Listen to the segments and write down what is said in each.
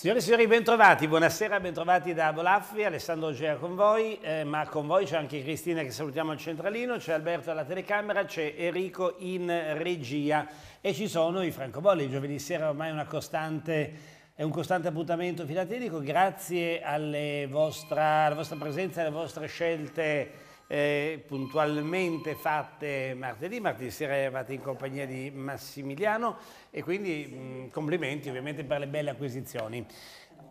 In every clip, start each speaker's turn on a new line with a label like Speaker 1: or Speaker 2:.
Speaker 1: Signore e signori, bentrovati, buonasera, bentrovati da Bolaffi, Alessandro Gea con voi, eh, ma con voi c'è anche Cristina che salutiamo al centralino, c'è Alberto alla telecamera, c'è Enrico in regia e ci sono i francobolli, giovedì sera ormai è, una costante, è un costante appuntamento filatelico, grazie vostra, alla vostra presenza, e alle vostre scelte eh, puntualmente fatte martedì, martedì sera eravate in compagnia di Massimiliano e quindi mh, mm, complimenti ovviamente per le belle acquisizioni.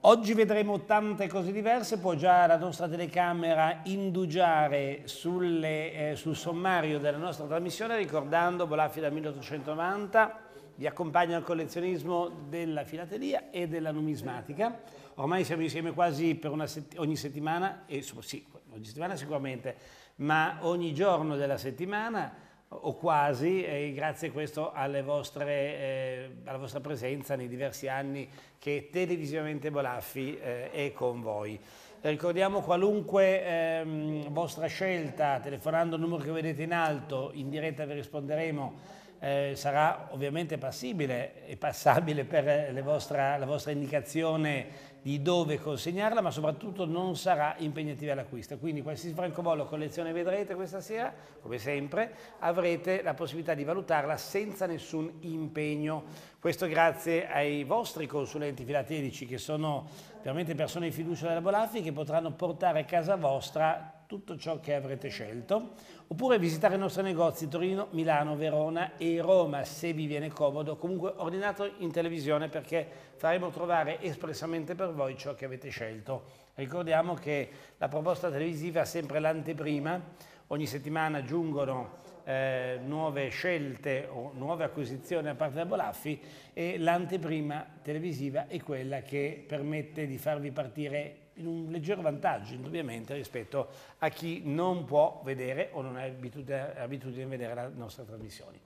Speaker 1: Oggi vedremo tante cose diverse, può già la nostra telecamera indugiare sulle, eh, sul sommario della nostra trasmissione ricordando Bolaffi da 1890, vi accompagna al collezionismo della filatelia e della numismatica. Ormai siamo insieme quasi per una set ogni settimana, e, sì, ogni settimana sicuramente, ma ogni giorno della settimana o quasi, eh, grazie a questo vostre, eh, alla vostra presenza nei diversi anni che televisivamente Bolaffi eh, è con voi. Ricordiamo qualunque ehm, vostra scelta, telefonando il numero che vedete in alto, in diretta vi risponderemo, eh, sarà ovviamente passibile e passabile per eh, vostra, la vostra indicazione di dove consegnarla, ma soprattutto non sarà impegnativa l'acquisto. Quindi qualsiasi francobollo collezione vedrete questa sera, come sempre, avrete la possibilità di valutarla senza nessun impegno. Questo grazie ai vostri consulenti filatelici che sono veramente persone di fiducia della Bolaffi che potranno portare a casa vostra tutto ciò che avrete scelto oppure visitare i nostri negozi Torino, Milano, Verona e Roma se vi viene comodo, comunque ordinato in televisione perché faremo trovare espressamente per voi ciò che avete scelto. Ricordiamo che la proposta televisiva ha sempre l'anteprima, ogni settimana giungono eh, nuove scelte o nuove acquisizioni da parte da Bolaffi e l'anteprima televisiva è quella che permette di farvi partire in un leggero vantaggio indubbiamente rispetto a chi non può vedere o non ha abitudine, a vedere le nostre trasmissioni.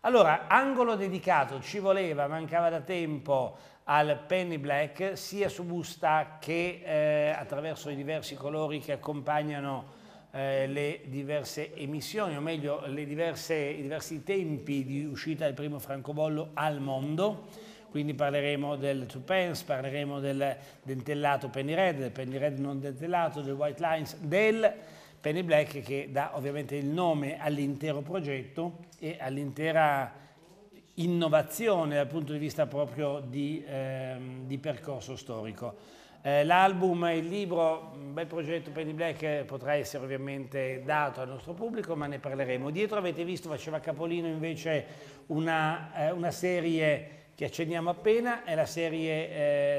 Speaker 1: Allora, angolo dedicato ci voleva, mancava da tempo al Penny Black, sia su busta che eh, attraverso i diversi colori che accompagnano eh, le diverse emissioni, o meglio diverse, i diversi tempi di uscita del primo francobollo al mondo quindi parleremo del two Tupens, parleremo del dentellato penny red, del penny red non dentellato, del white lines, del penny black che dà ovviamente il nome all'intero progetto e all'intera innovazione dal punto di vista proprio di, ehm, di percorso storico. Eh, l'album e il libro, un bel progetto Penny Black, potrà essere ovviamente dato al nostro pubblico, ma ne parleremo. Dietro avete visto, faceva capolino invece una, eh, una serie che accenniamo appena, è la serie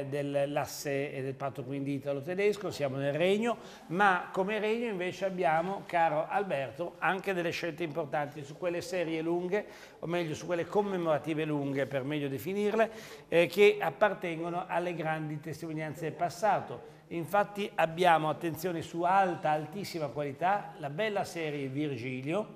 Speaker 1: eh, dell'asse e del patto quindi italo-tedesco, siamo nel Regno, ma come Regno invece abbiamo, caro Alberto, anche delle scelte importanti su quelle serie lunghe, o meglio su quelle commemorative lunghe per meglio definirle, eh, che appartengono alle grandi testimonianze del passato. Infatti abbiamo, attenzione, su alta, altissima qualità, la bella serie Virgilio,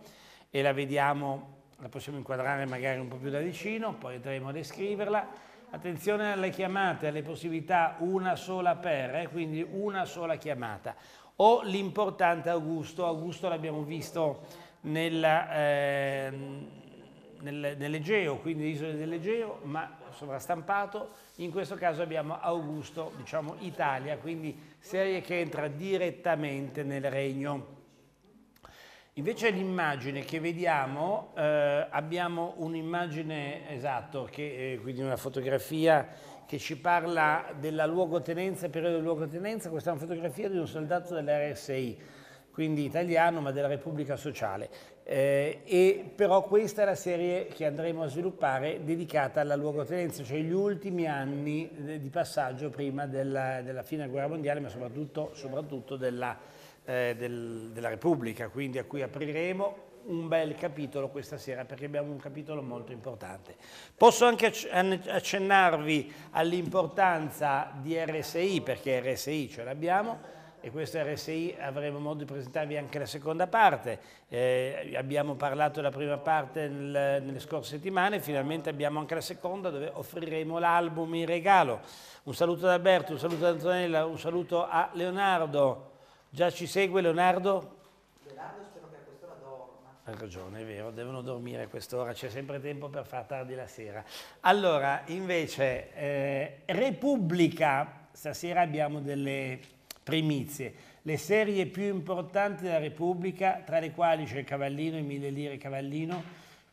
Speaker 1: e la vediamo la possiamo inquadrare magari un po' più da vicino, poi andremo a descriverla. Attenzione alle chiamate, alle possibilità una sola per, eh, quindi una sola chiamata. O l'importante Augusto, Augusto l'abbiamo visto nella, eh, nel, nell'Egeo, quindi isole dell'Egeo, ma sovrastampato. In questo caso abbiamo Augusto, diciamo Italia, quindi serie che entra direttamente nel regno. Invece l'immagine che vediamo, eh, abbiamo un'immagine esatto, che, eh, quindi una fotografia che ci parla della luogotenenza, periodo di luogotenenza, questa è una fotografia di un soldato dell'RSI, quindi italiano ma della Repubblica Sociale. Eh, e però questa è la serie che andremo a sviluppare dedicata alla luogotenenza, cioè gli ultimi anni eh, di passaggio prima della, della fine della guerra mondiale, ma soprattutto, soprattutto della eh, del, della Repubblica, quindi a cui apriremo un bel capitolo questa sera perché abbiamo un capitolo molto importante. Posso anche accennarvi all'importanza di RSI perché RSI ce l'abbiamo e questo RSI avremo modo di presentarvi anche la seconda parte. Eh, abbiamo parlato della prima parte nel, nelle scorse settimane, finalmente abbiamo anche la seconda dove offriremo l'album in regalo. Un saluto ad Alberto, un saluto ad Antonella, un saluto a Leonardo. Già ci segue Leonardo? Leonardo spero che a quest'ora dorma. Ha ragione, è vero, devono dormire a quest'ora, c'è sempre tempo per far tardi la sera. Allora, invece, eh, Repubblica, stasera abbiamo delle primizie. Le serie più importanti della Repubblica, tra le quali c'è Cavallino, i Mille Lire Cavallino,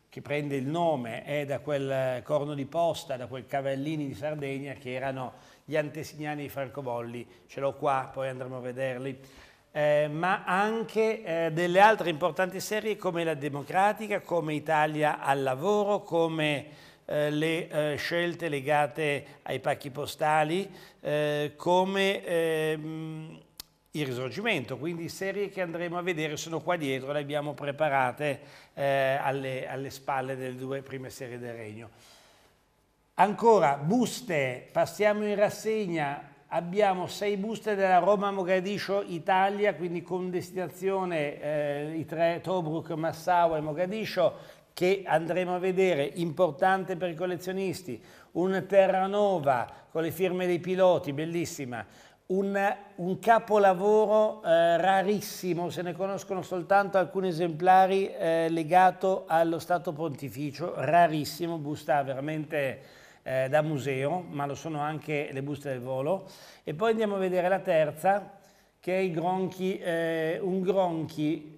Speaker 1: che prende il nome è da quel corno di posta, da quel cavallini di Sardegna che erano gli antesignani di Francobolli, ce l'ho qua, poi andremo a vederli eh, ma anche eh, delle altre importanti serie come La Democratica, come Italia al lavoro, come eh, le eh, scelte legate ai pacchi postali, eh, come mh, ehm, il risorgimento, quindi serie che andremo a vedere sono qua dietro, le abbiamo preparate eh, alle, alle spalle delle due prime serie del Regno. Ancora, buste, passiamo in rassegna abbiamo sei buste della Roma Mogadiscio Italia, quindi con destinazione eh, i tre Tobruk, Massawa e Mogadiscio, che andremo a vedere, importante per i collezionisti, un Terranova con le firme dei piloti, bellissima, un, un capolavoro eh, rarissimo, se ne conoscono soltanto alcuni esemplari eh, legato allo Stato Pontificio, rarissimo, busta veramente eh, da museo, ma lo sono anche le buste del volo. E poi andiamo a vedere la terza, che è gronchi, eh, un gronchi,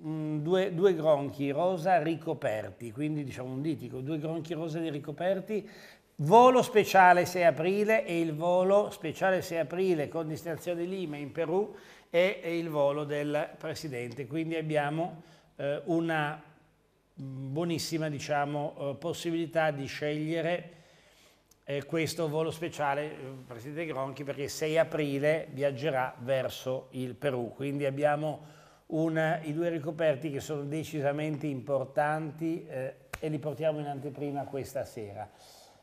Speaker 1: mh, mm, due, due, gronchi rosa ricoperti, quindi diciamo un ditico, due gronchi rosa ricoperti, volo speciale 6 aprile e il volo speciale 6 aprile con destinazione Lima in Perù e, il volo del Presidente. Quindi abbiamo eh, una mm, buonissima diciamo, eh, possibilità di scegliere eh, questo volo speciale, eh, Presidente Gronchi, perché 6 aprile viaggerà verso il Perù. Quindi abbiamo una, i due ricoperti che sono decisamente importanti eh, e li portiamo in anteprima questa sera.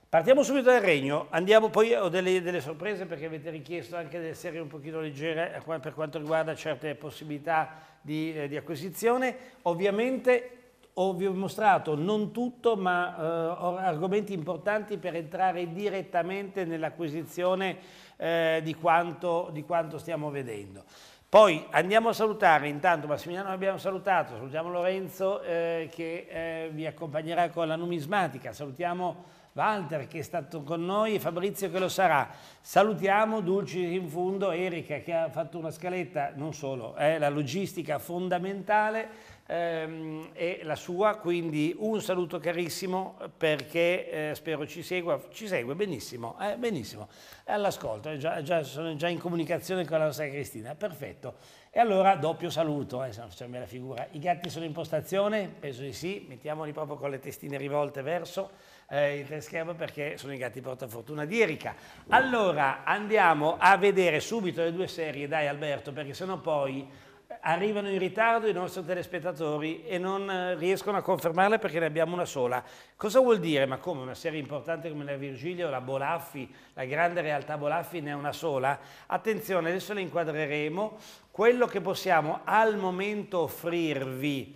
Speaker 1: Partiamo subito dal regno, andiamo poi, ho delle, delle sorprese perché avete richiesto anche delle serie un pochino leggere eh, per quanto riguarda certe possibilità di, eh, di acquisizione. Ovviamente ho, vi ho mostrato non tutto, ma eh, argomenti importanti per entrare direttamente nell'acquisizione eh, di, di, quanto, stiamo vedendo. Poi andiamo a salutare, intanto Massimiliano abbiamo salutato, salutiamo Lorenzo eh, che eh, vi accompagnerà con la numismatica, salutiamo Walter che è stato con noi e Fabrizio che lo sarà. Salutiamo Dulcis in fondo, Erika che ha fatto una scaletta, non solo, è eh, la logistica fondamentale ehm, e la sua, quindi un saluto carissimo perché eh, spero ci segua, ci segue benissimo, eh, benissimo, è all'ascolto, già, già, sono già in comunicazione con la nostra Cristina, perfetto. E allora doppio saluto, eh, se non facciamo la figura. I gatti sono in postazione? Penso di sì, mettiamoli proprio con le testine rivolte verso eh, il teleschermo perché sono i gatti portafortuna di Erika. Allora andiamo a vedere subito le due serie, dai Alberto, perché sennò poi arrivano in ritardo i nostri telespettatori e non eh, riescono a confermarle perché ne abbiamo una sola. Cosa vuol dire? Ma come una serie importante come la Virgilio, la Bolaffi, la grande realtà Bolaffi ne è una sola? Attenzione, adesso le inquadreremo. Quello che possiamo al momento offrirvi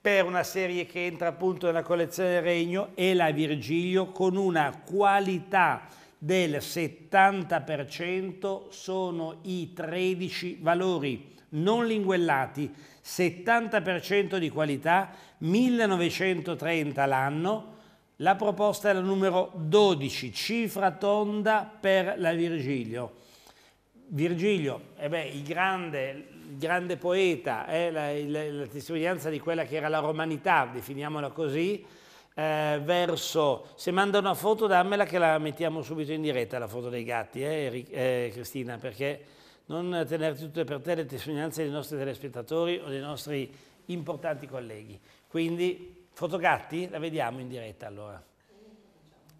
Speaker 1: per una serie che entra appunto nella collezione del Regno è la Virgilio con una qualità del 70% sono i 13 valori non linguellati, 70% di qualità, 1930 l'anno. La proposta è la numero 12, cifra tonda per la Virgilio. Virgilio, eh beh, il, grande, il, grande, poeta, eh, la, la, la, testimonianza di quella che era la romanità, definiamola così, eh, verso, se manda una foto dammela che la mettiamo subito in diretta, la foto dei gatti, eh, eh, Cristina, perché non tenere tutte per te le testimonianze dei nostri telespettatori o dei nostri importanti colleghi. Quindi, Fotogatti, la vediamo in diretta allora.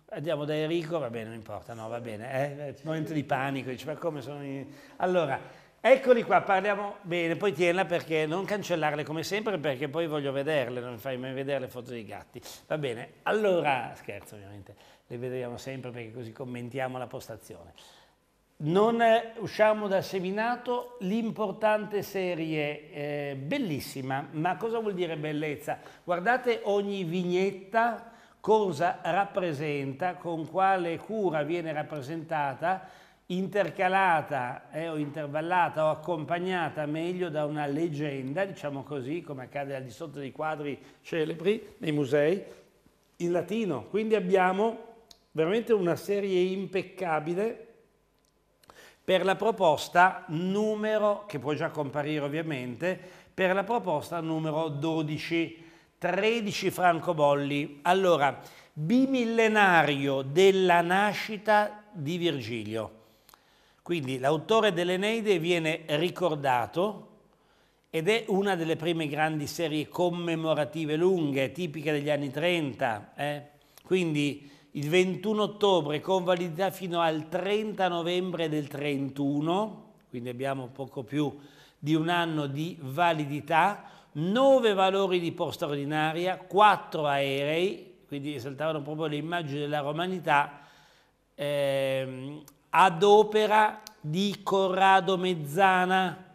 Speaker 1: Andiamo da Enrico, va bene, non importa, no, va bene, eh, eh? momento di panico, dice, ma come sono... In... Allora, eccoli qua, parliamo bene, poi tienila perché non cancellarle come sempre, perché poi voglio vederle, non fai mai vedere le foto dei gatti. Va bene, allora, scherzo ovviamente, le vedremo sempre perché così commentiamo la postazione. Non usciamo dal seminato, l'importante serie, eh, bellissima, ma cosa vuol dire bellezza? Guardate ogni vignetta, cosa rappresenta, con quale cura viene rappresentata, intercalata eh, o intervallata o accompagnata meglio da una leggenda, diciamo così, come accade al di sotto dei quadri celebri nei musei, in latino. Quindi abbiamo veramente una serie impeccabile per la proposta numero, che può già comparire ovviamente, per la proposta numero 12, 13 francobolli. Allora, bimillenario della nascita di Virgilio. Quindi l'autore dell'Eneide viene ricordato ed è una delle prime grandi serie commemorative lunghe, tipiche degli anni 30. Eh? Quindi il 21 ottobre con validità fino al 30 novembre del 31, quindi abbiamo poco più di un anno di validità, 9 valori di posta ordinaria, 4 aerei, quindi saltavano proprio le immagini della romanità, ehm, ad opera di Corrado Mezzana,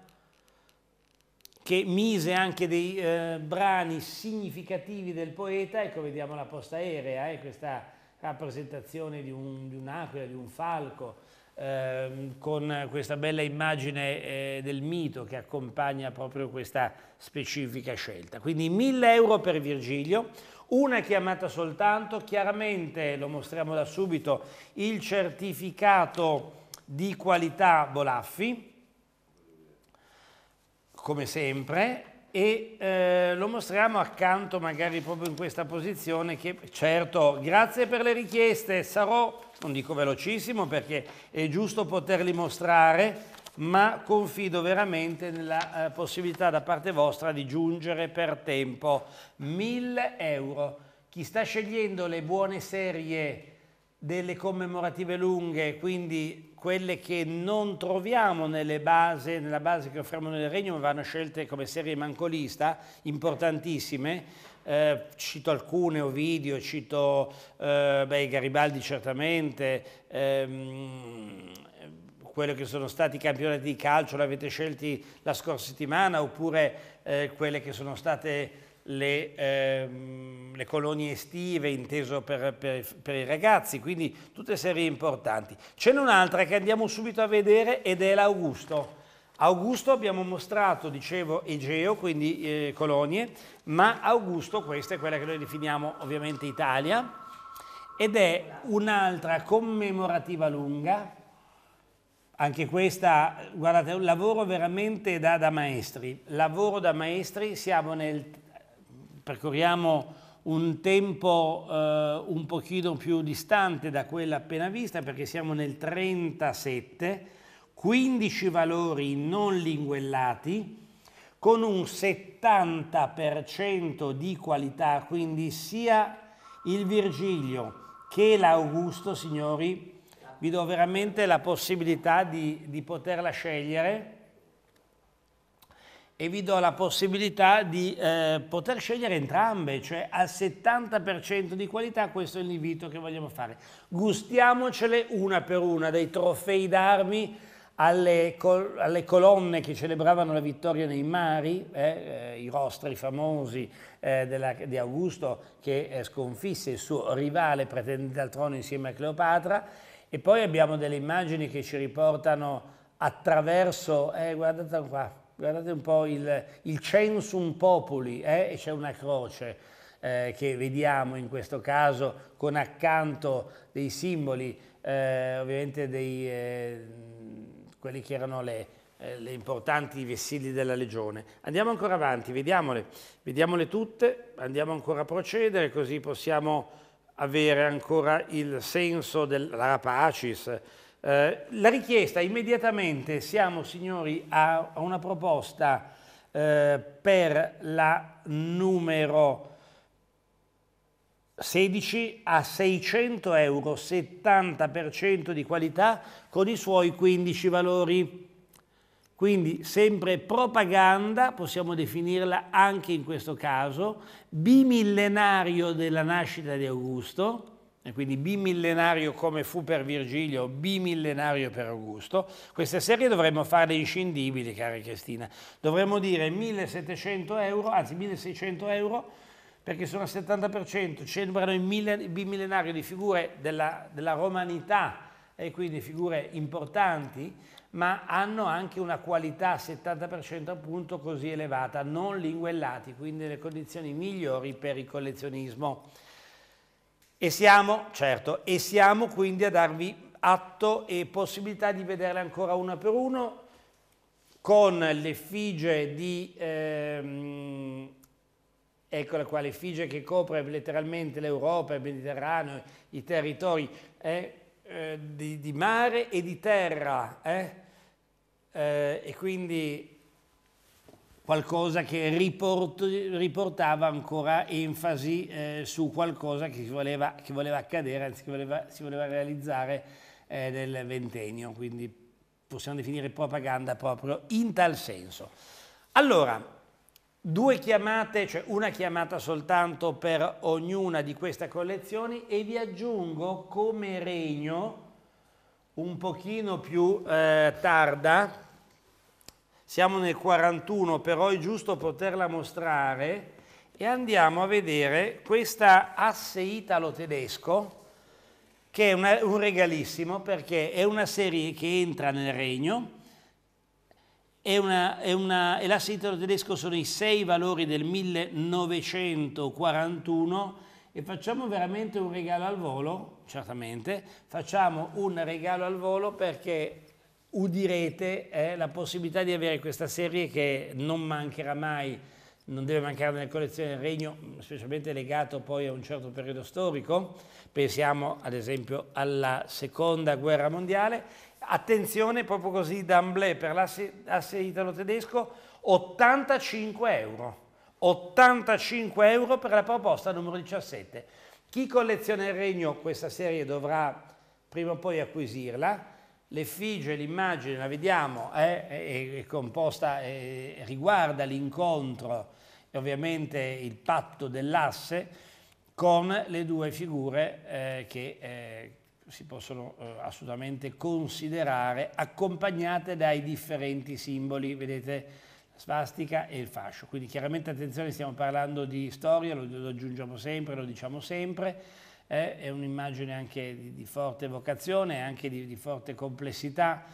Speaker 1: che mise anche dei eh, brani significativi del poeta, ecco vediamo la posta aerea, eh, questa rappresentazione di, un, di un'aquila, di un falco, ehm, con questa bella immagine eh, del mito che accompagna proprio questa specifica scelta. Quindi 1000 euro per Virgilio, una chiamata soltanto, chiaramente, lo mostriamo da subito, il certificato di qualità Bolaffi, come sempre, e eh, lo mostriamo accanto magari proprio in questa posizione che certo grazie per le richieste sarò non dico velocissimo perché è giusto poterli mostrare ma confido veramente nella eh, possibilità da parte vostra di giungere per tempo 1000 euro chi sta scegliendo le buone serie delle commemorative lunghe quindi quelle che non troviamo base, nella base che offriamo nel Regno, ma vanno scelte come serie mancolista, importantissime. Eh, cito alcune, Ovidio, cito eh, beh, Garibaldi certamente, ehm, quelli che sono stati i campionati di calcio, l'avete scelti la scorsa settimana, oppure eh, quelle che sono state le, ehm, le colonie estive inteso per, per, per, i ragazzi, quindi tutte serie importanti. Ce n'è un'altra che andiamo subito a vedere ed è l'Augusto. Augusto abbiamo mostrato, dicevo, Egeo, quindi eh, colonie, ma Augusto, questa è quella che noi definiamo ovviamente Italia, ed è un'altra commemorativa lunga, anche questa, guardate, è un lavoro veramente da, da, maestri, lavoro da maestri, siamo nel percorriamo un tempo eh, un pochino più distante da quella appena vista perché siamo nel 37, 15 valori non linguellati con un 70% di qualità, quindi sia il Virgilio che l'Augusto, signori, vi do veramente la possibilità di, di poterla scegliere e vi do la possibilità di eh, poter scegliere entrambe, cioè al 70% di qualità questo è l'invito che vogliamo fare. Gustiamocele una per una, dai trofei d'armi alle, col alle, colonne che celebravano la vittoria nei mari, eh, eh, i rostri famosi eh, della, di Augusto che eh, sconfisse il suo rivale pretendente al trono insieme a Cleopatra, e poi abbiamo delle immagini che ci riportano attraverso, eh, guardate qua, guardate un po' il, il censum Populi, eh? e c'è una croce eh, che vediamo in questo caso con accanto dei simboli, eh, ovviamente dei, eh, quelli che erano le, eh, le importanti vessilli della legione. Andiamo ancora avanti, vediamole, vediamole tutte, andiamo ancora a procedere così possiamo avere ancora il senso della rapacis, eh, la richiesta immediatamente, siamo signori a, a una proposta eh, per la numero 16 a 600 euro, 70% di qualità con i suoi 15 valori. Quindi sempre propaganda, possiamo definirla anche in questo caso, bimillenario della nascita di Augusto, e quindi bimillenario come fu per Virgilio, bimillenario per Augusto, questa serie dovremmo farle inscindibili, cara Cristina. Dovremmo dire 1700 euro, anzi 1600 euro, perché sono al 70%, celebrano il bimillenario di figure della, della romanità e quindi figure importanti, ma hanno anche una qualità 70% appunto così elevata, non linguellati, quindi le condizioni migliori per il collezionismo. E siamo, certo, e siamo quindi a darvi atto e possibilità di vederle ancora una per uno con l'effigie di, ehm, eccola qua, l'effigie che copre letteralmente l'Europa, il Mediterraneo, i territori eh, eh, di, di, mare e di terra. Eh? eh e quindi qualcosa che riport, riportava ancora enfasi eh, su qualcosa che voleva, che voleva accadere, anzi che voleva, si voleva realizzare eh, nel ventennio, quindi possiamo definire propaganda proprio in tal senso. Allora, due chiamate, cioè una chiamata soltanto per ognuna di queste collezioni e vi aggiungo come regno un pochino più eh, tarda, siamo nel 41, però è giusto poterla mostrare e andiamo a vedere questa asse italo-tedesco che è una, un regalissimo perché è una serie che entra nel regno è, è, è l'asse italo-tedesco sono i sei valori del 1941 e facciamo veramente un regalo al volo, certamente, facciamo un regalo al volo perché udirete è la possibilità di avere questa serie che non mancherà mai, non deve mancare nelle collezioni del Regno, specialmente legato poi a un certo periodo storico, pensiamo ad esempio alla seconda guerra mondiale, attenzione proprio così d'amblè per l'asse italo-tedesco, 85 euro, 85 euro per la proposta numero 17. Chi colleziona il Regno questa serie dovrà prima o poi acquisirla, L'effigie, l'immagine, la vediamo, eh, è, è, composta, è, riguarda l'incontro e ovviamente il patto dell'asse con le due figure eh, che eh, si possono eh, assolutamente considerare accompagnate dai differenti simboli, vedete la svastica e il fascio. Quindi chiaramente attenzione, stiamo parlando di storia, lo, lo aggiungiamo sempre, lo diciamo sempre, eh, è un'immagine anche di, di, forte vocazione, e anche di, di forte complessità.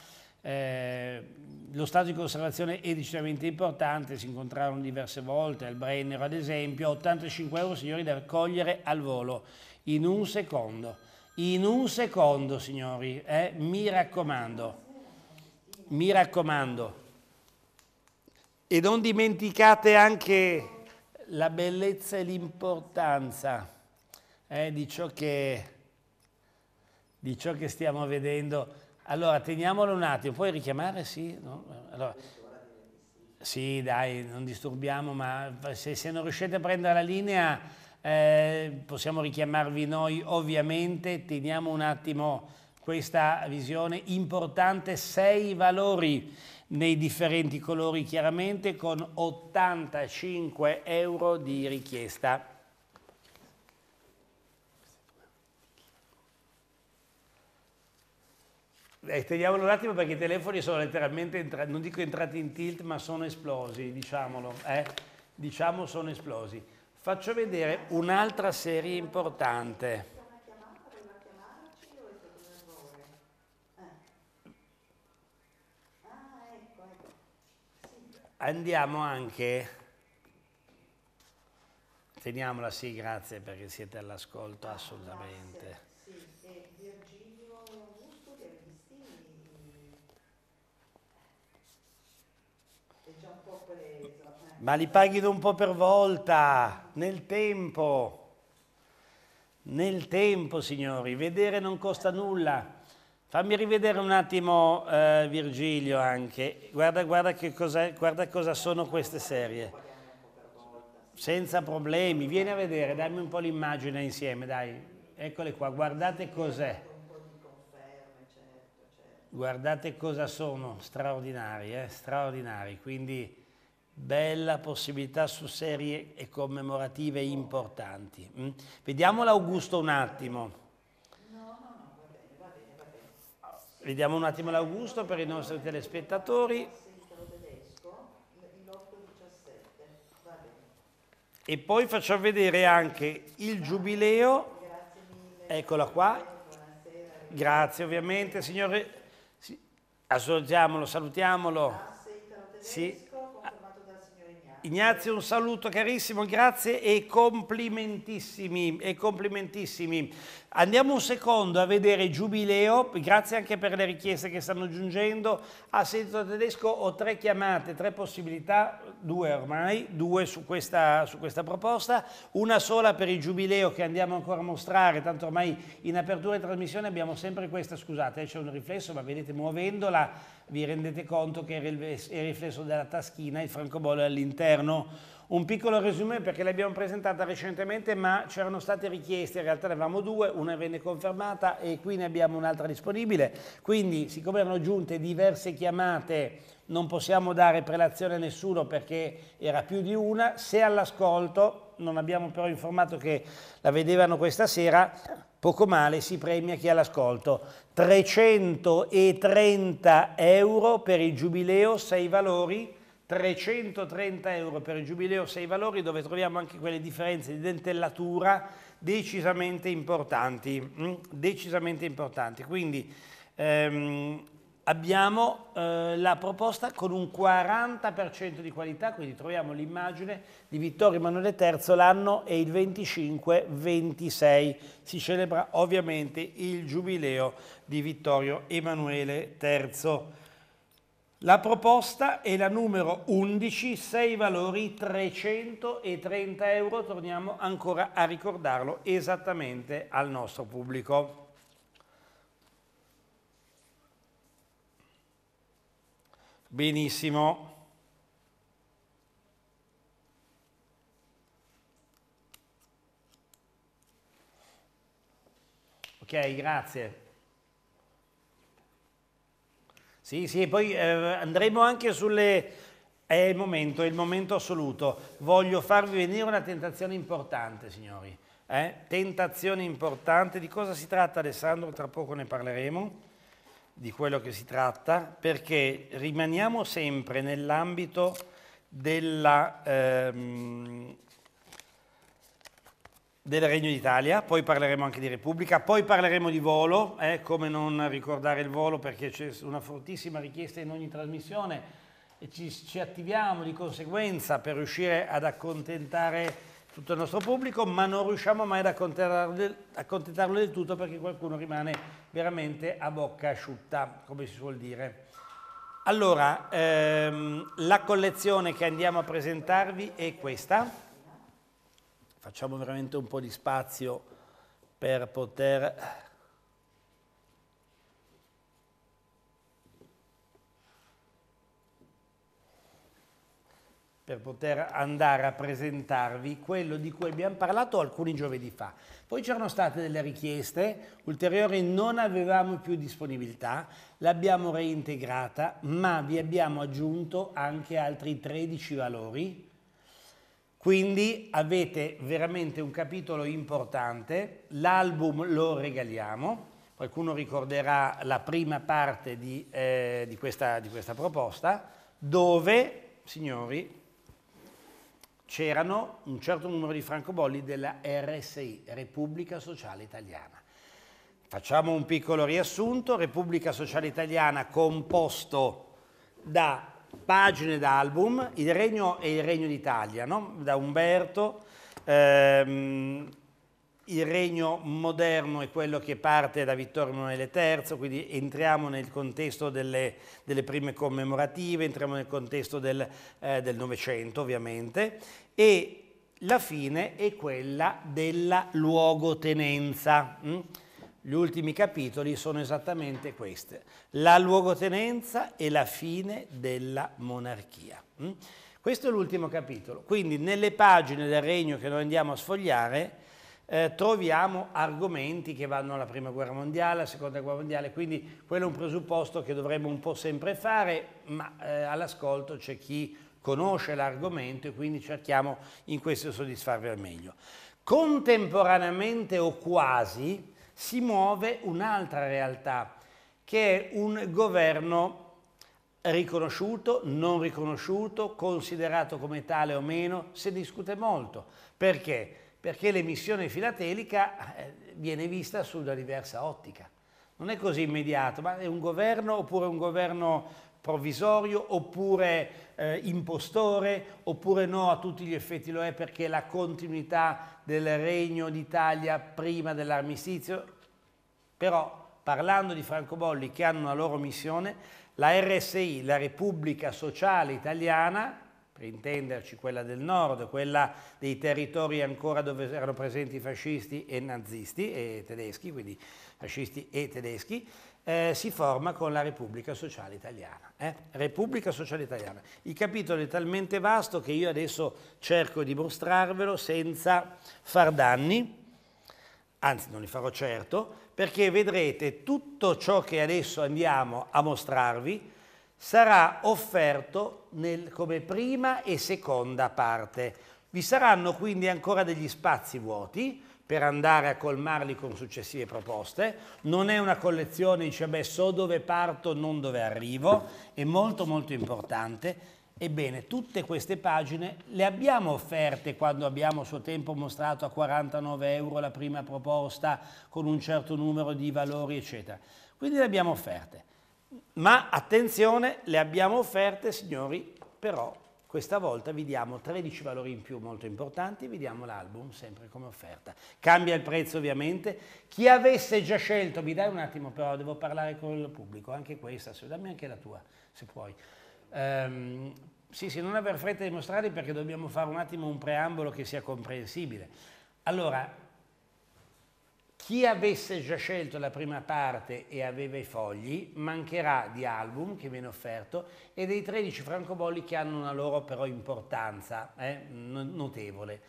Speaker 1: Eh, lo stato di conservazione è decisamente importante, si incontrarono diverse volte, al Brennero ad esempio, 85 euro signori da raccogliere al volo in un secondo, in un secondo signori, eh? mi raccomando, mi raccomando. E non dimenticate anche la bellezza e l'importanza eh, di, ciò che, di, ciò che, stiamo vedendo. Allora, teniamolo un attimo, puoi richiamare? Sì? No? Allora, sì, dai, non disturbiamo, ma se, se non riuscite a prendere la linea eh, possiamo richiamarvi noi ovviamente. Teniamo un attimo questa visione importante, sei valori nei differenti colori chiaramente con 85 euro di richiesta. Eh, teniamolo un attimo perché i telefoni sono letteralmente, entra- non dico entrati in tilt, ma sono esplosi, diciamolo. Eh? Diciamo sono esplosi. Faccio vedere un'altra serie importante. Andiamo anche, teniamola sì, grazie perché siete all'ascolto assolutamente. ma li paghino un po' per volta, nel tempo. Nel tempo, signori, vedere non costa nulla. Fammi rivedere un attimo eh, Virgilio anche, guarda, guarda, cosa, guarda cosa sono queste serie. Senza problemi, vieni a vedere, dammi un po' l'immagine insieme, dai. Eccole qua, guardate cos'è. Guardate cosa sono, straordinari, eh? straordinari. Quindi Bella possibilità su serie e commemorative importanti. Mm? Vediamo l'Augusto un attimo. Vediamo un attimo l'Augusto per i nostri telespettatori. E poi faccio vedere anche il giubileo. Eccola qua. Grazie ovviamente, signore. Sì. salutiamolo. Ah, sì. Ignazio, un saluto carissimo, grazie e complimentissimi, e complimentissimi. Andiamo un secondo a vedere Giubileo, grazie anche per le richieste che stanno giungendo. A sentito tedesco ho tre chiamate, tre possibilità, due ormai, due su questa, su questa proposta, una sola per il Giubileo che andiamo ancora a mostrare, tanto ormai in apertura di trasmissione abbiamo sempre questa, scusate eh, c'è un riflesso, ma vedete muovendola vi rendete conto che è il riflesso della taschina, il francobollo è all'interno un piccolo resume perché l'abbiamo presentata recentemente ma c'erano state richieste, in realtà ne avevamo due, una venne confermata e qui ne abbiamo un'altra disponibile, quindi siccome erano giunte diverse chiamate non possiamo dare prelazione a nessuno perché era più di una, se all'ascolto, non abbiamo però informato che la vedevano questa sera, poco male si premia chi ha l'ascolto. 330 euro per il giubileo sei valori 330 euro per il Giubileo 6 Valori dove troviamo anche quelle differenze di dentellatura decisamente importanti, mm? decisamente importanti. quindi ehm, abbiamo eh, la proposta con un 40% di qualità, quindi troviamo l'immagine di Vittorio Emanuele III l'anno e il 25-26 si celebra ovviamente il Giubileo di Vittorio Emanuele III. La proposta è la numero 11, 6 valori, 330 euro, torniamo ancora a ricordarlo esattamente al nostro pubblico. Benissimo. Ok, grazie. Sì, sì, poi eh, andremo anche sulle... È il momento, è il momento assoluto. Voglio farvi venire una tentazione importante, signori. Eh? Tentazione importante. Di cosa si tratta, Alessandro? Tra poco ne parleremo di quello che si tratta, perché rimaniamo sempre nell'ambito della, ehm, del Regno d'Italia, poi parleremo anche di Repubblica, poi parleremo di volo, eh, come non ricordare il volo perché c'è una fortissima richiesta in ogni trasmissione e ci, ci attiviamo di conseguenza per riuscire ad accontentare tutto il nostro pubblico, ma non riusciamo mai ad accontentarlo del tutto perché qualcuno rimane veramente a bocca asciutta, come si suol dire. Allora, ehm, la collezione che andiamo a presentarvi è questa facciamo veramente un po' di spazio per poter per poter andare a presentarvi quello di cui abbiamo parlato alcuni giovedì fa. Poi c'erano state delle richieste ulteriori, non avevamo più disponibilità, l'abbiamo reintegrata, ma vi abbiamo aggiunto anche altri 13 valori quindi avete veramente un capitolo importante, l'album lo regaliamo, qualcuno ricorderà la prima parte di, eh, di, questa, di questa proposta, dove, signori, c'erano un certo numero di francobolli della RSI, Repubblica Sociale Italiana. Facciamo un piccolo riassunto, Repubblica Sociale Italiana composto da pagine d'album, Il Regno e il Regno d'Italia, no? da Umberto. Ehm, il regno moderno è quello che parte da Vittorio Emanuele III, quindi entriamo nel contesto delle, delle prime commemorative, entriamo nel contesto del eh, Novecento ovviamente, e la fine è quella della luogotenenza. Mm? gli ultimi capitoli sono esattamente queste, la luogotenenza e la fine della monarchia. Mm? Questo è l'ultimo capitolo, quindi nelle pagine del regno che noi andiamo a sfogliare eh, troviamo argomenti che vanno alla prima guerra mondiale, alla seconda guerra mondiale, quindi quello è un presupposto che dovremmo un po' sempre fare, ma eh, all'ascolto c'è chi conosce l'argomento e quindi cerchiamo in questo di soddisfarvi al meglio. Contemporaneamente o quasi, si muove un'altra realtà, che è un governo riconosciuto, non riconosciuto, considerato come tale o meno, si discute molto. Perché? Perché l'emissione filatelica eh, viene vista su una diversa ottica. Non è così immediato, ma è un governo oppure un governo provvisorio oppure eh, impostore oppure no a tutti gli effetti lo è perché la continuità del regno d'Italia prima dell'armistizio però parlando di francobolli che hanno una loro missione la RSI, la Repubblica Sociale Italiana per intenderci quella del nord, quella dei territori ancora dove erano presenti fascisti e nazisti e tedeschi, quindi fascisti e tedeschi, eh, si forma con la Repubblica Sociale Italiana. Eh? Repubblica Sociale Italiana. Il capitolo è talmente vasto che io adesso cerco di mostrarvelo senza far danni, anzi non li farò certo, perché vedrete tutto ciò che adesso andiamo a mostrarvi sarà offerto nel, come prima e seconda parte. Vi saranno quindi ancora degli spazi vuoti, per andare a colmarli con successive proposte, non è una collezione, dice, beh, so dove parto, non dove arrivo, è molto molto importante. Ebbene, tutte queste pagine le abbiamo offerte quando abbiamo a suo tempo mostrato a 49 euro la prima proposta con un certo numero di valori, eccetera. Quindi le abbiamo offerte. Ma attenzione, le abbiamo offerte, signori, però questa volta vi diamo 13 valori in più molto importanti, vi diamo l'album sempre come offerta. Cambia il prezzo ovviamente. Chi avesse già scelto, mi dai un attimo però, devo parlare con il pubblico, anche questa, se, dammi anche la tua se puoi. Um, sì, sì, non aver fretta di mostrarli perché dobbiamo fare un attimo un preambolo che sia comprensibile. Allora, chi avesse già scelto la prima parte e aveva i fogli mancherà di album che viene offerto e dei 13 francobolli che hanno una loro però importanza eh, notevole.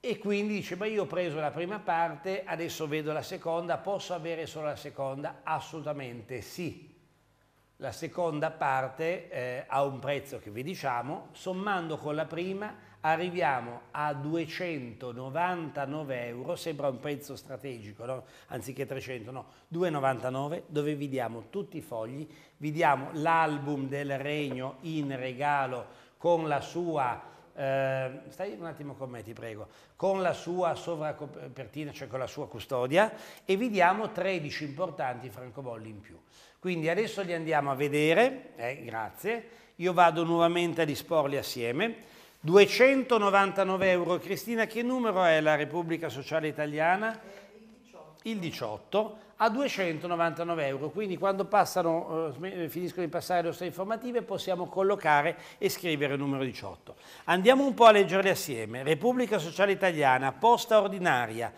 Speaker 1: E quindi dice, ma io ho preso la prima parte, adesso vedo la seconda, posso avere solo la seconda? Assolutamente sì. La seconda parte eh, ha un prezzo che vi diciamo, sommando con la prima arriviamo a 299 euro, sembra un prezzo strategico, no? anziché 300, no, 299 dove vi diamo tutti i fogli, vi diamo l'album del regno in regalo con la sua... Eh, stai un attimo con me, ti prego, con la sua sovracopertina, cioè con la sua custodia, e vi diamo 13 importanti francobolli in più. Quindi adesso li andiamo a vedere, eh, grazie, io vado nuovamente a disporli assieme 299 euro. Cristina, che numero è la Repubblica Sociale Italiana? Il 18 a 299 euro, quindi quando passano, eh, eh, finiscono di passare le nostre informative possiamo collocare e scrivere il numero 18. Andiamo un po' a leggerle assieme. Repubblica Sociale Italiana, posta ordinaria.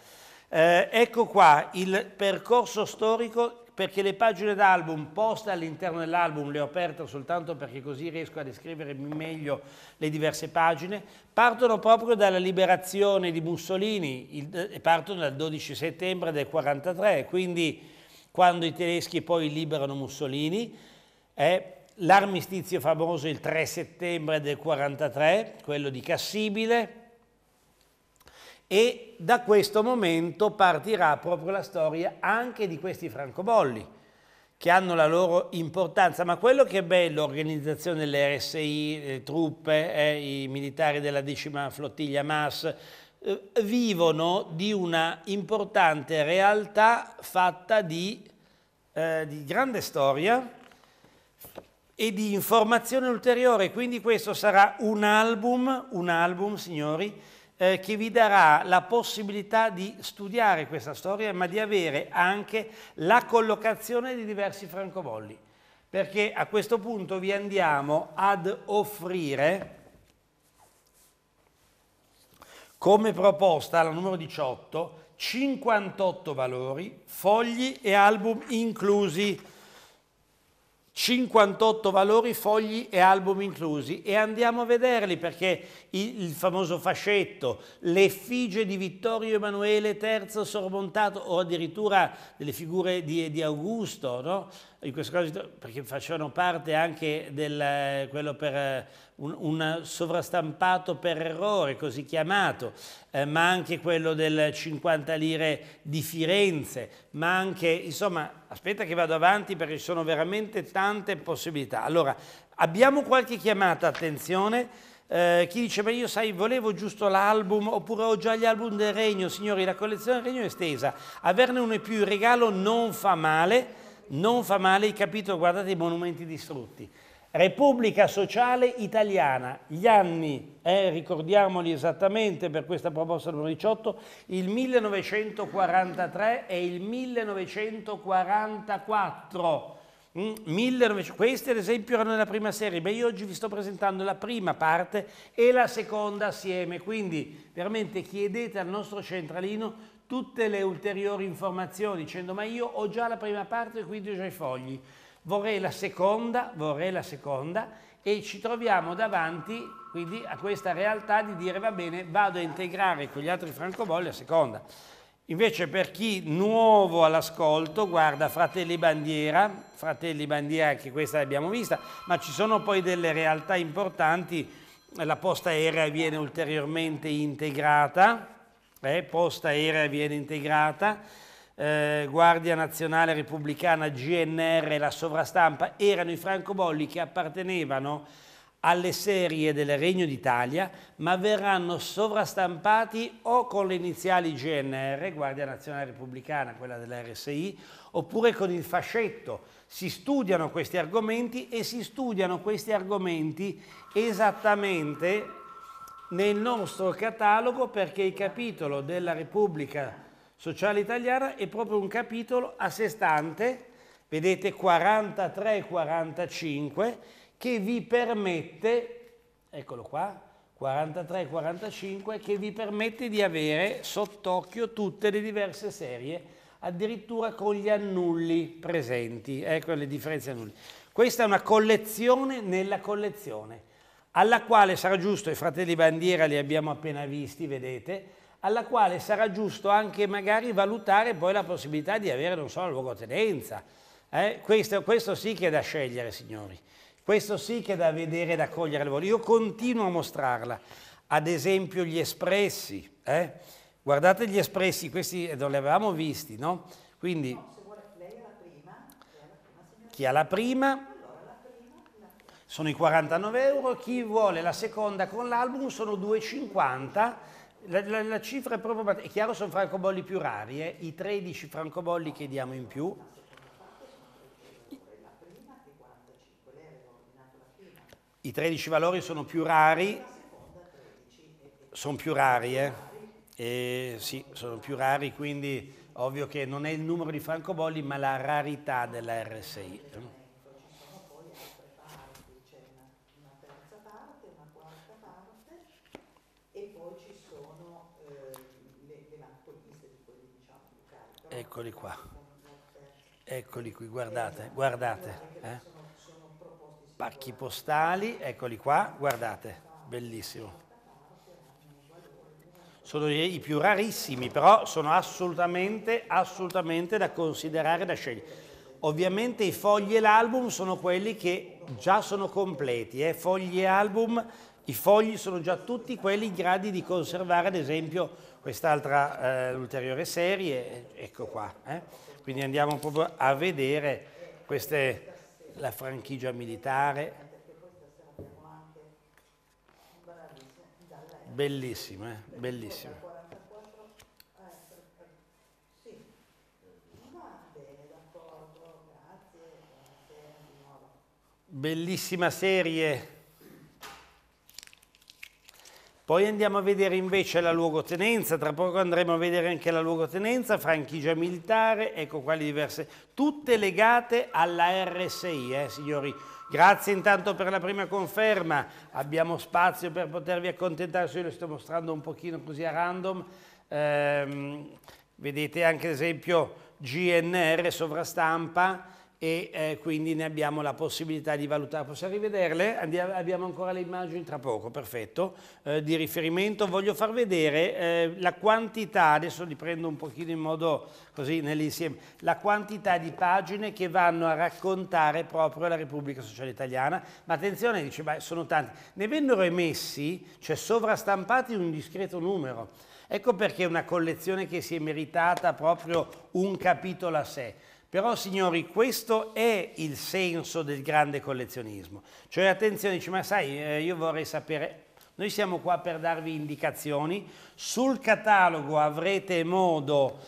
Speaker 1: Eh, ecco qua il percorso storico perché le pagine d'album poste all'interno dell'album le ho aperte soltanto perché così riesco a descrivere meglio le diverse pagine, partono proprio dalla liberazione di Mussolini il, partono dal 12 settembre del 43, quindi quando i tedeschi poi liberano Mussolini, eh, l'armistizio famoso il 3 settembre del 43, quello di Cassibile, e da questo momento partirà proprio la storia anche di questi francobolli che hanno la loro importanza, ma quello che è bello, l'organizzazione delle RSI, le truppe, eh, i militari della decima flottiglia MAS, eh, vivono di una importante realtà fatta di, eh, di grande storia e di informazione ulteriore, quindi questo sarà un album, un album signori, eh, che vi darà la possibilità di studiare questa storia, ma di avere anche la collocazione di diversi francobolli, perché a questo punto vi andiamo ad offrire come proposta la numero 18 58 valori, fogli e album inclusi 58 valori, fogli e album inclusi e andiamo a vederli perché il, famoso fascetto, l'effigie di Vittorio Emanuele III sormontato o addirittura delle figure di, di Augusto, no? in questo caso perché facevano parte anche del quello per eh, un, un sovrastampato per errore, così chiamato, eh, ma anche quello del 50 lire di Firenze, ma anche, insomma, aspetta che vado avanti perché ci sono veramente tante possibilità. Allora, abbiamo qualche chiamata, attenzione. Eh, chi dice ma io sai volevo giusto l'album oppure ho già gli album del regno signori la collezione del regno è estesa averne uno e più in regalo non fa male non fa male il capitolo, guardate i monumenti distrutti. Repubblica Sociale Italiana, gli anni, eh, ricordiamoli esattamente per questa proposta numero 18, il 1943 e il 1944. Mm, 19... Questi ad esempio erano nella prima serie, ma io oggi vi sto presentando la prima parte e la seconda assieme, quindi veramente chiedete al nostro centralino tutte le ulteriori informazioni dicendo ma io ho già la prima parte quindi ho già i fogli, vorrei la seconda, vorrei la seconda e ci troviamo davanti quindi a questa realtà di dire va bene vado a integrare con gli altri francobolli la seconda. Invece per chi nuovo all'ascolto guarda Fratelli Bandiera, Fratelli Bandiera anche questa l'abbiamo vista, ma ci sono poi delle realtà importanti, la posta aerea viene ulteriormente integrata, eh, posta aerea viene integrata, eh, Guardia Nazionale Repubblicana, GNR e la sovrastampa erano i francobolli che appartenevano alle serie del Regno d'Italia, ma verranno sovrastampati o con le iniziali GNR, Guardia Nazionale Repubblicana, quella dell'RSI, oppure con il fascetto. Si studiano questi argomenti e si studiano questi argomenti esattamente nel nostro catalogo perché il capitolo della Repubblica Sociale Italiana è proprio un capitolo a sé stante, vedete 43-45, che vi permette, eccolo qua, 43-45, che vi permette di avere sott'occhio tutte le diverse serie, addirittura con gli annulli presenti, ecco le differenze annulli. Questa è una collezione nella collezione alla quale sarà giusto, i fratelli bandiera li abbiamo appena visti, vedete, alla quale sarà giusto anche magari valutare poi la possibilità di avere, non so, la luogotenenza. Eh? Questo, questo, sì che è da scegliere, signori. Questo sì che è da vedere da cogliere al volo. Io continuo a mostrarla. Ad esempio gli espressi. Eh? Guardate gli espressi, questi eh, non li avevamo visti, no? Quindi... No, vuole, lei è la prima. Chi ha la prima? sono i 49 euro, chi vuole la seconda con l'album sono 2,50 la, la, la, cifra è proprio... È chiaro sono francobolli più rari, eh? i 13 francobolli che diamo in più. I 13 valori sono più rari, sono più rari, eh? E, sì, sono più rari, quindi ovvio che non è il numero di francobolli, ma la rarità della RSI. Eh. Eccoli qua. Eccoli qui, guardate, guardate. Eh? Pacchi postali, eccoli qua, guardate, bellissimo. Sono i più rarissimi, però sono assolutamente, assolutamente da considerare, da scegliere. Ovviamente i fogli e l'album sono quelli che già sono completi, eh? fogli e album i fogli sono già tutti quelli in grado di conservare, ad esempio, quest'altra eh, ulteriore serie, ecco qua. Eh? Quindi andiamo proprio a vedere queste, la franchigia militare. Bellissima, eh? bellissima. Bellissima serie poi andiamo a vedere invece la luogotenenza, tra poco andremo a vedere anche la luogotenenza, franchigia militare, ecco qua le diverse, tutte legate alla RSI, eh, signori. Grazie intanto per la prima conferma, abbiamo spazio per potervi accontentare, io le sto mostrando un pochino così a random, ehm, vedete anche ad esempio GNR sovrastampa, e eh, quindi ne abbiamo la possibilità di valutare. Possiamo rivederle? Andiamo, abbiamo ancora le immagini tra poco, perfetto, eh, di riferimento. Voglio far vedere eh, la quantità, adesso li prendo un pochino in modo così nell'insieme, la quantità di pagine che vanno a raccontare proprio la Repubblica Sociale Italiana. Ma attenzione, dice, ma sono tanti. Ne vennero emessi, cioè sovrastampati un discreto numero. Ecco perché è una collezione che si è meritata proprio un capitolo a sé però signori, questo è il senso del grande collezionismo. Cioè attenzione, dice, ma sai, eh, io vorrei sapere... Noi siamo qua per darvi indicazioni. Sul catalogo avrete modo,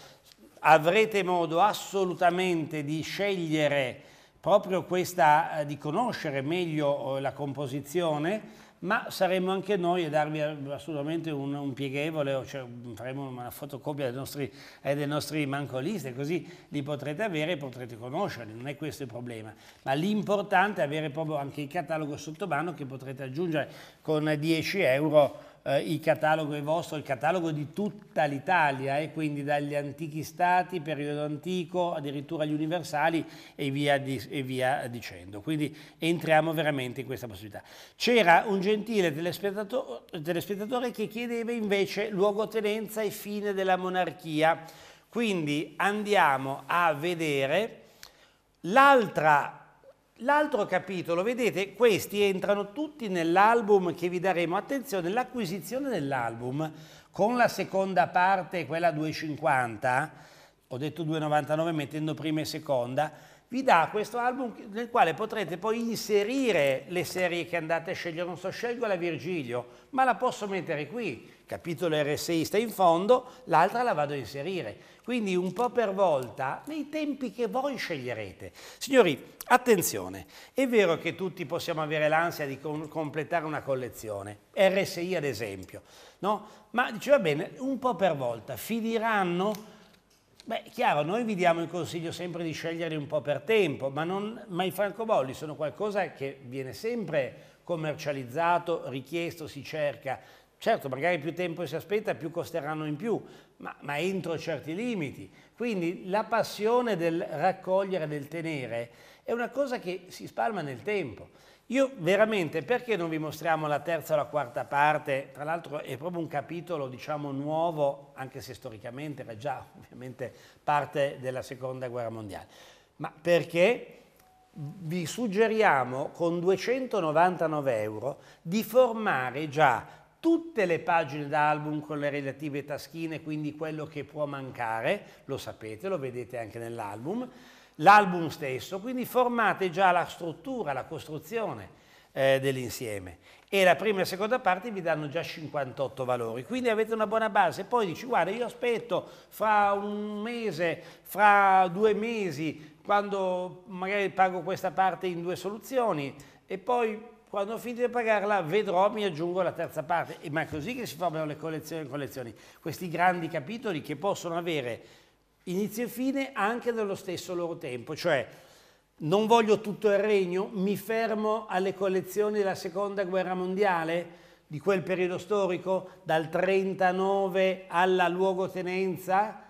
Speaker 1: avrete modo assolutamente di scegliere proprio questa, eh, di conoscere meglio eh, la composizione ma saremo anche noi a darvi eh, assolutamente un, un pieghevole, cioè faremo una fotocopia dei nostri, eh, dei nostri mancolisti, così li potrete avere e potrete conoscerli, non è questo il problema. Ma l'importante è avere proprio anche il catalogo sotto mano che potrete aggiungere con 10 euro eh, il catalogo è vostro, il catalogo di tutta l'Italia, eh, quindi dagli antichi stati, periodo antico, addirittura gli universali e via, di, e via dicendo. Quindi entriamo veramente in questa possibilità. C'era un gentile telespettato telespettatore che chiedeva invece luogotenenza e fine della monarchia. Quindi andiamo a vedere l'altra L'altro capitolo, vedete, questi entrano tutti nell'album che vi daremo. Attenzione, l'acquisizione dell'album con la seconda parte, quella 250, ho detto 2,99 mettendo prima e seconda, vi dà questo album nel quale potrete poi inserire le serie che andate a scegliere. Non so, scelgo la Virgilio, ma la posso mettere qui. Capitolo RSI sta in fondo, l'altra la vado a inserire. Quindi un po' per volta, nei tempi che voi sceglierete. Signori, attenzione, è vero che tutti possiamo avere l'ansia di completare una collezione, RSI ad esempio, no? Ma dice, va bene, un po' per volta, finiranno Beh, chiaro, noi vi diamo il consiglio sempre di scegliere un po' per tempo, ma, non, ma i francobolli sono qualcosa che viene sempre commercializzato, richiesto, si cerca. Certo, magari più tempo si aspetta, più costeranno in più, ma, ma entro certi limiti. Quindi la passione del raccogliere, del tenere, è una cosa che si spalma nel tempo. Io veramente, perché non vi mostriamo la terza o la quarta parte? Tra l'altro è proprio un capitolo, diciamo, nuovo, anche se storicamente era già ovviamente parte della Seconda Guerra Mondiale. Ma perché? vi suggeriamo con 299 euro di formare già tutte le pagine d'album con le relative taschine, quindi quello che può mancare, lo sapete, lo vedete anche nell'album, l'album stesso, quindi formate già la struttura, la costruzione eh, dell'insieme e la prima e la seconda parte vi danno già 58 valori, quindi avete una buona base, poi dici guarda io aspetto fra un mese, fra due mesi, quando magari pago questa parte in due soluzioni e poi quando ho finito di pagarla vedrò, mi aggiungo la terza parte, ma è così che si formano le collezioni e collezioni, questi grandi capitoli che possono avere inizio e fine anche nello stesso loro tempo, cioè non voglio tutto il regno, mi fermo alle collezioni della seconda guerra mondiale, di quel periodo storico, dal 39 alla luogotenenza,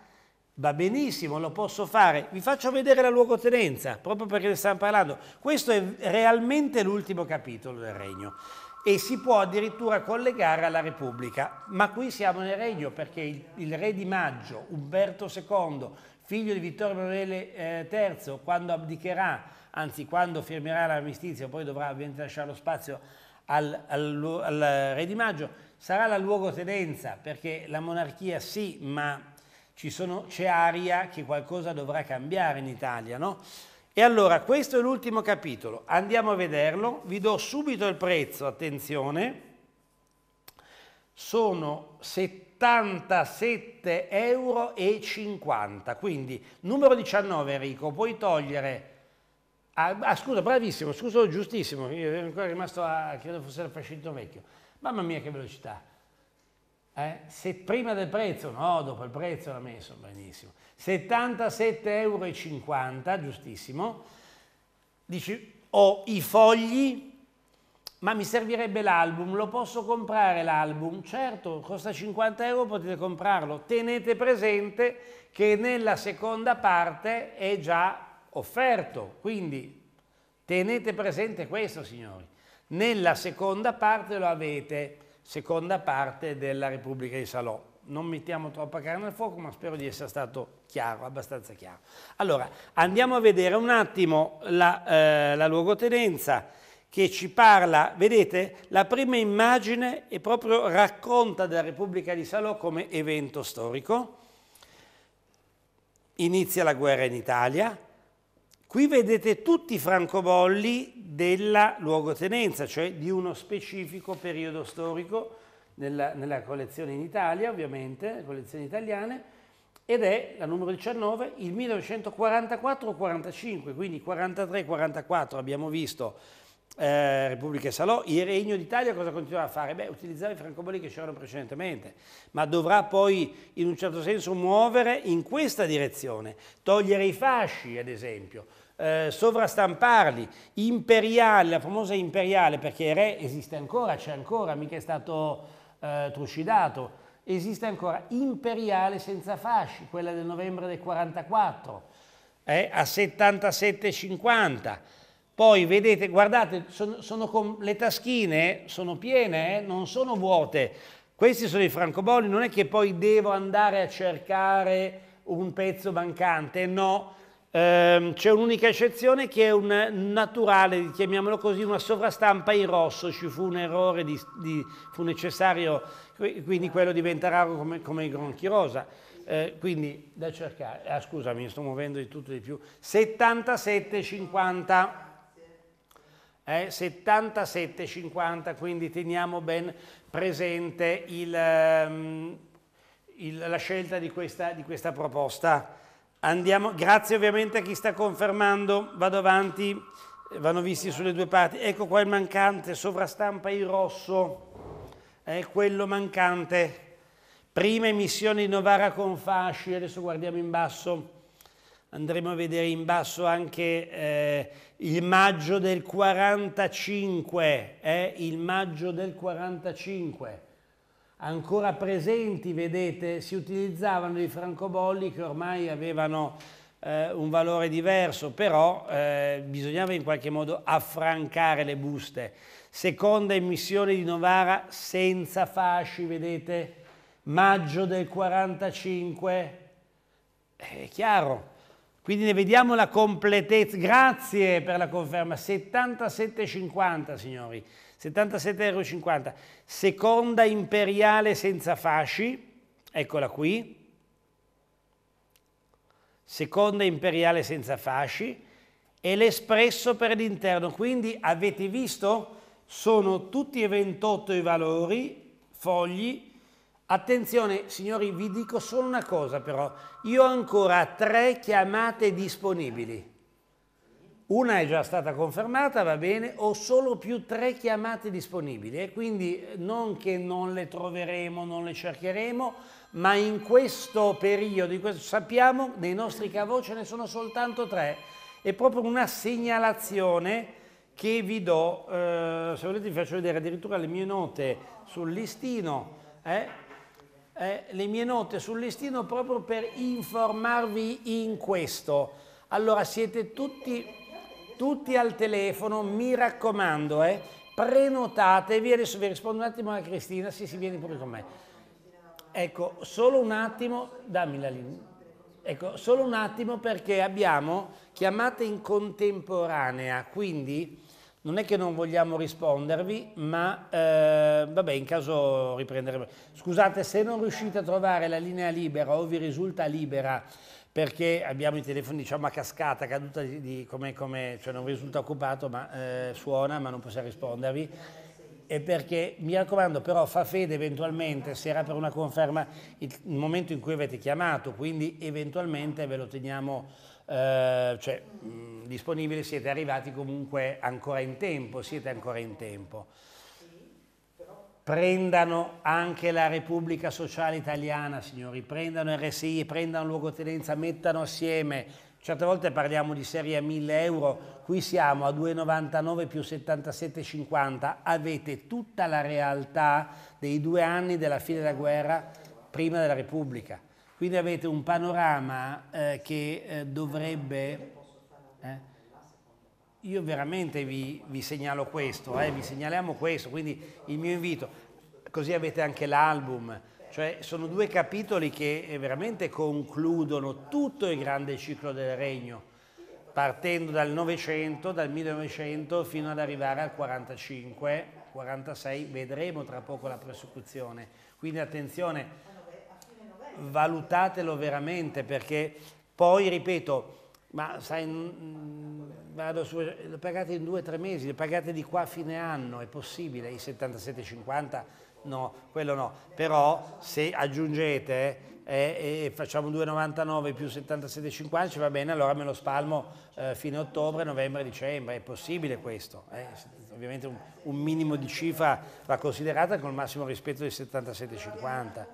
Speaker 1: va benissimo, lo posso fare. Vi faccio vedere la luogotenenza, proprio perché ne stiamo parlando. Questo è realmente l'ultimo capitolo del regno e si può addirittura collegare alla Repubblica. Ma qui siamo nel regno perché il, il re di maggio, Umberto II, figlio di Vittorio Emanuele eh, III, quando abdicherà, anzi quando firmerà l'armistizio, poi dovrà ovviamente lasciare lo spazio al, al, al re di maggio, sarà la luogotenenza perché la monarchia sì, ma c'è aria che qualcosa dovrà cambiare in Italia, no? E allora questo è l'ultimo capitolo, andiamo a vederlo, vi do subito il prezzo, attenzione, sono 77,50 euro, quindi numero 19 Enrico, puoi togliere, ah, ah scusa bravissimo, scusa giustissimo, io ero ancora rimasto a, credo fosse il fascino vecchio, mamma mia che velocità, eh? se prima del prezzo, no dopo il prezzo l'ha messo, benissimo, 77,50 euro, giustissimo. Dici, ho i fogli, ma mi servirebbe l'album, lo posso comprare l'album? Certo, costa 50 euro, potete comprarlo. Tenete presente che nella seconda parte è già offerto, quindi tenete presente questo, signori. Nella seconda parte lo avete, seconda parte della Repubblica di Salò non mettiamo troppa carne al fuoco, ma spero di essere stato chiaro, abbastanza chiaro. Allora, andiamo a vedere un attimo la, eh, la luogotenenza che ci parla, vedete, la prima immagine è proprio racconta della Repubblica di Salò come evento storico. Inizia la guerra in Italia. Qui vedete tutti i francobolli della luogotenenza, cioè di uno specifico periodo storico, nella, nella collezione in Italia, ovviamente, le collezioni italiane, ed è la numero 19, il 1944-45, quindi 43-44 abbiamo visto eh, Repubblica e Salò, il Regno d'Italia cosa continuava a fare? Beh, utilizzava i francobolli che c'erano precedentemente, ma dovrà poi in un certo senso muovere in questa direzione, togliere i fasci ad esempio, eh, sovrastamparli, imperiale, la famosa imperiale, perché il re esiste ancora, c'è ancora, mica è stato eh, trucidato. Esiste ancora Imperiale senza fasci, quella del novembre del 44, eh, a 77,50. Poi vedete, guardate, sono, sono con, le taschine sono piene, eh, non sono vuote. Questi sono i francobolli, non è che poi devo andare a cercare un pezzo mancante, no Ehm, c'è un'unica eccezione che è un naturale, chiamiamolo così, una sovrastampa in rosso, ci fu un errore, di, di, fu necessario, quindi quello diventa raro come, come il gronchi rosa. Eh, quindi da cercare, ah, scusami, sto muovendo di tutto e di più, 77,50. Eh, 77,50, quindi teniamo ben presente il, um, il, la scelta di questa, di questa proposta. Andiamo, grazie ovviamente a chi sta confermando, vado avanti, vanno visti sulle due parti. Ecco qua il mancante, sovrastampa il rosso, è quello mancante. Prima emissione di Novara con fasci, adesso guardiamo in basso, andremo a vedere in basso anche eh, il maggio del 45, eh, il maggio del 45 ancora presenti, vedete, si utilizzavano i francobolli che ormai avevano eh, un valore diverso, però eh, bisognava in qualche modo affrancare le buste. Seconda emissione di Novara senza fasci, vedete, maggio del 45, è eh, chiaro. Quindi ne vediamo la completezza. Grazie per la conferma. 77,50 signori. 77,50 euro. Seconda imperiale senza fasci, eccola qui. Seconda imperiale senza fasci e l'espresso per l'interno. Quindi avete visto? Sono tutti e 28 i valori, fogli. Attenzione signori, vi dico solo una cosa però, io ho ancora tre chiamate disponibili una è già stata confermata, va bene, ho solo più tre chiamate disponibili, eh? quindi eh, non che non le troveremo, non le cercheremo, ma in questo periodo, in questo, sappiamo, nei nostri cavò ce ne sono soltanto tre, è proprio una segnalazione che vi do, eh, se volete vi faccio vedere addirittura le mie note sul listino, eh? eh le mie note sul listino proprio per informarvi in questo. Allora siete tutti tutti al telefono, mi raccomando, eh, prenotatevi, adesso vi rispondo un attimo a Cristina, sì, sì, vieni pure con me. Ecco, solo un attimo, dammi la linea. Ecco, solo un attimo perché abbiamo chiamate in contemporanea, quindi non è che non vogliamo rispondervi, ma eh, vabbè, in caso riprenderemo. Scusate, se non riuscite a trovare la linea libera o vi risulta libera perché abbiamo i telefoni diciamo a cascata, caduta di, di come, come, cioè non risulta occupato ma eh, suona ma non possiamo rispondervi e perché mi raccomando però fa fede eventualmente se era per una conferma il momento in cui avete chiamato quindi eventualmente ve lo teniamo eh, cioè, mh, disponibile siete arrivati comunque ancora in tempo siete ancora in tempo prendano anche la Repubblica Sociale Italiana, signori, prendano RSI, prendano luogotenenza, mettano assieme. Certe volte parliamo di serie a 1000 euro, qui siamo a 2,99 più 77,50. Avete tutta la realtà dei due anni della fine della guerra prima della Repubblica. Quindi avete un panorama eh, che eh, dovrebbe... Eh, io veramente vi, vi segnalo questo, eh, vi segnaliamo questo, quindi il mio invito, così avete anche l'album, cioè sono due capitoli che eh, veramente concludono tutto il grande ciclo del regno, partendo dal Novecento, dal 1900 fino ad arrivare al 45, 46, vedremo tra poco la prosecuzione, quindi attenzione, valutatelo veramente perché poi, ripeto, ma sai, vado su, le pagate in due o tre mesi, le pagate di qua a fine anno, è possibile, i 77,50 no, quello no, però se aggiungete eh, e facciamo 2,99 più 77,50 ci va bene, allora me lo spalmo eh, fine ottobre, novembre, dicembre, è possibile questo, eh? ovviamente un, un, minimo di cifra va considerata con il massimo rispetto dei 77,50.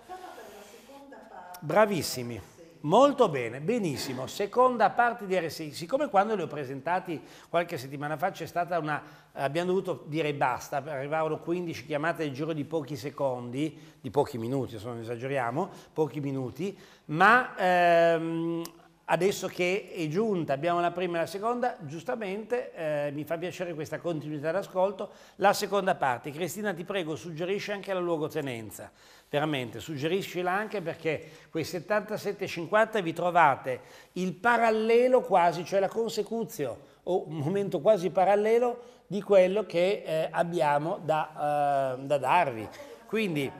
Speaker 1: Bravissimi molto bene, benissimo. Seconda parte di RSI. Siccome quando li ho presentati qualche settimana fa c'è stata una... abbiamo dovuto dire basta, arrivavano 15 chiamate nel giro di pochi secondi, di pochi minuti, se non esageriamo, pochi minuti, ma... Ehm, adesso che è giunta, abbiamo la prima e la seconda, giustamente eh, mi fa piacere questa continuità d'ascolto. La seconda parte, Cristina ti prego, suggerisce anche la luogotenenza veramente suggeriscila anche perché quei 77,50 vi trovate il parallelo quasi, cioè la consecuzio o un momento quasi parallelo di quello che eh, abbiamo da, eh, da darvi. Quindi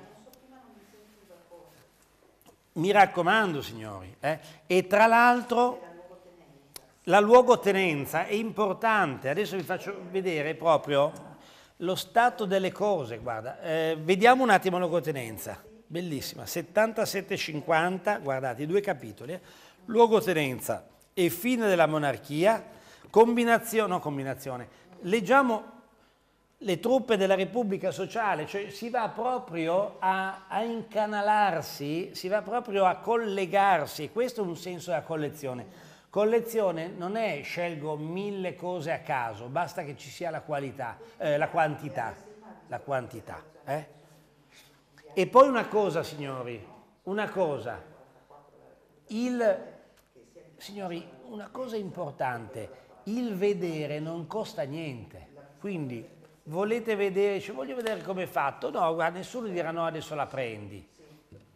Speaker 1: mi raccomando signori, eh? e tra l'altro la luogotenenza è importante, adesso vi faccio vedere proprio lo stato delle cose, guarda, eh, vediamo un attimo luogotenenza, bellissima, 77-50, guardate, i due capitoli, eh. luogotenenza e fine della monarchia, combinazione, no combinazione, leggiamo le truppe della Repubblica Sociale, cioè si va proprio a, a, incanalarsi, si va proprio a collegarsi, questo è un senso della collezione. Collezione non è scelgo mille cose a caso, basta che ci sia la qualità, eh, la quantità, la quantità. Eh? E poi una cosa, signori, una cosa, il, signori, una cosa importante, il vedere non costa niente, quindi volete vedere, cioè, voglio vedere come è fatto, no, guarda, nessuno dirà no, adesso la prendi.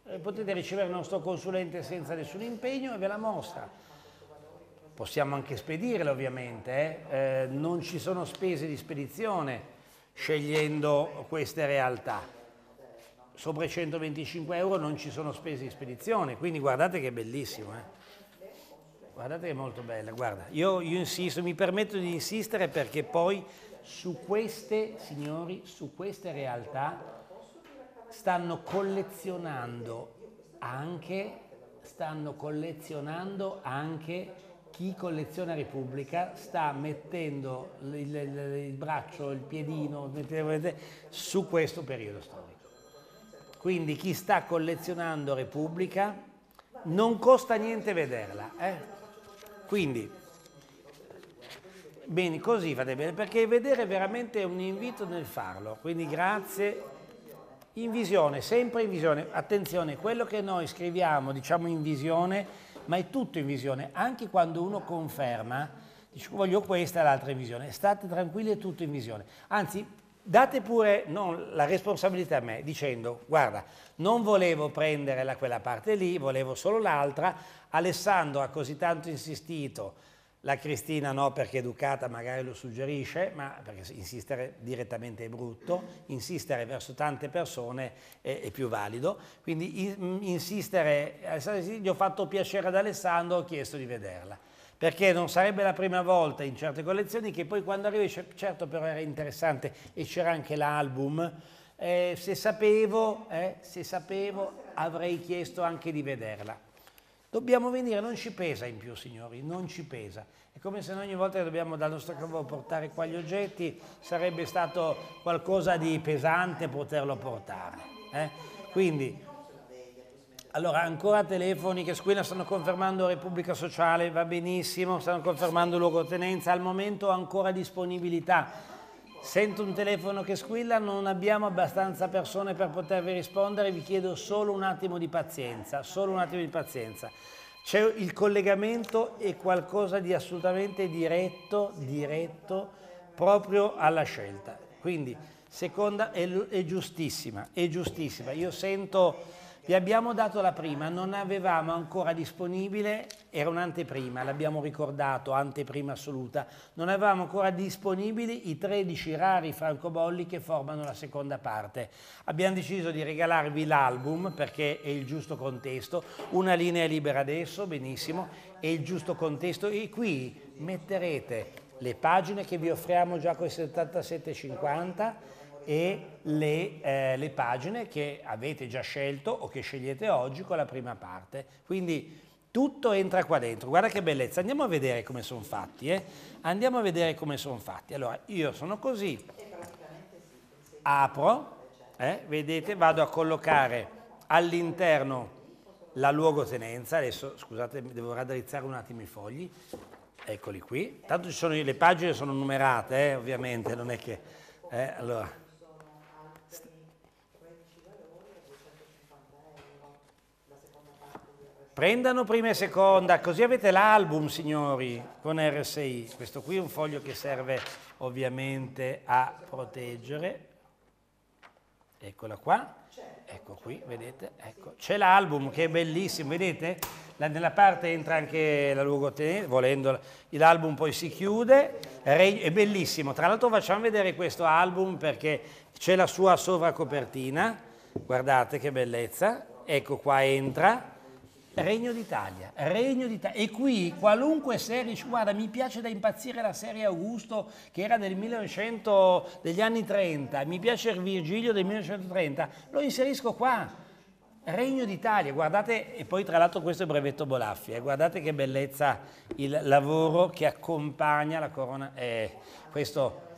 Speaker 1: Eh, potete ricevere il nostro consulente senza nessun impegno e ve la mostra possiamo anche spedirle ovviamente, eh? Eh, non ci sono spese di spedizione scegliendo queste realtà. Sopra i 125 euro non ci sono spese di spedizione, quindi guardate che bellissimo. Eh? Guardate che è molto bella, guarda. Io, io insisto, mi permetto di insistere perché poi su queste, signori, su queste realtà stanno collezionando anche, stanno collezionando anche chi colleziona Repubblica sta mettendo il, il, il braccio, il piedino su questo periodo storico. Quindi chi sta collezionando Repubblica non costa niente vederla. Eh? Quindi, bene, così fate bene, perché vedere è veramente un invito nel farlo. Quindi grazie. In visione, sempre in visione. Attenzione, quello che noi scriviamo, diciamo in visione, ma è tutto in visione, anche quando uno conferma, dice voglio questa, l'altra in visione, state tranquilli, è tutto in visione. Anzi, date pure non, la responsabilità a me dicendo guarda non volevo prendere la, quella parte lì volevo solo l'altra Alessandro ha così tanto insistito la Cristina no perché educata magari lo suggerisce, ma perché insistere direttamente è brutto, insistere verso tante persone è, è più valido, quindi mm, insistere, eh, gli ho fatto piacere ad Alessandro, ho chiesto di vederla, perché non sarebbe la prima volta in certe collezioni che poi quando arrivi, certo però era interessante e c'era anche l'album, eh, se sapevo, eh, se sapevo avrei chiesto anche di vederla. Dobbiamo venire, non ci pesa in più signori, non ci pesa. È come se ogni volta che dobbiamo dal nostro campo portare qua gli oggetti sarebbe stato qualcosa di pesante poterlo portare. Eh? Quindi, allora ancora telefoni che squilla, stanno confermando Repubblica Sociale, va benissimo, stanno confermando luogotenenza, al momento ancora disponibilità Sento un telefono che squilla, non abbiamo abbastanza persone per potervi rispondere, vi chiedo solo un attimo di pazienza, solo un attimo di pazienza. C'è il collegamento è qualcosa di assolutamente diretto, diretto proprio alla scelta. Quindi seconda è, è giustissima, è giustissima. Io sento vi abbiamo dato la prima, non avevamo ancora disponibile, era un'anteprima, l'abbiamo ricordato, anteprima assoluta, non avevamo ancora disponibili i 13 rari francobolli che formano la seconda parte. Abbiamo deciso di regalarvi l'album perché è il giusto contesto, una linea libera adesso, benissimo, è il giusto contesto e qui metterete le pagine che vi offriamo già con i 77,50 e le, eh, le, pagine che avete già scelto o che scegliete oggi con la prima parte. Quindi tutto entra qua dentro. Guarda che bellezza. Andiamo a vedere come sono fatti. Eh? Andiamo a vedere come sono fatti. Allora, io sono così. Apro. Eh? Vedete, vado a collocare all'interno la luogotenenza. Adesso, scusate, devo raddrizzare un attimo i fogli. Eccoli qui. Tanto ci sono, le pagine sono numerate, eh, ovviamente, non è che... Eh, allora Prendano prima e seconda, così avete l'album, signori, con RSI. Questo qui è un foglio che serve ovviamente a proteggere. Eccola qua, ecco qui, vedete, ecco. C'è l'album che è bellissimo, vedete? nella parte entra anche la luogotenenza, volendo, l'album poi si chiude, è bellissimo. Tra l'altro facciamo vedere questo album perché c'è la sua sovracopertina, guardate che bellezza, ecco qua entra eh. Regno d'Italia, Regno d'Italia. E qui qualunque serie, guarda, mi piace da impazzire la serie Augusto che era del 1900, degli anni 30, mi piace il Virgilio del 1930, lo inserisco qua. Regno d'Italia, guardate, e poi tra l'altro questo è brevetto Bolaffi, eh, guardate che bellezza il lavoro che accompagna la corona, eh, questo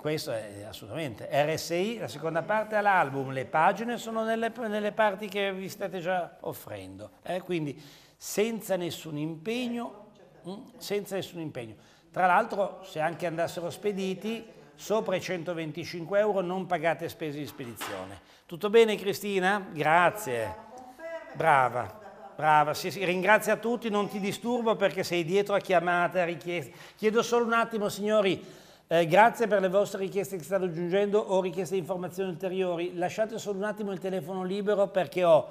Speaker 1: questo è assolutamente. RSI, la seconda parte all'album, le pagine sono nelle, nelle, parti che vi state già offrendo, eh? quindi senza nessun impegno, certo. mm, senza nessun impegno. Tra l'altro se anche andassero spediti, sopra i 125 euro non pagate spese di spedizione. Tutto bene Cristina? Grazie. Brava. Brava, sì, sì, ringrazio tutti, non ti disturbo perché sei dietro a chiamate, a richieste. Chiedo solo un attimo, signori, eh, grazie per le vostre richieste che state aggiungendo o richieste di informazioni ulteriori. Lasciate solo un attimo il telefono libero perché ho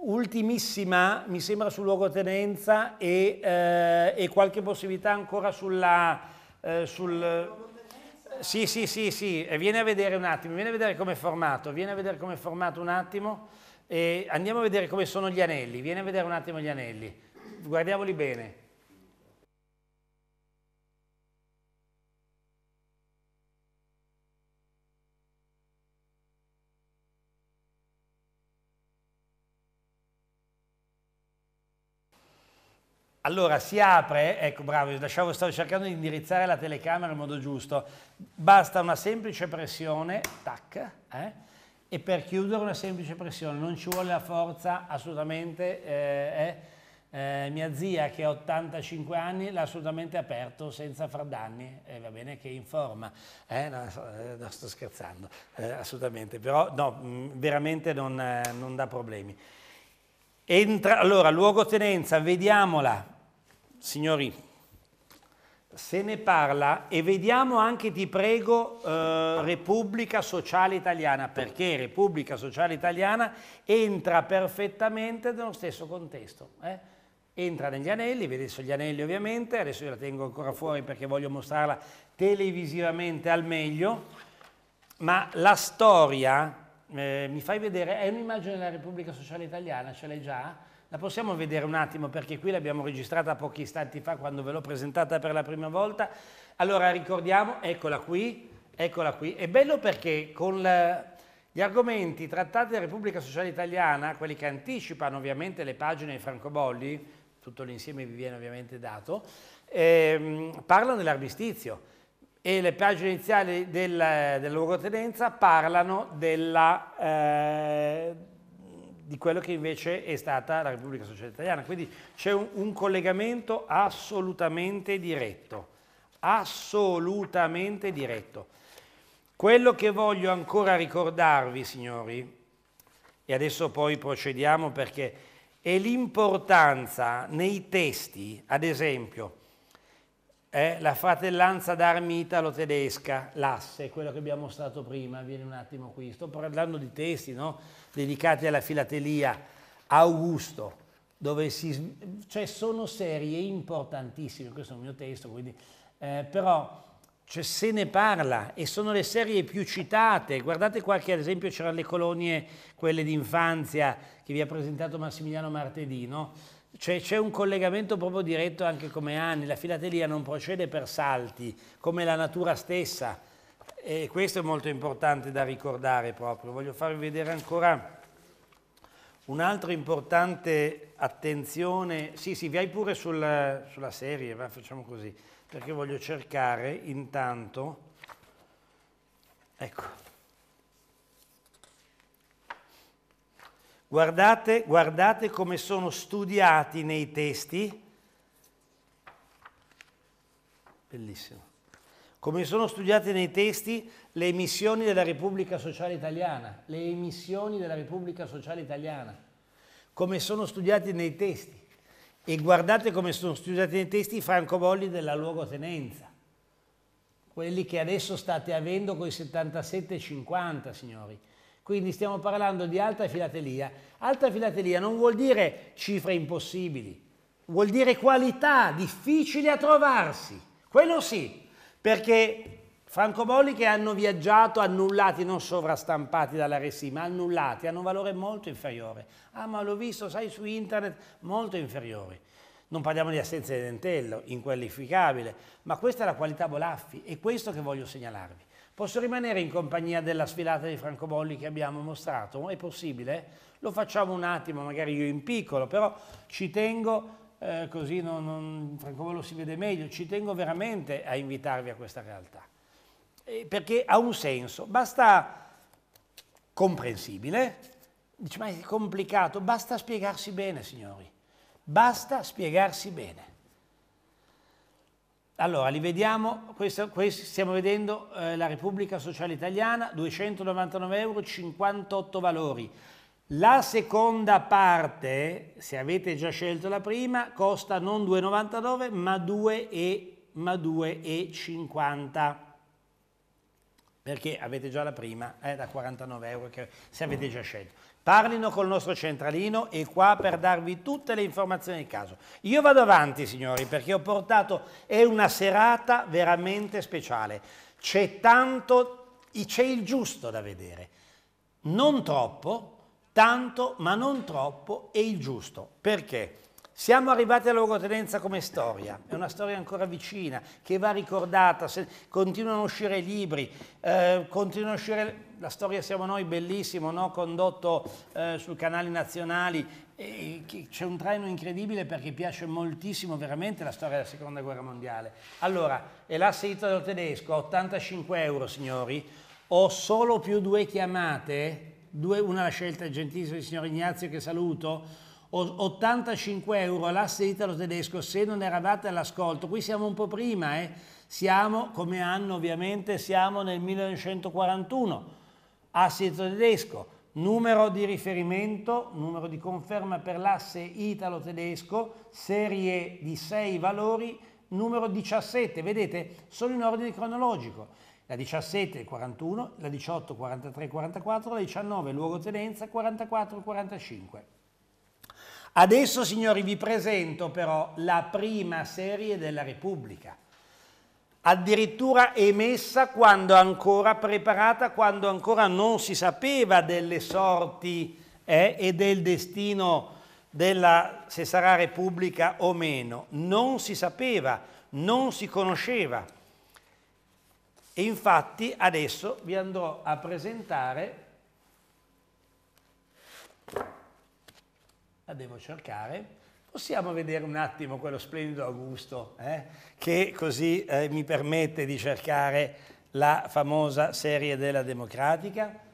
Speaker 1: ultimissima, mi sembra, sul luogotenenza e, eh, e qualche possibilità ancora sulla... Eh, sul... Sì, sì, sì, sì, e vieni a vedere un attimo, vieni a vedere come è formato, vieni a vedere come è formato un attimo e andiamo a vedere come sono gli anelli, vieni a vedere un attimo gli anelli, guardiamoli bene. Allora si apre, ecco bravo, lasciavo, stavo cercando di indirizzare la telecamera in modo giusto, basta una semplice pressione, tac, eh, e per chiudere una semplice pressione, non ci vuole la forza assolutamente, eh, eh, eh mia zia che ha 85 anni l'ha assolutamente aperto senza far danni, va bene che è in forma, eh, no, eh, no, sto scherzando, assolutamente, però no, mm, veramente non, non dà problemi. Entra, allora, luogotenenza, vediamola. Signori, se ne parla e vediamo anche, ti prego, eh, Repubblica Sociale Italiana, perché Repubblica Sociale Italiana entra perfettamente nello stesso contesto. Eh? Entra negli anelli, vedete sugli anelli ovviamente, adesso io la tengo ancora fuori perché voglio mostrarla televisivamente al meglio, ma la storia, eh, mi fai vedere, è un'immagine della Repubblica Sociale Italiana, ce l'hai già? La possiamo vedere un attimo perché qui l'abbiamo registrata pochi istanti fa quando ve l'ho presentata per la prima volta. Allora ricordiamo, eccola qui, eccola qui. È bello perché con la, gli argomenti trattati dalla Repubblica Sociale Italiana, quelli che anticipano ovviamente le pagine di francobolli, tutto l'insieme vi viene ovviamente dato, ehm, parlano dell'armistizio e le pagine iniziali della, della luogotenenza parlano della... Eh, di quello che invece è stata la Repubblica Sociale Italiana. Quindi c'è un, un collegamento assolutamente diretto, assolutamente diretto. Quello che voglio ancora ricordarvi, signori, e adesso poi procediamo perché è l'importanza nei testi, ad esempio, è la fratellanza d'armi italo-tedesca, l'asse, quello che abbiamo mostrato prima, viene un attimo qui, sto parlando di testi no? dedicati alla filatelia, Augusto, dove si, cioè sono serie importantissime, questo è il mio testo, quindi, eh, però cioè, se ne parla e sono le serie più citate, guardate qua ad esempio c'erano le colonie, quelle d'infanzia che vi ha presentato Massimiliano martedì, no? Cioè c'è un collegamento proprio diretto anche come anni, la filatelia non procede per salti, come la natura stessa, e questo è molto importante da ricordare proprio. Voglio farvi vedere ancora un'altra importante attenzione, sì sì, vi hai pure sul, sulla serie, ma facciamo così, perché voglio cercare intanto, ecco, Guardate, guardate come sono studiati nei testi, bellissimo, come sono studiate nei testi le emissioni della Repubblica Sociale Italiana, le emissioni della Repubblica Sociale Italiana, come sono studiati nei testi. E guardate come sono studiati nei testi i francobolli della luogotenenza, quelli che adesso state avendo con i 77,50, signori quindi stiamo parlando di alta filatelia. Alta filatelia non vuol dire cifre impossibili, vuol dire qualità difficili a trovarsi. Quello sì, perché francobolli che hanno viaggiato annullati, non sovrastampati dalla Resi, ma annullati, hanno un valore molto inferiore. Ah, ma l'ho visto, sai, su internet, molto inferiore. Non parliamo di assenza di dentello, inqualificabile, ma questa è la qualità Bolaffi, è questo che voglio segnalarvi. Posso rimanere in compagnia della sfilata di francobolli che abbiamo mostrato? È possibile? Lo facciamo un attimo, magari io in piccolo, però ci tengo, eh, così non, non, il francobollo si vede meglio, ci tengo veramente a invitarvi a questa realtà. Eh, perché ha un senso, basta comprensibile, dice ma è complicato, basta spiegarsi bene signori, basta spiegarsi bene. Allora, li vediamo, questo, questo, stiamo vedendo eh, la Repubblica Sociale Italiana, 299 euro, 58 valori. La seconda parte, se avete già scelto la prima, costa non 2,99 ma 2,50 perché avete già la prima, è eh, da 49 euro che, se avete già scelto. Parlino col nostro centralino e qua per darvi tutte le informazioni del caso. Io vado avanti signori perché ho portato, è una serata veramente speciale. C'è tanto, c'è il giusto da vedere. Non troppo, tanto ma non troppo e il giusto. Perché? Siamo arrivati alla luogotenenza come storia, è una storia ancora vicina, che va ricordata, se, continuano a uscire i libri, eh, continuano a uscire... La storia siamo noi, bellissimo, no? condotto eh, su canali nazionali, c'è un traino incredibile perché piace moltissimo veramente la storia della seconda guerra mondiale. Allora, e l'asse italo tedesco a 85 euro, signori, ho solo più due chiamate, due, una la scelta gentile del signor Ignazio che saluto, 85 euro l'asse italo-tedesco se non eravate all'ascolto. Qui siamo un po' prima, eh? siamo come anno ovviamente, siamo nel 1941, asse italo-tedesco, numero di riferimento, numero di conferma per l'asse italo-tedesco, serie di 6 valori, numero 17, vedete, sono in ordine cronologico la 17 41, la 18 43 44, la 19 luogotenenza 44 45. Adesso, signori, vi presento però la prima serie della Repubblica, addirittura emessa quando ancora preparata, quando ancora non si sapeva delle sorti eh, e del destino della, se sarà Repubblica o meno. Non si sapeva, non si conosceva. E infatti adesso vi andrò a presentare la devo cercare. Possiamo vedere un attimo quello splendido Augusto eh? che così eh, mi permette di cercare la famosa serie della democratica.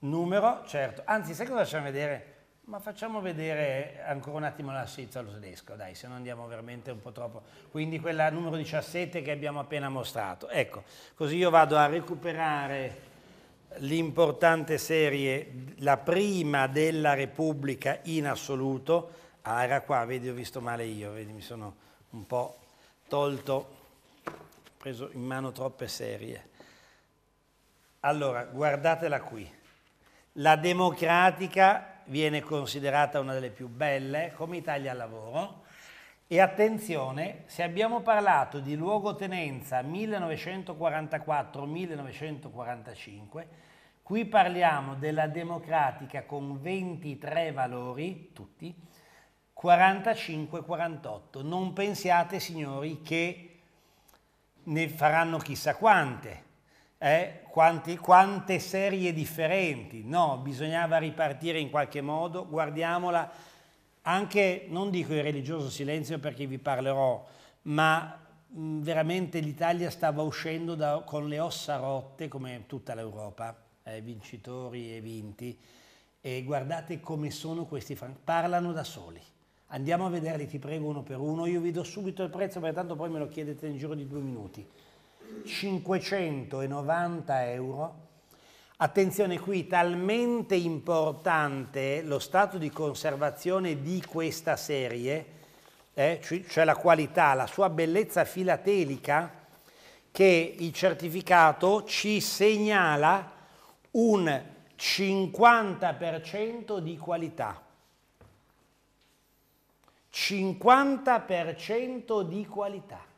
Speaker 1: Numero, certo. Anzi, sai cosa facciamo vedere? Ma facciamo vedere ancora un attimo la sizza allo tedesco, dai, se no andiamo veramente un po' troppo. Quindi quella numero 17 che abbiamo appena mostrato. Ecco, così io vado a recuperare l'importante serie, la prima della Repubblica in assoluto, ah era qua, vedi ho visto male io, vedi mi sono un po' tolto, ho preso in mano troppe serie. Allora, guardatela qui. La democratica viene considerata una delle più belle, come Italia al lavoro, e attenzione, se abbiamo parlato di luogotenenza 1944-1945, qui parliamo della democratica con 23 valori, tutti, 45-48. Non pensiate, signori, che ne faranno chissà quante, eh? Quanti, quante serie differenti. No, bisognava ripartire in qualche modo, guardiamola anche, non dico il religioso silenzio perché vi parlerò, ma veramente l'Italia stava uscendo da, con le ossa rotte come tutta l'Europa, eh, vincitori e vinti, e guardate come sono questi franchi, parlano da soli. Andiamo a vederli, ti prego, uno per uno. Io vi do subito il prezzo, perché tanto poi me lo chiedete in giro di due minuti. 590 euro Attenzione qui, talmente importante lo stato di conservazione di questa serie, eh, cioè la qualità, la sua bellezza filatelica, che il certificato ci segnala un 50% di qualità. 50% di qualità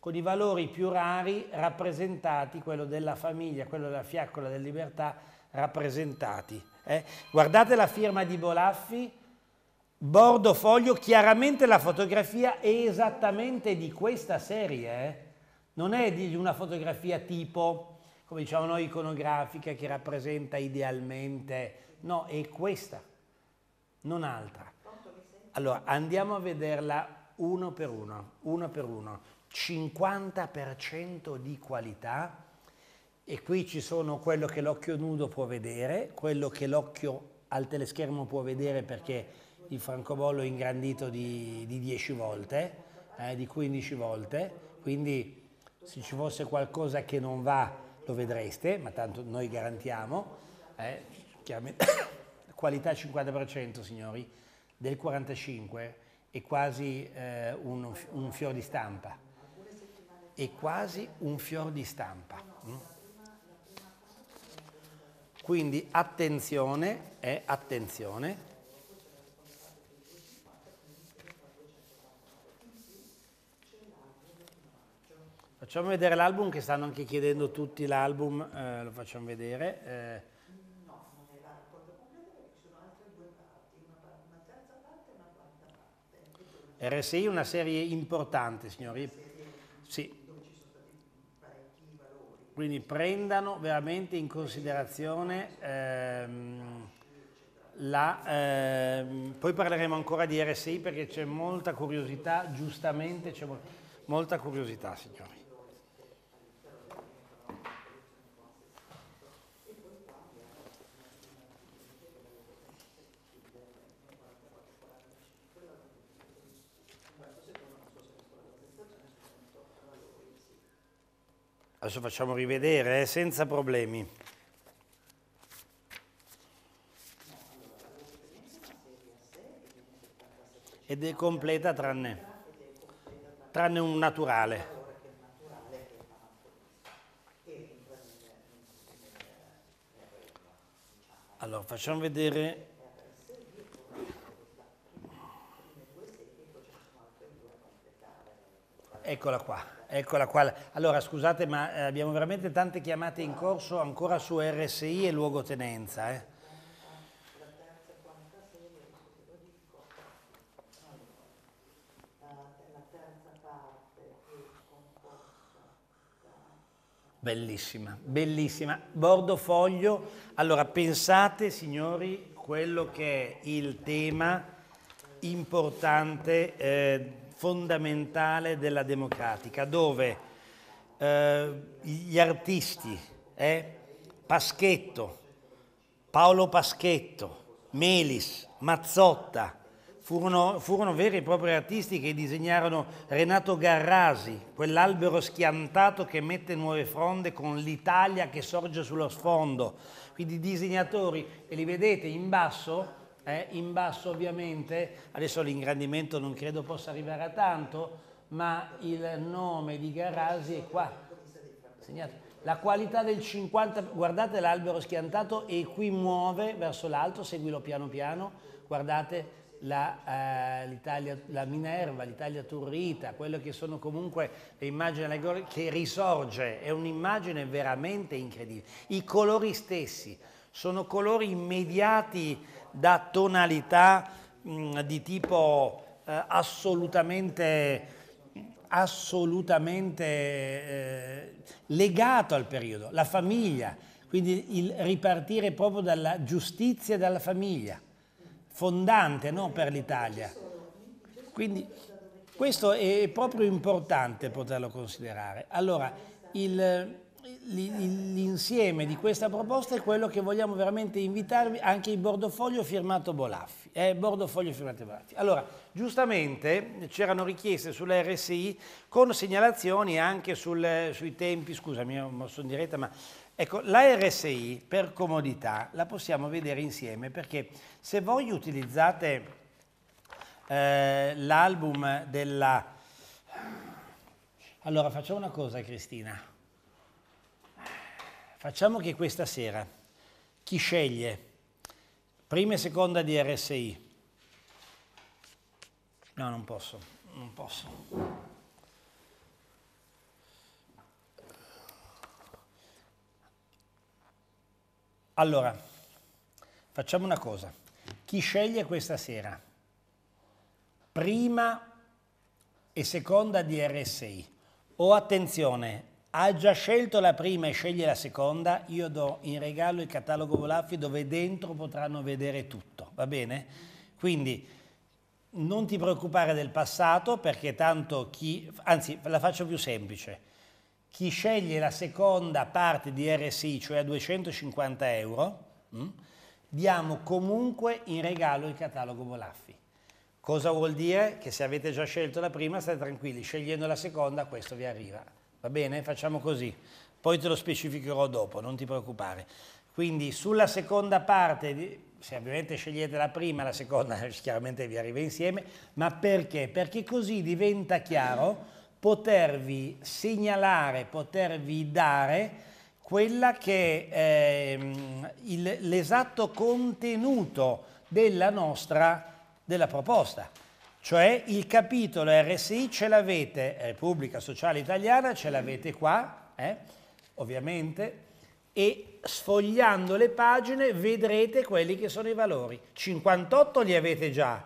Speaker 1: con i valori più rari rappresentati, quello della famiglia, quello della fiaccola della libertà rappresentati. Eh? Guardate la firma di Bolaffi, bordo foglio, chiaramente la fotografia è esattamente di questa serie, eh? non è di una fotografia tipo, come diciamo noi, iconografica che rappresenta idealmente, no, è questa, non altra. Allora, andiamo a vederla uno per uno, uno per uno. 50% di qualità e qui ci sono quello che l'occhio nudo può vedere, quello che l'occhio al teleschermo può vedere perché il francobollo è ingrandito di, di 10 volte, eh, di 15 volte, quindi se ci fosse qualcosa che non va lo vedreste, ma tanto noi garantiamo, eh, chiaramente qualità 50% signori, del 45 è quasi eh, un, un fior di stampa è quasi un fior di stampa. Mm? Quindi attenzione, eh, attenzione. Facciamo vedere l'album che stanno anche chiedendo tutti l'album, eh, lo facciamo vedere. Eh. RSI è una serie importante, signori. Sì, quindi prendano veramente in considerazione ehm, la... Ehm, poi parleremo ancora di RSI perché c'è molta curiosità, giustamente c'è molta curiosità, signori. Adesso facciamo rivedere, eh, senza problemi. Ed è completa tranne, tranne un naturale. Allora, facciamo vedere Eccola qua. Eccola qua. Allora, scusate, ma eh, abbiamo veramente tante chiamate in corso ancora su RSI e luogotenenza. Eh. Bellissima, bellissima. Bordo foglio. Allora, pensate, signori, quello che è il tema importante eh, fondamentale della democratica, dove eh, gli artisti, eh, Paschetto, Paolo Paschetto, Melis, Mazzotta, Furono, furono, veri e propri artisti che disegnarono Renato Garrasi, quell'albero schiantato che mette nuove fronde con l'Italia che sorge sullo sfondo. Quindi disegnatori, e li vedete in basso, eh, in basso ovviamente, adesso l'ingrandimento non credo possa arrivare a tanto, ma il nome di Garasi è qua, segnato. La qualità del 50, guardate l'albero schiantato e qui muove verso l'alto, seguilo piano piano, guardate la, eh, la Minerva, l'Italia Turrita, quello che sono comunque le immagini allegoriche che risorge, è un'immagine veramente incredibile. I colori stessi sono colori immediati da tonalità mh, mm, di tipo eh, assolutamente, assolutamente eh, legato al periodo, la famiglia, quindi il ripartire proprio dalla giustizia e dalla famiglia, fondante no, per l'Italia. Quindi questo è proprio importante poterlo considerare. Allora, il, l'insieme di questa proposta è quello che vogliamo veramente invitarvi anche il bordofoglio firmato Bolaffi. Eh, bordofoglio firmato Bolaffi. Allora, giustamente c'erano richieste sulla RSI con segnalazioni anche sul, sui tempi, scusami, sono in diretta, ma ecco, la RSI per comodità la possiamo vedere insieme perché se voi utilizzate eh, l'album della... Allora, facciamo una cosa Cristina. Facciamo che questa sera chi sceglie prima e seconda di RSI, no non posso, non posso. Allora, facciamo una cosa, chi sceglie questa sera prima e seconda di RSI, o attenzione ha già scelto la prima e sceglie la seconda, io do in regalo il catalogo Volaffi dove dentro potranno vedere tutto, va bene? Quindi non ti preoccupare del passato perché tanto chi, anzi la faccio più semplice, chi sceglie la seconda parte di RSI, cioè a 250 euro, mm, diamo comunque in regalo il catalogo Volaffi. Cosa vuol dire? Che se avete già scelto la prima, state tranquilli, scegliendo la seconda questo vi arriva. Va bene? Facciamo così. Poi te lo specificherò dopo, non ti preoccupare. Quindi sulla seconda parte, se ovviamente scegliete la prima, la seconda chiaramente vi arriva insieme, ma perché? Perché così diventa chiaro potervi segnalare, potervi dare quella che è ehm, l'esatto contenuto della nostra della proposta. Cioè il capitolo RSI ce l'avete, Repubblica Sociale Italiana, ce l'avete qua, eh, ovviamente, e sfogliando le pagine vedrete quelli che sono i valori. 58 li avete già.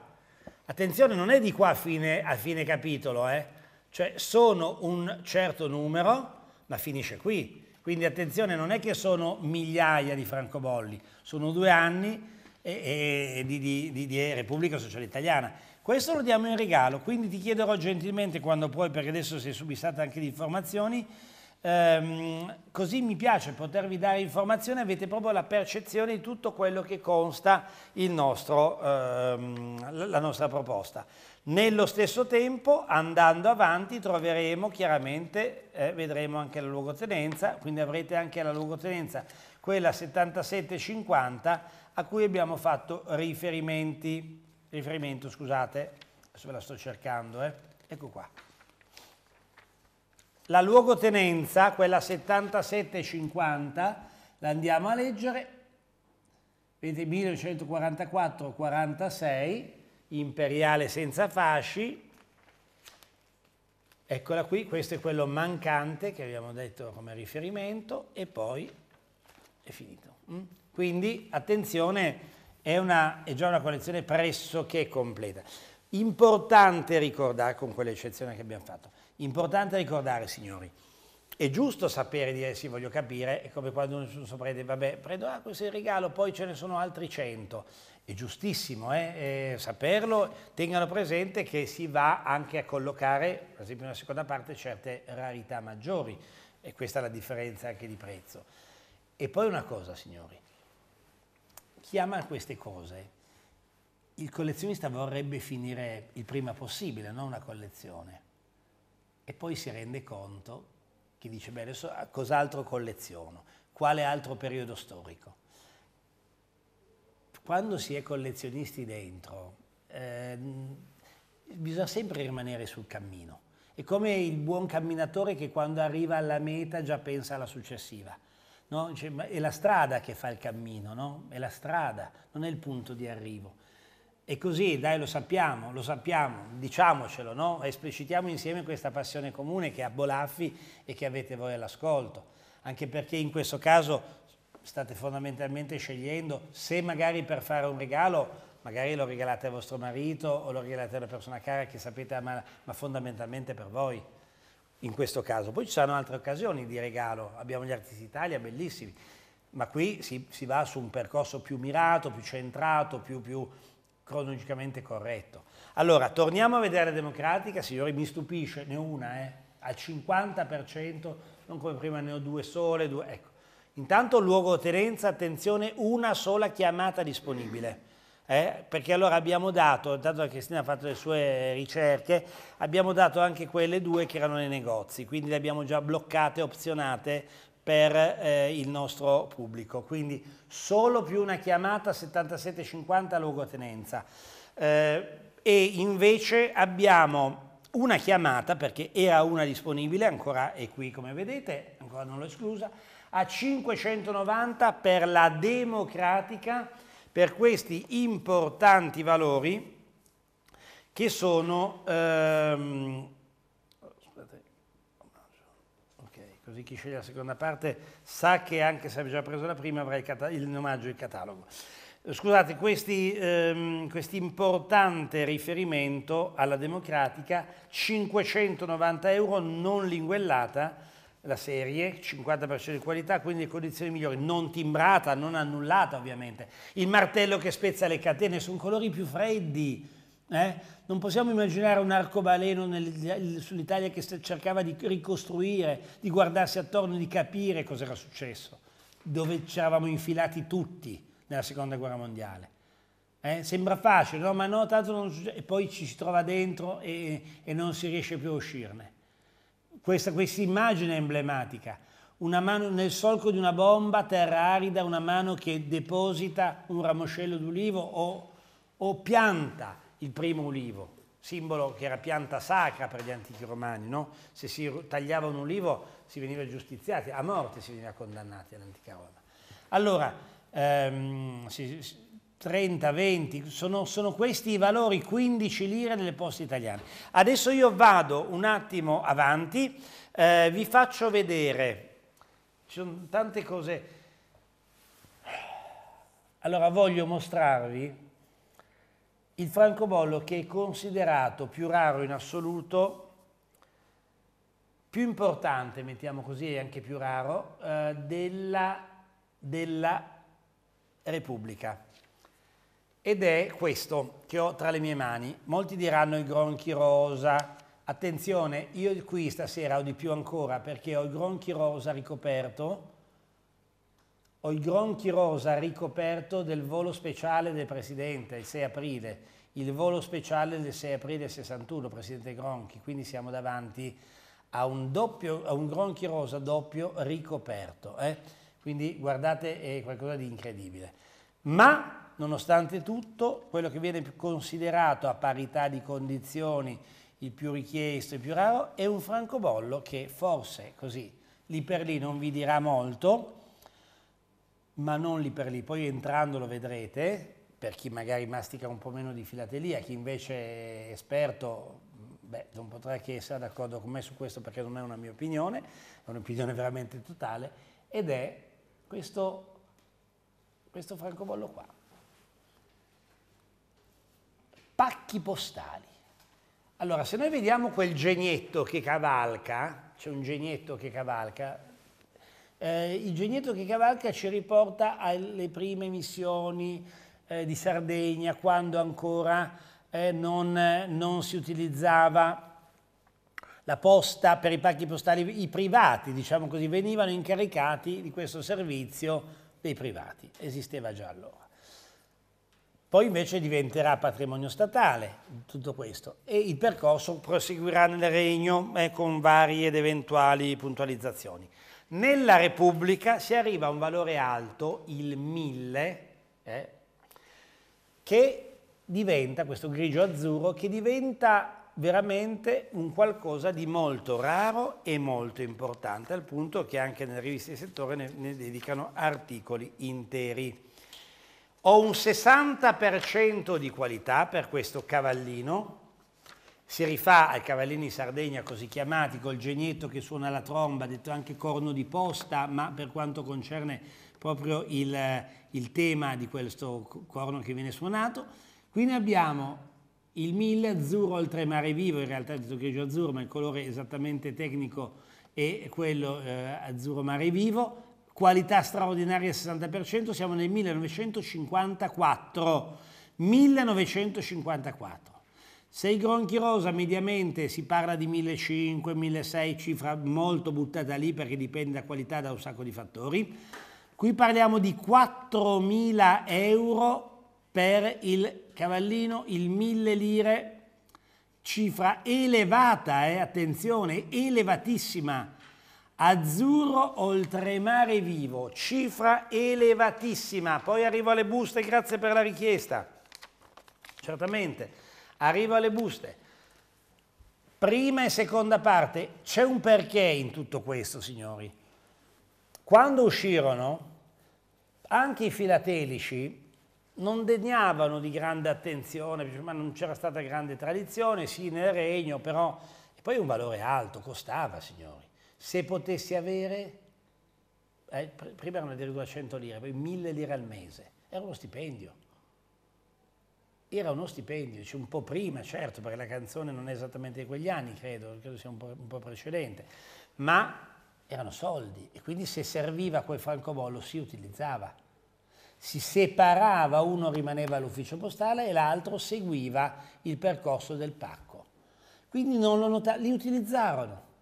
Speaker 1: Attenzione, non è di qua a fine, a fine capitolo, eh. cioè sono un certo numero, ma finisce qui. Quindi attenzione, non è che sono migliaia di francobolli, sono due anni e, eh, e, eh, di, di, di, di Repubblica Sociale Italiana questo lo diamo in regalo, quindi ti chiederò gentilmente quando puoi, perché adesso sei subissata anche di informazioni, ehm, così mi piace potervi dare informazioni, avete proprio la percezione di tutto quello che consta nostro, ehm, la nostra proposta. Nello stesso tempo, andando avanti, troveremo chiaramente, eh, vedremo anche la luogotenenza, quindi avrete anche la luogotenenza, quella 7750 a cui abbiamo fatto riferimenti riferimento, scusate, adesso ve la sto cercando, eh. ecco qua. La luogotenenza, quella 7750, la andiamo a leggere, vedete 1944-46, imperiale senza fasci, eccola qui, questo è quello mancante che abbiamo detto come riferimento e poi è finito. Mm? Quindi attenzione è, una, è già una collezione pressoché completa. Importante ricordare, con quell'eccezione che abbiamo fatto, importante ricordare, signori, è giusto sapere dire sì, voglio capire, è come quando uno so prende, vabbè, prendo ah, questo regalo, poi ce ne sono altri 100. È giustissimo eh? Eh, saperlo, tengano presente che si va anche a collocare, per esempio nella seconda parte, certe rarità maggiori e questa è la differenza anche di prezzo. E poi una cosa, signori, chiama queste cose, il collezionista vorrebbe finire il prima possibile, non una collezione. E poi si rende conto che dice, beh, adesso cos'altro colleziono? Quale altro periodo storico? Quando si è collezionisti dentro, eh, bisogna sempre rimanere sul cammino. È come il buon camminatore che quando arriva alla meta già pensa alla successiva. No? Dice, è la strada che fa il cammino, no? è la strada, non è il punto di arrivo. E così, dai, lo sappiamo, lo sappiamo, diciamocelo, no? esplicitiamo insieme questa passione comune che ha Bolaffi e che avete voi all'ascolto, anche perché in questo caso state fondamentalmente scegliendo se magari per fare un regalo magari lo regalate a vostro marito o lo regalate a una persona cara che sapete ama, ma fondamentalmente per voi in questo caso. Poi ci saranno altre occasioni di regalo, abbiamo gli artisti Italia bellissimi, ma qui si, si va su un percorso più mirato, più centrato, più, più cronologicamente corretto. Allora, torniamo a vedere la Democratica, signori, mi stupisce, ne ho una, eh, al 50%, non come prima ne ho due sole, due, ecco. Intanto luogotenenza, attenzione, una sola chiamata disponibile eh, perché allora abbiamo dato, dato che Cristina ha fatto le sue ricerche, abbiamo dato anche quelle due che erano nei negozi, quindi le abbiamo già bloccate, opzionate per eh, il nostro pubblico, quindi solo più una chiamata 7750 luogotenenza. Eh, e invece abbiamo una chiamata, perché era una disponibile, ancora è qui come vedete, ancora non l'ho esclusa, a 590 per la democratica per questi importanti valori che sono... Ehm, così chi sceglie la seconda parte sa che anche se aveva già preso la prima avrà il, il omaggio e il catalogo. Scusate, questi, ehm, questo importante riferimento alla democratica, 590 euro non linguellata, la serie, 50% di qualità, quindi le condizioni migliori, non timbrata, non annullata ovviamente. Il martello che spezza le catene, sono colori più freddi. Eh? Non possiamo immaginare un arcobaleno sull'Italia che cercava di ricostruire, di guardarsi attorno, di capire cosa era successo, dove ci eravamo infilati tutti nella seconda guerra mondiale. Eh? Sembra facile, no? ma no, tanto non succede. E poi ci si trova dentro e, e non si riesce più a uscirne questa, questa immagine emblematica, una mano nel solco di una bomba, terra arida, una mano che deposita un ramoscello d'ulivo o, o pianta il primo ulivo, simbolo che era pianta sacra per gli antichi romani, no? se si tagliava un ulivo si veniva giustiziati, a morte si veniva condannati all'antica Roma. Allora, ehm, si, si, 30, 20, sono, sono, questi i valori, 15 lire delle poste italiane. Adesso io vado un attimo avanti, eh, vi faccio vedere, ci sono tante cose. Allora voglio mostrarvi il francobollo che è considerato più raro in assoluto, più importante, mettiamo così, e anche più raro, eh, della, della Repubblica ed è questo che ho tra le mie mani. Molti diranno i gronchi rosa. Attenzione, io qui stasera ho di più ancora perché ho i gronchi rosa ricoperto, ho i gronchi rosa ricoperto del volo speciale del Presidente il 6 aprile, il volo speciale del 6 aprile 61, Presidente Gronchi, quindi siamo davanti a un, doppio, a un gronchi rosa doppio ricoperto. Eh? Quindi guardate, è qualcosa di incredibile. Ma nonostante tutto, quello che viene più considerato a parità di condizioni, il più richiesto, e più raro, è un francobollo che forse così lì per lì non vi dirà molto, ma non lì per lì. Poi entrando lo vedrete, per chi magari mastica un po' meno di filatelia, chi invece è esperto, beh, non potrà che essere d'accordo con me su questo perché non è una mia opinione, è un'opinione veramente totale, ed è questo, questo francobollo qua pacchi postali. Allora, se noi vediamo quel genietto che cavalca, c'è un genietto che cavalca, eh, il genietto che cavalca ci riporta alle prime missioni eh, di Sardegna, quando ancora eh, non, non si utilizzava la posta per i pacchi postali, i privati, diciamo così, venivano incaricati di questo servizio dei privati, esisteva già allora. Poi invece diventerà patrimonio statale tutto questo e il percorso proseguirà nel regno eh, con varie ed eventuali puntualizzazioni. Nella Repubblica si arriva a un valore alto, il 1000, eh, che diventa, questo grigio azzurro, che diventa veramente un qualcosa di molto raro e molto importante, al punto che anche nelle riviste di settore ne, ne dedicano articoli interi. Ho un 60% di qualità per questo cavallino, si rifà ai cavallini Sardegna così chiamati, col genietto che suona la tromba, detto anche corno di posta, ma per quanto concerne proprio il, il tema di questo corno che viene suonato. Qui ne abbiamo il 1000 azzurro oltremare vivo, in realtà è detto grigio azzurro, ma il colore esattamente tecnico è quello eh, azzurro mare vivo, qualità straordinaria 60%, siamo nel 1954. 1954. Se i gronchi rosa mediamente si parla di 1500, 1600, cifra molto buttata lì perché dipende da qualità da un sacco di fattori, qui parliamo di 4000 euro per il cavallino, il 1000 lire, cifra elevata, eh? attenzione, elevatissima Azzurro oltremare vivo, cifra elevatissima. Poi arrivo alle buste, grazie per la richiesta. Certamente, arrivo alle buste. Prima e seconda parte, c'è un perché in tutto questo, signori. Quando uscirono, anche i filatelici non degnavano di grande attenzione, ma non c'era stata grande tradizione, sì nel regno, però... E poi un valore alto, costava, signori se potessi avere, eh, prima erano addirittura 100 lire, poi 1000 lire al mese, era uno stipendio. Era uno stipendio, cioè un po' prima, certo, perché la canzone non è esattamente di quegli anni, credo, credo sia un po', un po precedente, ma erano soldi e quindi se serviva quel francobollo si utilizzava. Si separava, uno rimaneva all'ufficio postale e l'altro seguiva il percorso del pacco. Quindi non lo notavano, li utilizzarono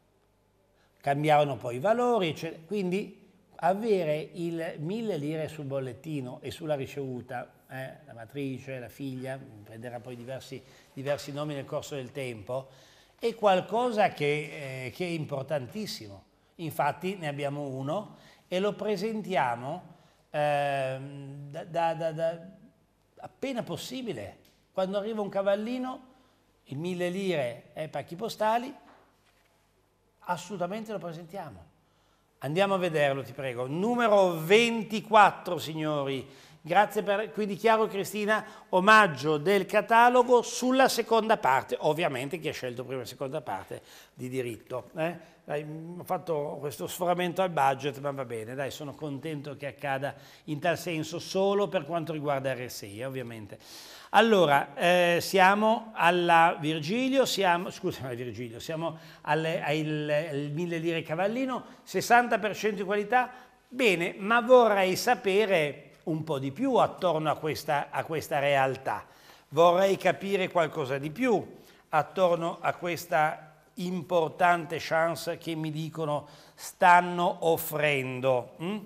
Speaker 1: cambiavano poi i valori, eccetera. quindi avere il 1000 lire sul bollettino e sulla ricevuta, eh, la matrice, la figlia, prenderà poi diversi, diversi, nomi nel corso del tempo, è qualcosa che, eh, che è importantissimo. Infatti ne abbiamo uno e lo presentiamo eh, da, da, da, appena possibile. Quando arriva un cavallino, il 1000 lire è pacchi postali, Assolutamente lo presentiamo. Andiamo a vederlo, ti prego. Numero 24, signori. Grazie per... Quindi chiaro Cristina, omaggio del catalogo sulla seconda parte. Ovviamente chi ha scelto prima e seconda parte di diritto. Eh? Dai, ho fatto questo sforamento al budget, ma va bene, dai, sono contento che accada in tal senso solo per quanto riguarda RSI, ovviamente. Allora, eh, siamo alla Virgilio, siamo, scusami Virgilio, siamo alle, al 1000 lire cavallino, 60% di qualità, bene, ma vorrei sapere un po' di più attorno a questa, a questa realtà, vorrei capire qualcosa di più attorno a questa importante chance che mi dicono stanno offrendo. Hm?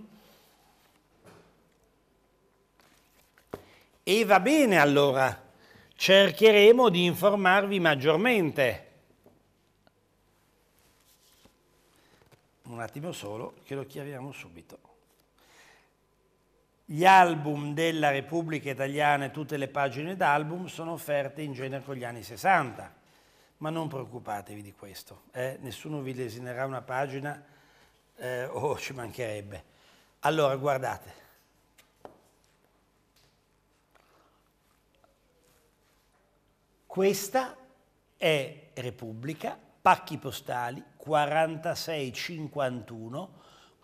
Speaker 1: E va bene allora, cercheremo di informarvi maggiormente. Un attimo solo, che lo chiariamo subito. Gli album della Repubblica Italiana e tutte le pagine d'album sono offerte in genere con gli anni 60, ma non preoccupatevi di questo, eh? nessuno vi lesinerà una pagina eh, o oh, ci mancherebbe. Allora, guardate. Questa è Repubblica, pacchi postali 4651,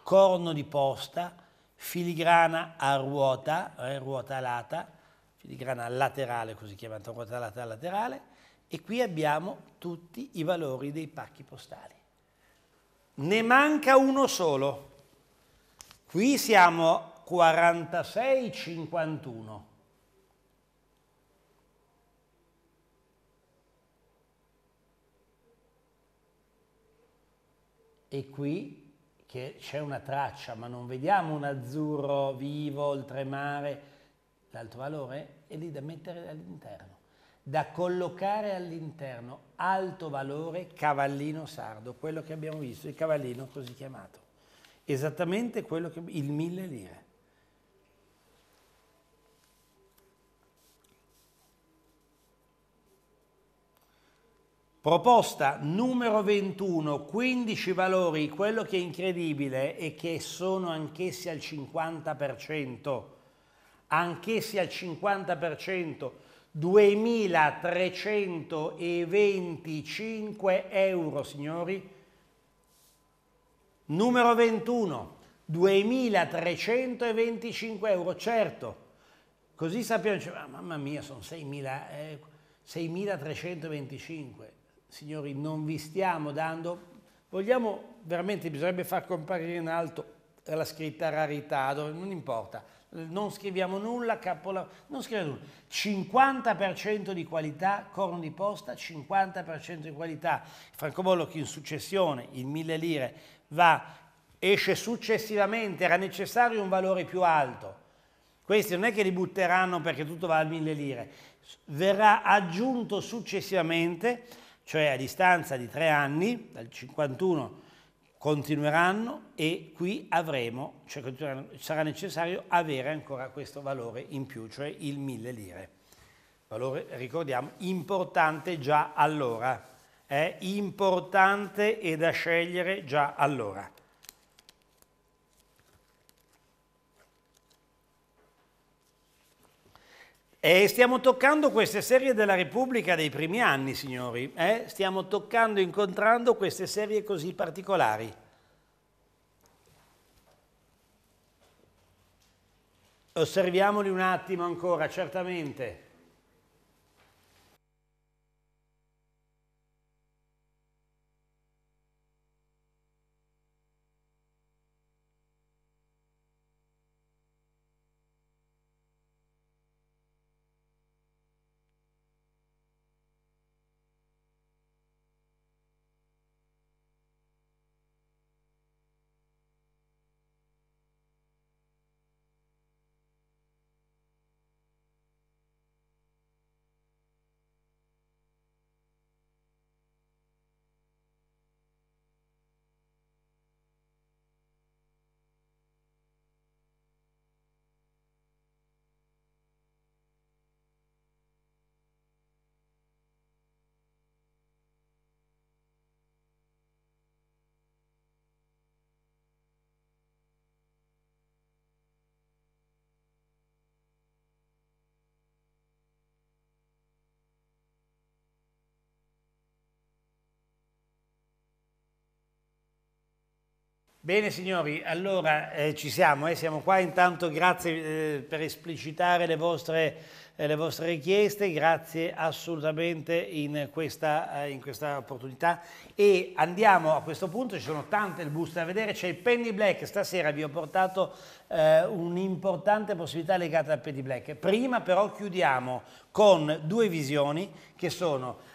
Speaker 1: corno di posta, filigrana a ruota, eh, ruota alata, filigrana laterale, così chiamata ruota alata laterale, e qui abbiamo tutti i valori dei pacchi postali. Ne manca uno solo. Qui siamo 46,51. e qui che c'è una traccia, ma non vediamo un azzurro vivo, oltremare, l'altro valore è lì da mettere all'interno, da collocare all'interno, alto valore, cavallino sardo, quello che abbiamo visto, il cavallino così chiamato, esattamente quello che, il mille lire. Proposta numero 21, 15 valori, quello che è incredibile è che sono anch'essi al 50%, anch'essi al 50%, 2.325 euro signori. Numero 21, 2.325 euro, certo, così sappiamo, cioè, ah, mamma mia sono 6.325 euro signori, non vi stiamo dando, vogliamo veramente, bisognerebbe far comparire in alto la scritta rarità, non importa, non scriviamo nulla, capolavoro, non scriviamo nulla. 50% di qualità, corno di posta, 50% di qualità. Il francobollo che in successione, in mille lire, va, esce successivamente, era necessario un valore più alto. Questi non è che li butteranno perché tutto va a mille lire, verrà aggiunto successivamente cioè a distanza di tre anni, dal 51 continueranno e qui avremo, cioè sarà necessario avere ancora questo valore in più, cioè il 1000 lire. Valore, ricordiamo, importante già allora, è eh? importante e da scegliere già allora. E stiamo toccando queste serie della Repubblica dei primi anni, signori. Eh? Stiamo toccando, incontrando queste serie così particolari. Osserviamoli un attimo ancora, certamente. Bene signori, allora eh, ci siamo, eh, siamo qua, intanto grazie eh, per esplicitare le vostre, eh, le vostre, richieste, grazie assolutamente in questa, eh, in questa, opportunità e andiamo a questo punto, ci sono tante buste da vedere, c'è il Penny Black, stasera vi ho portato eh, un'importante possibilità legata al Penny Black, prima però chiudiamo con due visioni che sono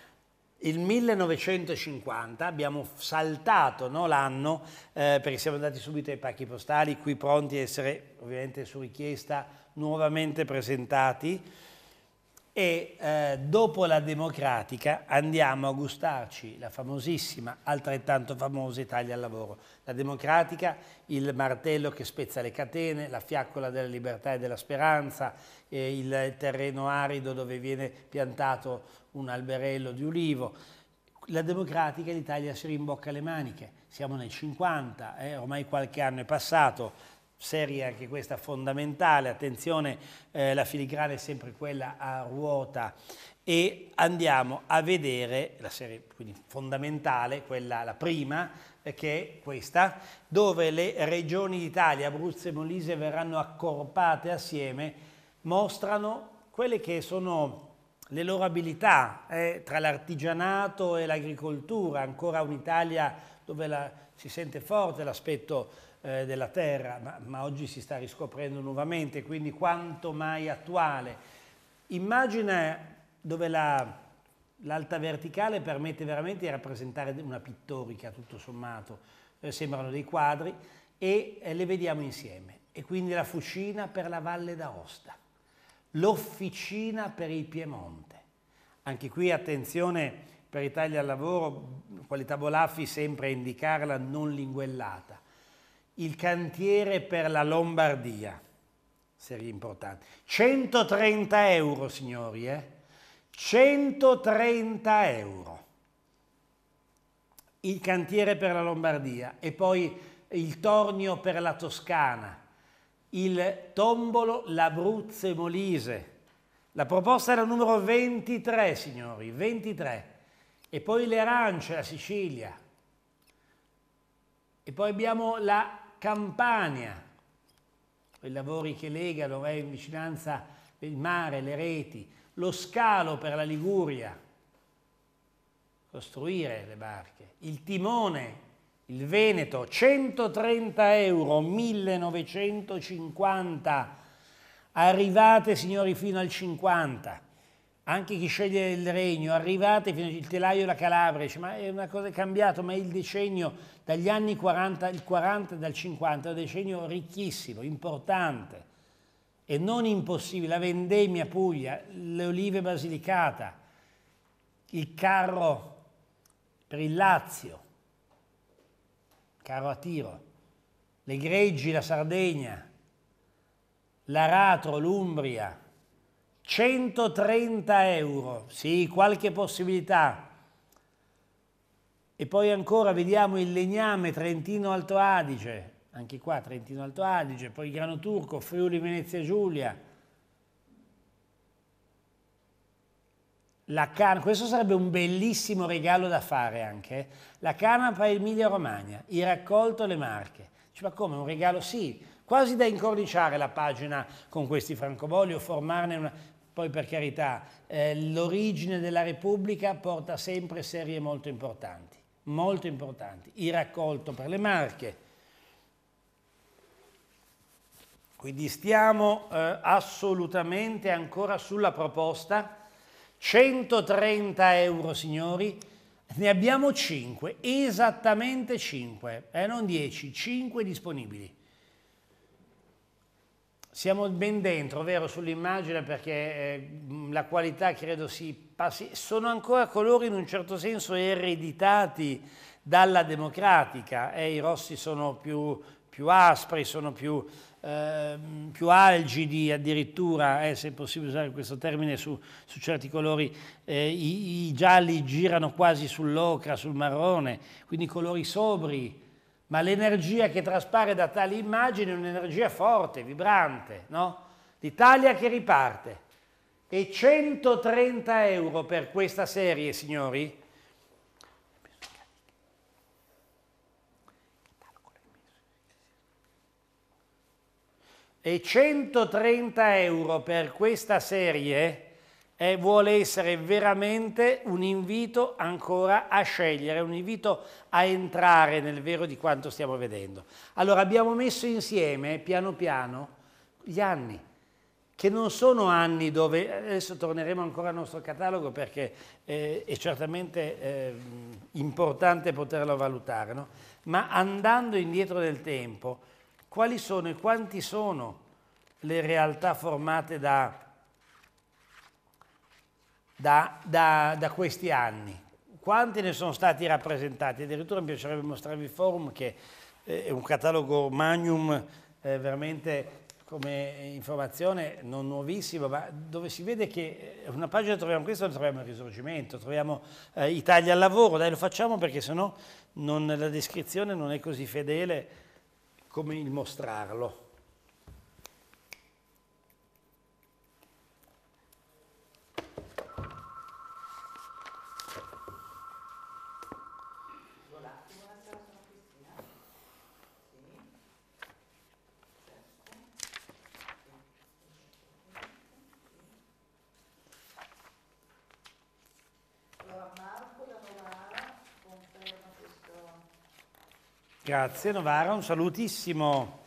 Speaker 1: il 1950 abbiamo saltato no, l'anno eh, perché siamo andati subito ai pacchi postali, qui pronti a essere ovviamente su richiesta nuovamente presentati e eh, dopo la democratica andiamo a gustarci la famosissima, altrettanto famosa Italia al lavoro. La democratica, il martello che spezza le catene, la fiaccola della libertà e della speranza, eh, il terreno arido dove viene piantato un alberello di ulivo. La democratica in si rimbocca le maniche, siamo nel 50, eh, ormai qualche anno è passato, serie anche questa fondamentale, attenzione, eh, la filigrana è sempre quella a ruota e andiamo a vedere la serie quindi fondamentale, quella la prima, eh, che è questa, dove le regioni d'Italia, Abruzzo e Molise, verranno accorpate assieme, mostrano quelle che sono le loro abilità eh, tra l'artigianato e l'agricoltura, ancora un'Italia dove la, si sente forte l'aspetto eh, della terra, ma, ma oggi si sta riscoprendo nuovamente, quindi quanto mai attuale. Immagina dove la, l'alta verticale permette veramente di rappresentare una pittorica, tutto sommato, eh, sembrano dei quadri, e eh, le vediamo insieme. E quindi la fucina per la Valle d'Aosta l'Officina per il Piemonte. Anche qui attenzione per i tagli al lavoro, qualità Bolaffi sempre a indicarla non linguellata. Il cantiere per la Lombardia, serie importante. 130 euro signori, eh? 130 euro. Il cantiere per la Lombardia e poi il tornio per la Toscana, il tombolo Labruzze Molise. La proposta era numero 23, signori, 23. E poi le arance, la Sicilia. E poi abbiamo la Campania, quei lavori che legano, è eh, in vicinanza il mare, le reti. Lo scalo per la Liguria, costruire le barche. Il timone il Veneto 130 euro, 1950, arrivate signori fino al 50, anche chi sceglie il regno, arrivate fino al telaio della Calabria, dice, ma è una cosa cambiata, ma è il decennio dagli anni 40, il 40 dal 50 è un decennio ricchissimo, importante e non impossibile, la vendemmia Puglia, le olive basilicata, il carro per il Lazio, caro a tiro, le greggi, la Sardegna, l'aratro, l'Umbria, 130 euro, sì, qualche possibilità. E poi ancora vediamo il legname Trentino Alto Adige, anche qua Trentino Alto Adige, poi Grano Turco, Friuli Venezia Giulia, la canapa, questo sarebbe un bellissimo regalo da fare anche, eh. la canapa Emilia Romagna, il raccolto le marche. Dice, ma come, un regalo? Sì, quasi da incorniciare la pagina con questi francobolli o formarne una... Poi per carità, eh, l'origine della Repubblica porta sempre serie molto importanti, molto importanti. Il raccolto per le marche. Quindi stiamo eh, assolutamente ancora sulla proposta 130 euro, signori, ne abbiamo 5, esattamente 5, eh, non 10, 5 disponibili. Siamo ben dentro, vero, sull'immagine perché eh, mm, la qualità credo si passi. Sono ancora colori in un certo senso ereditati dalla democratica, eh, i rossi sono più, più aspri, sono più Ehm, più algidi addirittura, eh, se è possibile usare questo termine, su, su certi colori, eh, i, i, gialli girano quasi sull'ocra, sul marrone, quindi colori sobri, ma l'energia che traspare da tali immagini è un'energia forte, vibrante, no? L'Italia che riparte. E 130 euro per questa serie, signori, e 130 euro per questa serie eh, vuole essere veramente un invito ancora a scegliere, un invito a entrare nel vero di quanto stiamo vedendo. Allora abbiamo messo insieme piano piano gli anni, che non sono anni dove, adesso torneremo ancora al nostro catalogo perché eh, è certamente eh, importante poterlo valutare, no? ma andando indietro nel tempo, quali sono e quanti sono le realtà formate da, da, da, da questi anni. Quanti ne sono stati rappresentati? Addirittura mi piacerebbe mostrarvi il forum che eh, è un catalogo magnum eh, veramente come informazione non nuovissima, ma dove si vede che eh, una pagina troviamo questo, non troviamo il risorgimento, troviamo eh, Italia al lavoro, dai lo facciamo perché sennò non, la descrizione non è così fedele come il mostrarlo. Grazie Novara, un salutissimo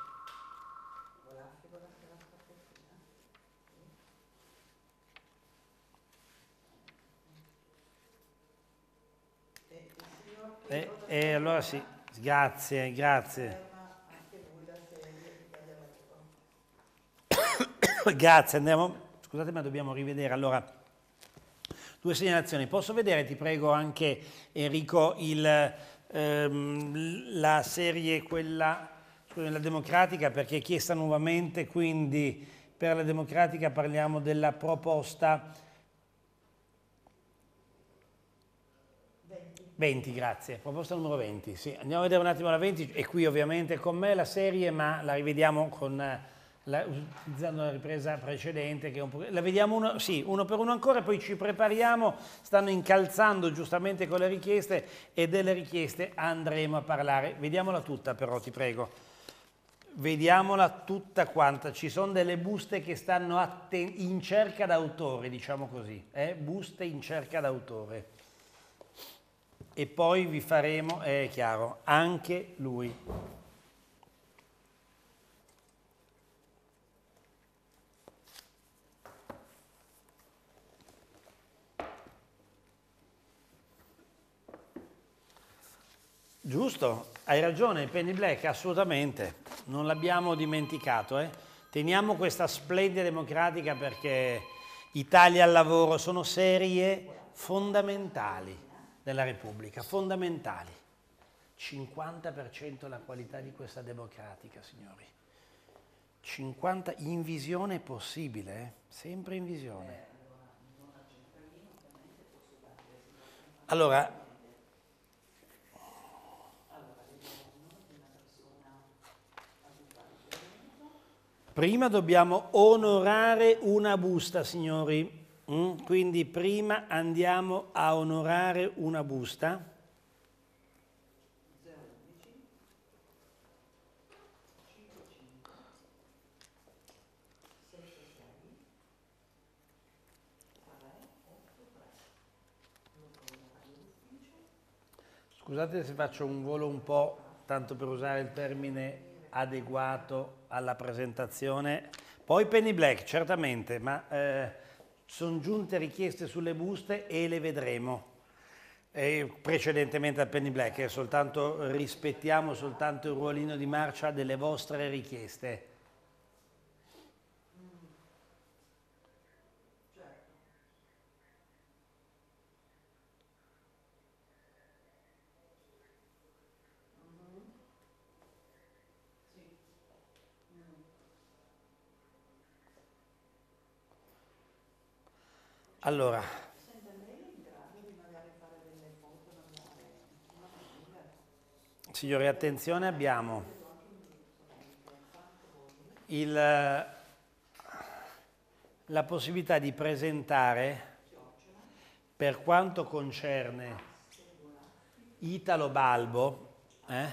Speaker 1: Eh, allora sì, grazie, grazie. grazie, andiamo. Scusate, ma dobbiamo rivedere allora due segnalazioni. Posso vedere, ti prego, anche Enrico, il, ehm, la serie, quella, scusami, democratica, perché è chiesta nuovamente, quindi per la democratica parliamo della proposta 20, grazie. Proposta numero 20, sì. Andiamo a vedere un attimo la 20, e qui ovviamente con me la serie, ma la rivediamo con eh, la, utilizzando la ripresa precedente, un, la vediamo uno, sì, uno per uno ancora, poi ci prepariamo, stanno incalzando giustamente con le richieste e delle richieste andremo a parlare. Vediamola tutta però, ti prego. Vediamola tutta quanta. Ci sono delle buste che stanno in cerca d'autore, diciamo così. Eh? Buste in cerca d'autore e poi vi faremo, è chiaro, anche lui. Giusto, hai ragione, Penny Black, assolutamente, non l'abbiamo dimenticato. Eh? Teniamo questa splendida democratica perché Italia al lavoro sono serie fondamentali della Repubblica, fondamentali. 50% la qualità di questa democratica, signori. 50 in visione possibile, eh? sempre in visione. Allora, prima dobbiamo onorare una busta, signori. Mm? Quindi prima andiamo a onorare una busta. Scusate se faccio un volo un po', tanto per usare il termine adeguato alla presentazione. Poi Penny Black, certamente, ma eh, sono giunte richieste sulle buste e le vedremo. E precedentemente al Penny Black, eh, soltanto, rispettiamo soltanto il ruolino di marcia delle vostre richieste. Allora, signori, attenzione, abbiamo il, la possibilità di presentare per quanto concerne Italo Balbo, eh,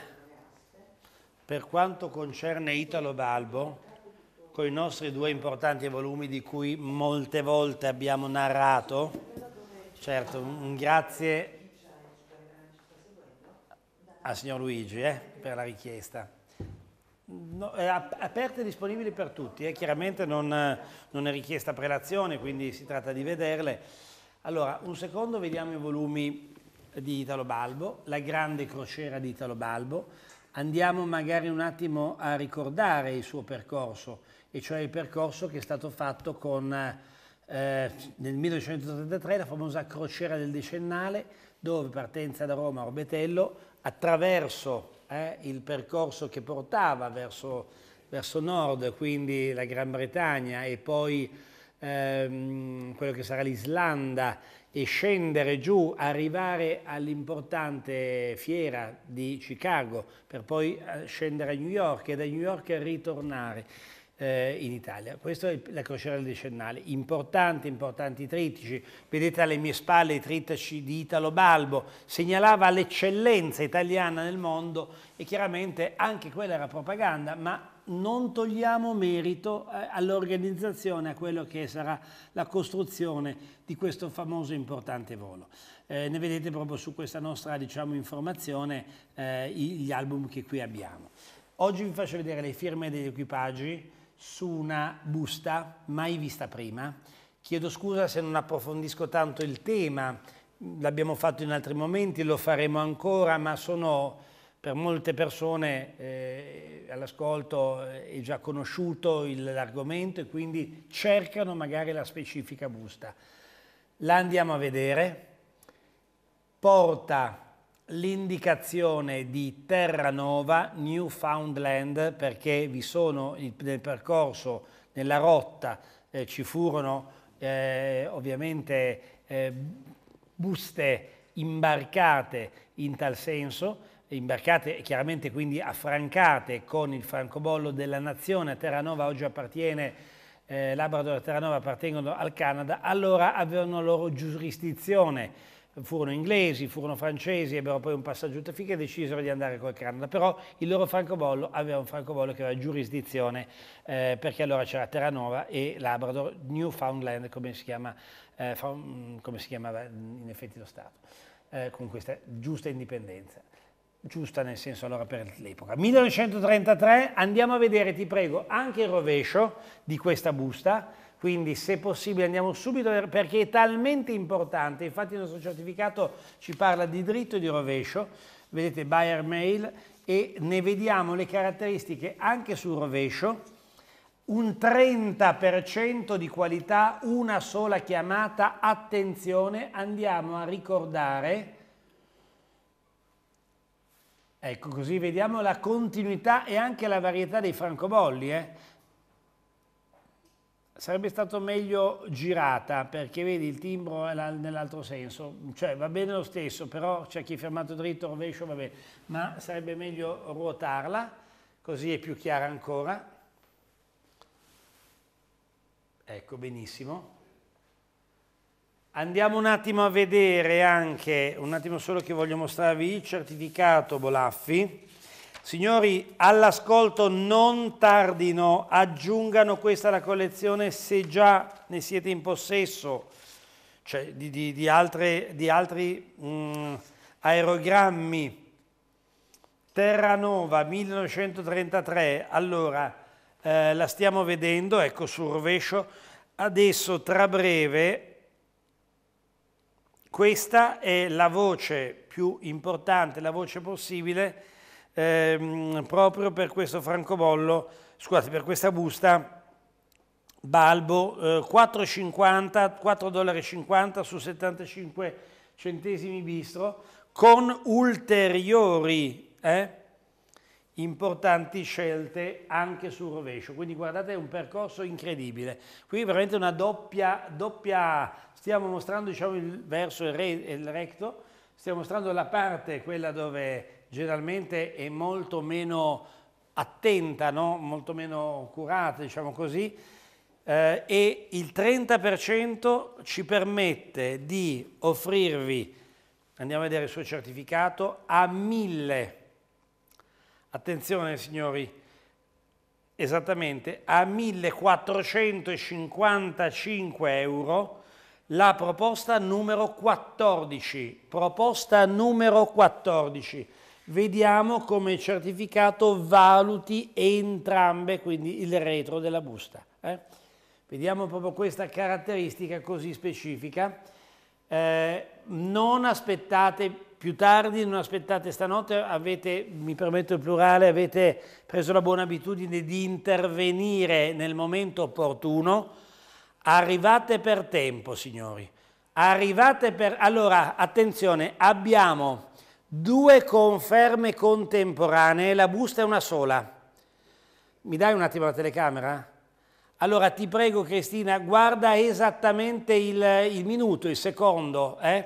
Speaker 1: per quanto concerne Italo Balbo, con i nostri due importanti volumi di cui molte volte abbiamo narrato. Certo, un grazie al signor Luigi eh, per la richiesta. No, è aperta e disponibili per tutti, eh. chiaramente non, non è richiesta prelazione, quindi si tratta di vederle. Allora, un secondo vediamo i volumi di Italo Balbo, La grande crociera di Italo Balbo. Andiamo magari un attimo a ricordare il suo percorso e cioè il percorso che è stato fatto con eh, nel 1933 la famosa crociera del decennale, dove partenza da Roma a Orbetello, attraverso eh, il percorso che portava verso, verso, nord, quindi la Gran Bretagna e poi ehm, quello che sarà l'Islanda, e scendere giù, arrivare all'importante fiera di Chicago, per poi eh, scendere a New York e da New York ritornare eh, in Italia. Questa è la crociera decennale, importanti, importanti trittici. vedete alle mie spalle i trittici di Italo Balbo, segnalava l'eccellenza italiana nel mondo e chiaramente anche quella era propaganda, ma non togliamo merito eh, all'organizzazione, a quello che sarà la costruzione di questo famoso importante volo. Eh, ne vedete proprio su questa nostra diciamo, informazione eh, gli album che qui abbiamo. Oggi vi faccio vedere le firme degli equipaggi, su una busta mai vista prima. Chiedo scusa se non approfondisco tanto il tema, l'abbiamo fatto in altri momenti, lo faremo ancora, ma sono per molte persone eh, all'ascolto eh, è già conosciuto l'argomento e quindi cercano magari la specifica busta. La andiamo a vedere. Porta l'indicazione di Terranova Newfoundland perché vi sono nel percorso, nella rotta eh, ci furono eh, ovviamente eh, buste imbarcate in tal senso, imbarcate e chiaramente quindi affrancate con il francobollo della nazione, Terranova oggi appartiene eh, Labrador e Terranova appartengono al Canada, allora avevano loro giurisdizione furono inglesi, furono francesi, ebbero poi un passaggio a e decisero di andare col Canada, però il loro francobollo aveva un francobollo che aveva giurisdizione, eh, perché allora c'era Terranova e Labrador, Newfoundland, come si, chiama, eh, come si chiamava in effetti lo Stato, eh, con questa giusta indipendenza giusta nel senso allora per l'epoca. 1933, andiamo a vedere, ti prego, anche il rovescio di questa busta, quindi se possibile andiamo subito eh, perché è talmente importante, infatti il nostro certificato ci parla di dritto e di rovescio, vedete buyer mail e ne vediamo le caratteristiche anche sul rovescio, un 30% di qualità, una sola chiamata, attenzione, andiamo a ricordare, ecco così vediamo la continuità e anche la varietà dei francobolli, eh? sarebbe stato meglio girata perché vedi il timbro è nell'altro senso, cioè va bene lo stesso, però c'è chi è fermato dritto, rovescio, va bene, ma sarebbe meglio ruotarla, così è più chiara ancora. Ecco, benissimo. Andiamo un attimo a vedere anche, un attimo solo che voglio mostrarvi il certificato Bolaffi Signori, all'ascolto non tardino, aggiungano questa alla collezione se già ne siete in possesso, cioè di, di, di, altre, di altri mh, mm, aerogrammi. Terranova 1933, allora eh, la stiamo vedendo, ecco sul rovescio, adesso tra breve questa è la voce più importante, la voce possibile, ehm, proprio per questo francobollo, scusate, per questa busta Balbo, eh, 4,50, 4,50 dollari su 75 centesimi bistro, con ulteriori eh, importanti scelte anche sul rovescio. Quindi guardate, è un percorso incredibile. Qui veramente una doppia, doppia stiamo mostrando diciamo, il verso e il, re, il recto, stiamo mostrando la parte, quella dove generalmente è molto meno attenta, no? molto meno curata, diciamo così, eh, e il 30% ci permette di offrirvi, andiamo a vedere il suo certificato, a 1000. Attenzione signori, esattamente a 1455 euro la proposta numero 14, proposta numero 14 vediamo come il certificato valuti entrambe, quindi il retro della busta. Eh? Vediamo proprio questa caratteristica così specifica. Eh, non aspettate più tardi, non aspettate stanotte, avete, mi permetto il plurale, avete preso la buona abitudine di intervenire nel momento opportuno. Arrivate per tempo, signori. Arrivate per... Allora, attenzione, abbiamo due conferme contemporanee, la busta è una sola. Mi dai un attimo la telecamera? Allora ti prego Cristina, guarda esattamente il, il minuto, il secondo. Eh?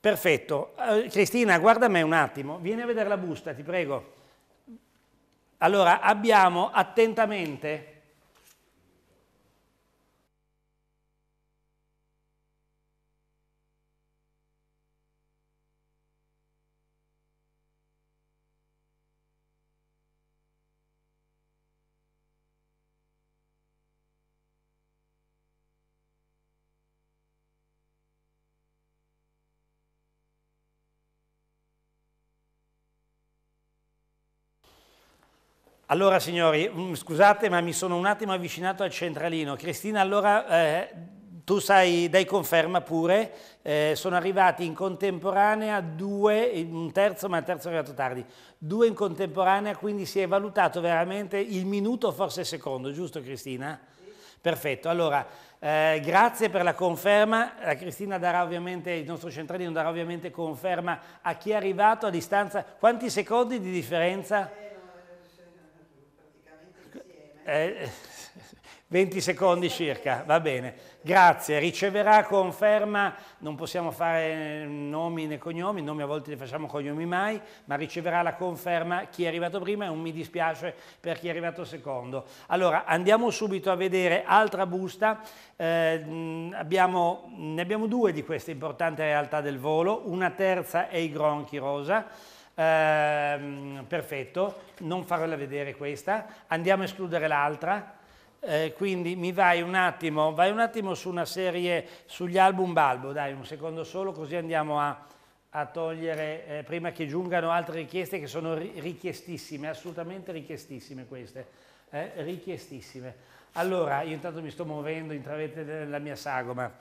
Speaker 1: Perfetto. Eh, Cristina, guarda me un attimo, vieni a vedere la busta, ti prego. Allora, abbiamo attentamente Allora signori, mm, scusate ma mi sono un attimo avvicinato al centralino. Cristina, allora eh, tu sai, dai conferma pure, eh, sono arrivati in contemporanea due, un terzo ma il terzo è arrivato tardi, due in contemporanea quindi si è valutato veramente il minuto forse il secondo, giusto Cristina? Sì. Perfetto, allora eh, grazie per la conferma, la Cristina darà ovviamente, il nostro centralino darà ovviamente conferma a chi è arrivato a distanza, quanti secondi di differenza? Eh, 20 secondi circa, va bene, grazie. Riceverà conferma, non possiamo fare nomi né cognomi, nomi a volte li facciamo cognomi mai, ma riceverà la conferma chi è arrivato prima e un mi dispiace per chi è arrivato secondo. Allora, andiamo subito a vedere altra busta, eh, abbiamo, ne abbiamo due di queste importanti realtà del volo, una terza è i gronchi rosa, Ehm, perfetto, non farla vedere questa, andiamo a escludere l'altra, eh, quindi mi vai un attimo, vai un attimo su una serie, sugli album Balbo, dai un secondo solo così andiamo a, a togliere, eh, prima che giungano altre richieste che sono richiestissime, assolutamente richiestissime queste, eh, richiestissime. Allora, io intanto mi sto muovendo, intravete la mia sagoma,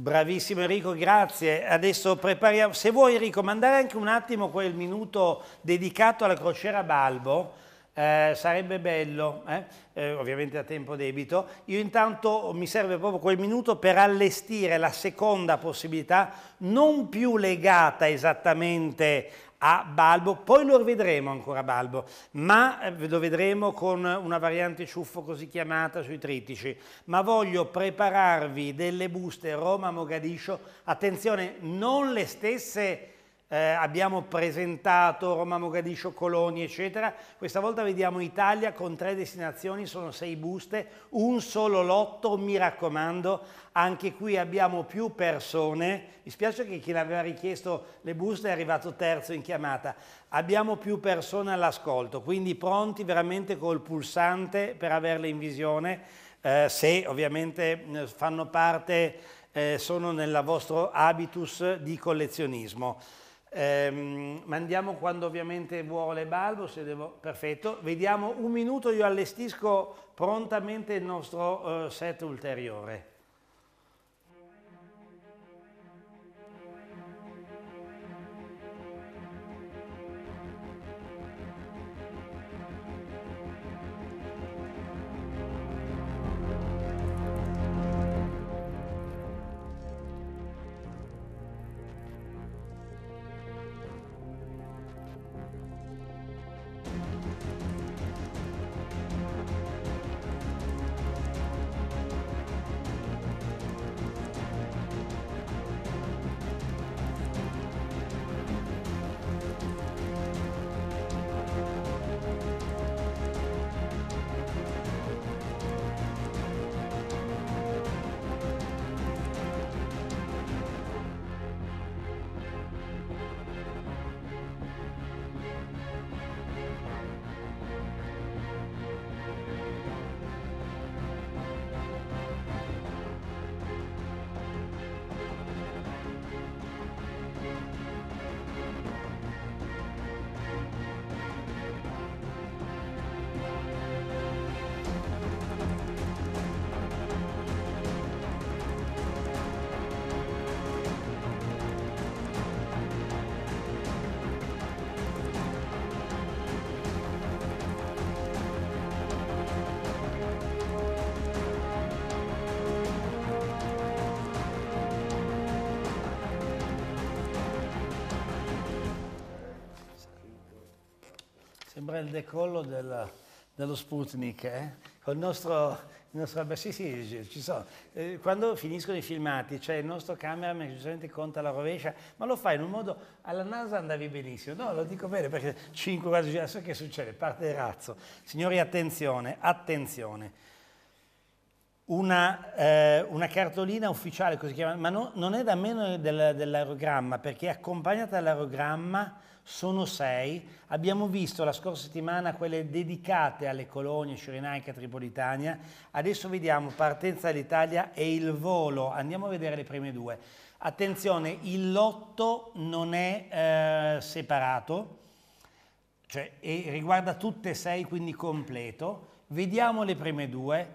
Speaker 1: Bravissimo Enrico, grazie. Adesso prepariamo, se vuoi Enrico, mandare anche un attimo quel minuto dedicato alla crociera Balbo, eh, sarebbe bello, eh? Eh, ovviamente a tempo debito. Io intanto mi serve proprio quel minuto per allestire la seconda possibilità, non più legata esattamente a Balbo, poi lo rivedremo ancora Balbo, ma eh, lo vedremo con una variante ciuffo così chiamata sui tritici, ma voglio prepararvi delle buste Roma-Mogadiscio, attenzione, non le stesse eh, abbiamo presentato Roma, Mogadiscio, Coloni, eccetera. Questa volta vediamo Italia con tre destinazioni, sono sei buste, un solo lotto, mi raccomando, anche qui abbiamo più persone. Mi spiace che chi l'aveva richiesto le buste è arrivato terzo in chiamata. Abbiamo più persone all'ascolto, quindi pronti veramente col pulsante per averle in visione, eh, se ovviamente eh, fanno parte, eh, sono nel vostro habitus di collezionismo. Ehm, mandiamo quando ovviamente vuole Balbo, se devo... perfetto. Vediamo un minuto, io allestisco prontamente il nostro eh, set ulteriore. era il decollo della, dello Sputnik, eh? Con il nostro, il nostro sì, sì, ci sono. Eh, quando finiscono i filmati, cioè il nostro cameraman giustamente conta la rovescia, ma lo fa in un modo, alla NASA andavi benissimo, no, lo dico bene perché 5 quasi, adesso che succede? Parte il razzo. Signori, attenzione, attenzione. Una, eh, una, cartolina ufficiale, così chiamata, ma no, non è da meno dell'aerogramma, perché è accompagnata dall'aerogramma sono sei. Abbiamo visto la scorsa settimana quelle dedicate alle colonie Cirenaica e Tripolitania. Adesso vediamo partenza dall'Italia e il volo. Andiamo a vedere le prime due. Attenzione, il lotto non è eh, separato, cioè riguarda tutte e sei, quindi completo. Vediamo le prime due.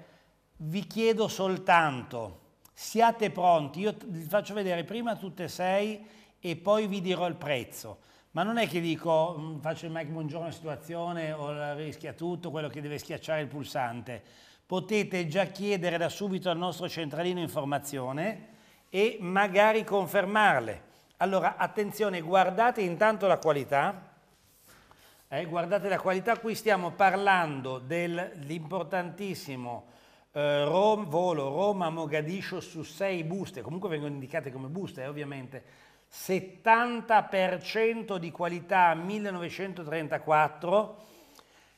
Speaker 1: Vi chiedo soltanto, siate pronti, io vi faccio vedere prima tutte e sei e poi vi dirò il prezzo. Ma non è che dico mm, faccio il Mike Buongiorno situazione o rischia tutto, quello che deve schiacciare il pulsante. Potete già chiedere da subito al nostro centralino informazione e magari confermarle. Allora, attenzione, guardate intanto la qualità. Eh, guardate la qualità, qui stiamo parlando dell'importantissimo eh, Rom, volo Roma-Mogadiscio su sei buste, comunque vengono indicate come buste eh, ovviamente, 70% di qualità 1934,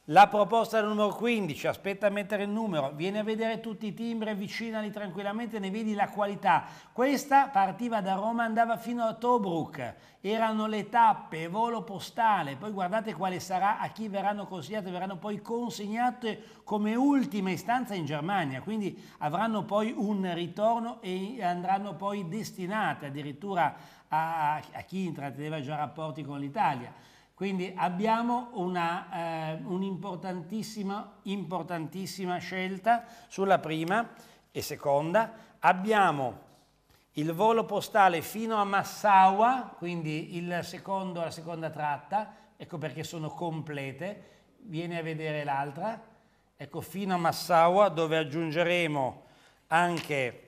Speaker 1: la proposta del numero 15, aspetta a mettere il numero, vieni a vedere tutti i timbri, avvicinali tranquillamente, ne vedi la qualità. Questa partiva da Roma, andava fino a Tobruk, erano le tappe, volo postale, poi guardate quale sarà, a chi verranno consegnate, verranno poi consegnate come ultima istanza in Germania, quindi avranno poi un ritorno e andranno poi destinate addirittura a a, a chi intratteneva già rapporti con l'Italia. Quindi abbiamo una, eh, un'importantissima importantissima scelta sulla prima e seconda. Abbiamo il volo postale fino a Massawa, quindi secondo, la seconda tratta, ecco perché sono complete, vieni a vedere l'altra, ecco fino a Massawa dove aggiungeremo anche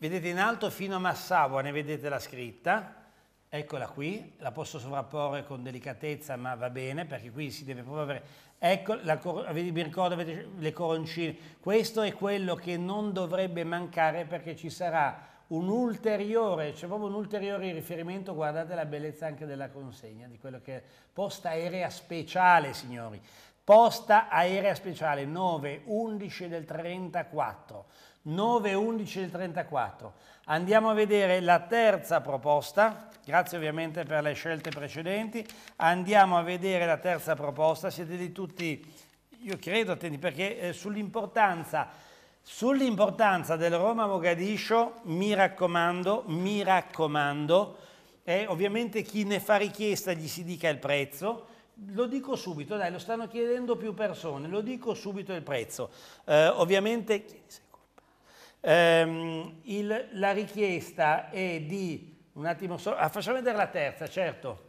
Speaker 1: Vedete in alto fino a Massaua, ne vedete la scritta, eccola qui, la posso sovrapporre con delicatezza ma va bene perché qui si deve proprio avere, ecco, la, mi ricordo avete le coroncine, questo è quello che non dovrebbe mancare perché ci sarà un ulteriore, c'è proprio un ulteriore riferimento, guardate la bellezza anche della consegna, di quello che è posta aerea speciale signori, posta aerea speciale 9-11 del 34, 9, 11 e 34. Andiamo a vedere la terza proposta, grazie ovviamente per le scelte precedenti, andiamo a vedere la terza proposta, siete di tutti, io credo, attenti, perché eh, sull'importanza sull del Roma Mogadiscio, mi raccomando, mi raccomando, eh, ovviamente chi ne fa richiesta gli si dica il prezzo, lo dico subito, dai, lo stanno chiedendo più persone, lo dico subito il prezzo. Eh, ovviamente Ehm, il, la richiesta è di, un attimo solo, ah, faccio vedere la terza, certo.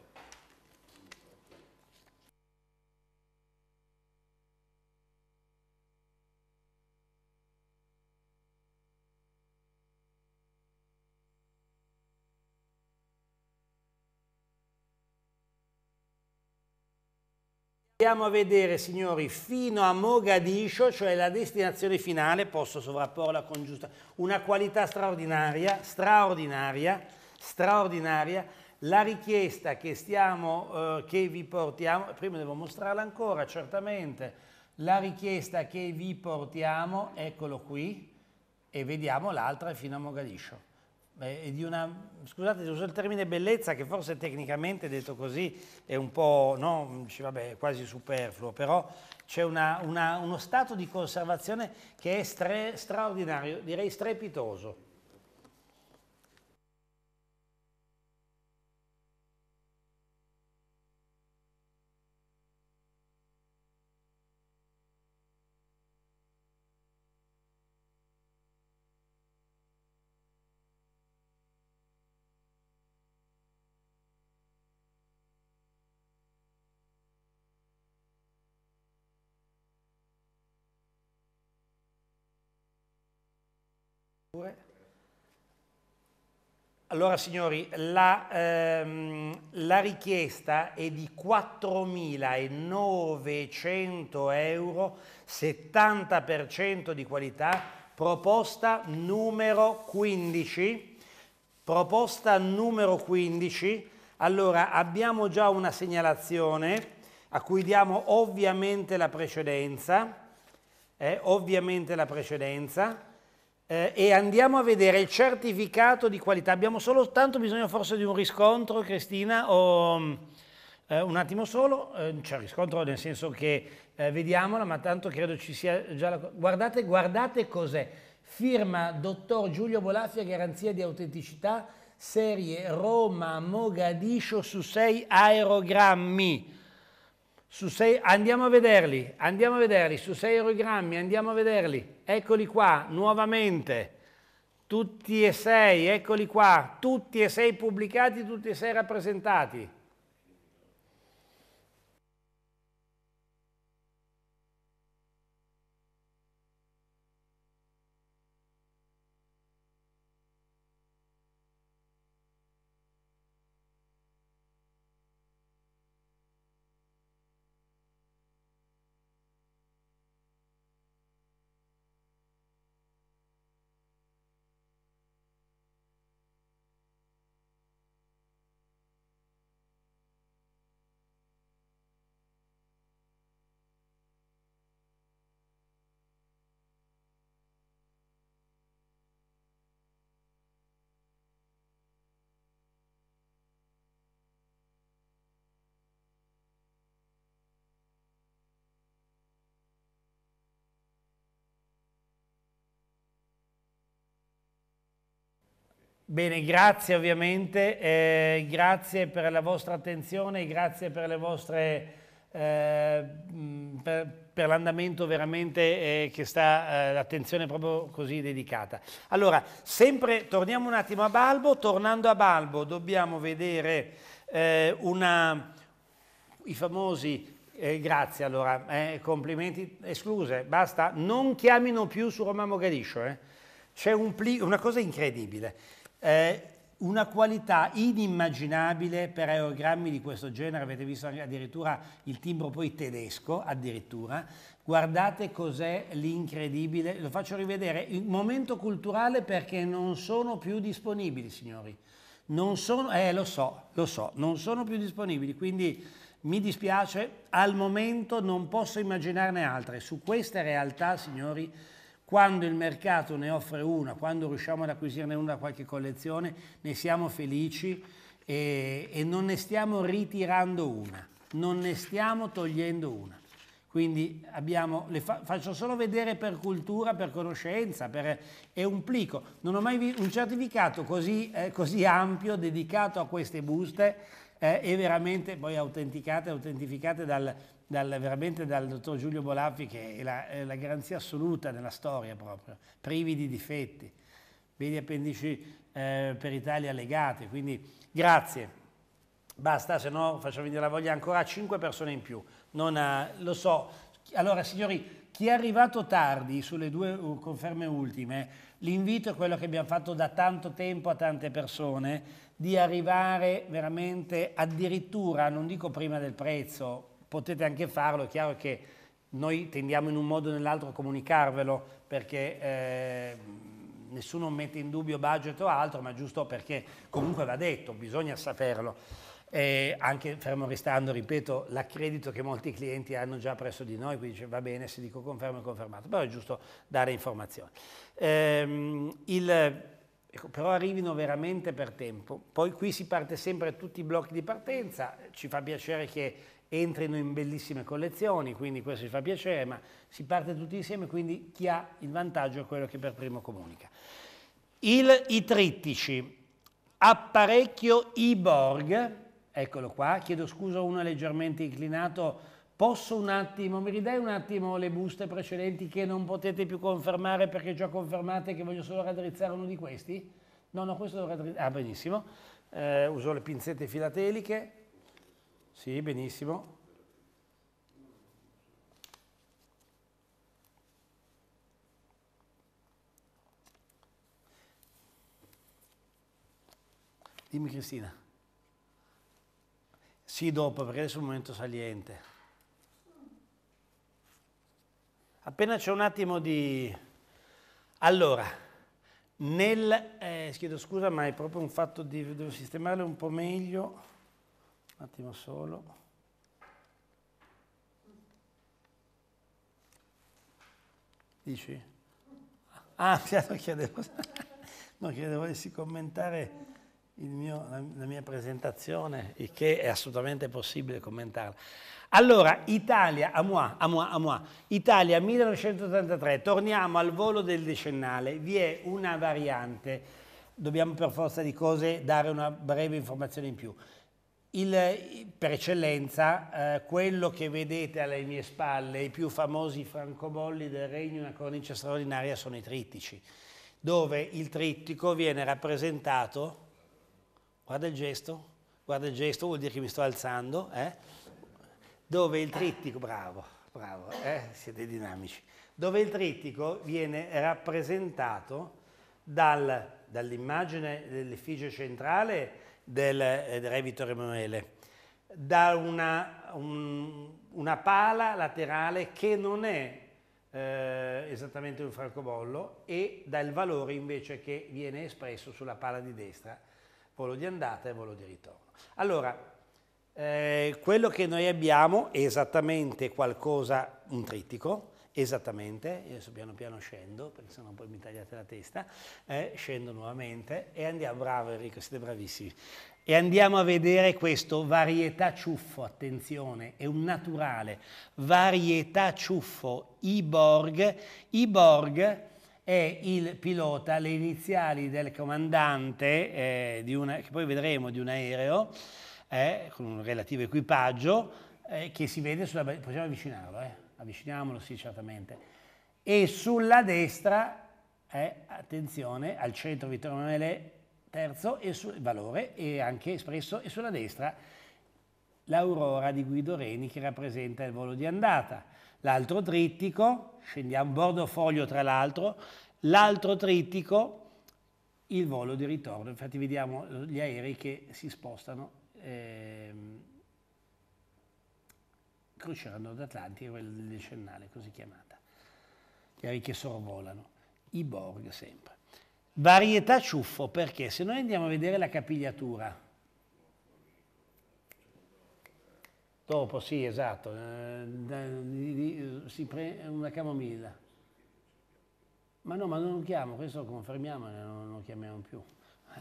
Speaker 1: Andiamo a vedere, signori, fino a Mogadiscio, cioè la destinazione finale, posso sovrapporla con giusta, una qualità straordinaria, straordinaria, straordinaria. La richiesta che, stiamo, eh, che vi portiamo, prima devo mostrarla ancora, certamente, la richiesta che vi portiamo, eccolo qui, e vediamo l'altra fino a Mogadiscio e di una, scusate uso il termine bellezza che forse tecnicamente detto così è un po', no, vabbè, quasi superfluo, però c'è uno stato di conservazione che è stre, straordinario, direi strepitoso. pure. Allora signori, la, ehm, la, richiesta è di 4.900 euro, 70% di qualità, proposta numero 15. Proposta numero 15. Allora, abbiamo già una segnalazione a cui diamo ovviamente la precedenza. Eh, ovviamente la precedenza eh, e andiamo a vedere il certificato di qualità. Abbiamo soltanto bisogno forse di un riscontro, Cristina, o, mm, eh, un attimo solo, eh, cioè riscontro nel senso che eh, vediamola, ma tanto credo ci sia già la... Guardate, guardate cos'è. Firma dottor Giulio Bolaffia, garanzia di autenticità, serie Roma-Mogadiscio su 6 aerogrammi su 6, andiamo a vederli, andiamo a vederli, su sei origrammi, andiamo a vederli, eccoli qua, nuovamente, tutti e sei, eccoli qua, tutti e sei pubblicati, tutti e sei rappresentati. Bene, grazie ovviamente, eh, grazie per la vostra attenzione, grazie per eh, l'andamento eh, veramente eh, che sta eh, l'attenzione proprio così dedicata. Allora, sempre torniamo un attimo a Balbo, tornando a Balbo dobbiamo vedere eh, una, i famosi eh, grazie, allora, eh, complimenti escluse, basta, non chiamino più su Roma Mogadiscio, eh. c'è un pli, una cosa incredibile, eh, una qualità inimmaginabile per aerogrammi di questo genere, avete visto addirittura il timbro poi tedesco, addirittura. Guardate cos'è l'incredibile, lo faccio rivedere, il momento culturale perché non sono più disponibili, signori. Non sono, eh lo so, lo so, non sono più disponibili, quindi mi dispiace, al momento non posso immaginarne altre. Su queste realtà, signori, quando il mercato ne offre una, quando riusciamo ad acquisirne una da qualche collezione, ne siamo felici e, e non ne stiamo ritirando una, non ne stiamo togliendo una. Quindi abbiamo, le fa, faccio solo vedere per cultura, per conoscenza, per, è un plico. Non ho mai visto un certificato così, eh, così ampio dedicato a queste buste eh, e veramente poi autenticate, autentificate dal, dal, veramente dal dottor Giulio Bolaffi che è la, è la garanzia assoluta nella storia proprio, privi di difetti. Vedi appendici eh, per Italia legati, quindi grazie. Basta, se no faccio venire la voglia ancora a 5 persone in più. Ha, lo so. Allora, signori, chi è arrivato tardi sulle due uh, conferme ultime, l'invito è quello che abbiamo fatto da tanto tempo a tante persone, di arrivare veramente addirittura, non dico prima del prezzo, potete anche farlo, è chiaro che noi tendiamo in un modo o nell'altro a comunicarvelo perché eh, nessuno mette in dubbio budget o altro, ma giusto perché comunque va detto, bisogna saperlo. E anche fermo restando, ripeto, l'accredito che molti clienti hanno già presso di noi, quindi va bene se dico confermo è confermato, però è giusto dare informazioni. Ehm, il, ecco, però arrivino veramente per tempo, poi qui si parte sempre tutti i blocchi di partenza, ci fa piacere che entrino in bellissime collezioni, quindi questo ci fa piacere, ma si parte tutti insieme, quindi chi ha il vantaggio è quello che per primo comunica. Il, I trittici, apparecchio Iborg, eccolo qua, chiedo scusa, uno è leggermente inclinato, posso un attimo, mi ridai un attimo le buste precedenti che non potete più confermare perché già confermate che voglio solo raddrizzare uno di questi? No, no, questo lo raddrizzare, ah benissimo, eh, uso le pinzette filateliche, sì, benissimo. Dimmi Cristina. Sì, dopo, perché adesso è un momento saliente. Appena c'è un attimo di... Allora, nel... Eh, chiedo scusa, ma è proprio un fatto di... Devo sistemarlo un po' meglio un attimo solo. Dici? Ah, non chiedevo, non chiedevo di commentare mio, la, la mia presentazione, il che è assolutamente possibile commentarla. Allora, Italia, a moi, a moi, a moi, Italia 1983, torniamo al volo del decennale, vi è una variante, dobbiamo per forza di cose dare una breve informazione in più. Il, per eccellenza, eh, quello che vedete alle mie spalle, i più famosi francobolli del regno, una cornice straordinaria, sono i trittici, dove il trittico viene rappresentato, guarda il gesto, guarda il gesto, vuol dire che mi sto alzando, eh, dove il trittico, bravo, bravo, eh, siete dinamici, dove il trittico viene rappresentato dal, dall'immagine dell'effigie centrale, del eh, re Vittorio Emanuele, da una, un, una, pala laterale che non è eh, esattamente un francobollo e dal valore invece che viene espresso sulla pala di destra, volo di andata e volo di ritorno. Allora, eh, quello che noi abbiamo è esattamente qualcosa, un trittico, esattamente, io adesso piano piano scendo, perché sennò poi mi tagliate la testa, eh, scendo nuovamente e andiamo, bravo Enrico, siete bravissimi, e andiamo a vedere questo varietà ciuffo, attenzione, è un naturale, varietà ciuffo Iborg, Iborg è il pilota, le iniziali del comandante, eh, una, che poi vedremo, di un aereo, eh, con un relativo equipaggio, eh, che si vede sulla... possiamo avvicinarlo, eh? avviciniamolo sì certamente, e sulla destra è, attenzione, al centro Vittorio Emanuele III e sul valore e anche espresso, e sulla destra l'aurora di Guido Reni che rappresenta il volo di andata. L'altro trittico, scendiamo bordo foglio tra l'altro, l'altro trittico, il volo di ritorno. Infatti vediamo gli aerei che si spostano. Ehm, crociera nordatlantica, quella del decennale, così chiamata. Chiari che sorvolano, i Borg sempre. Varietà ciuffo, perché se noi andiamo a vedere la capigliatura, Topo, sì, esatto, eh, si prende una camomilla. Ma no, ma non chiamo, questo lo confermiamo, non lo chiamiamo più.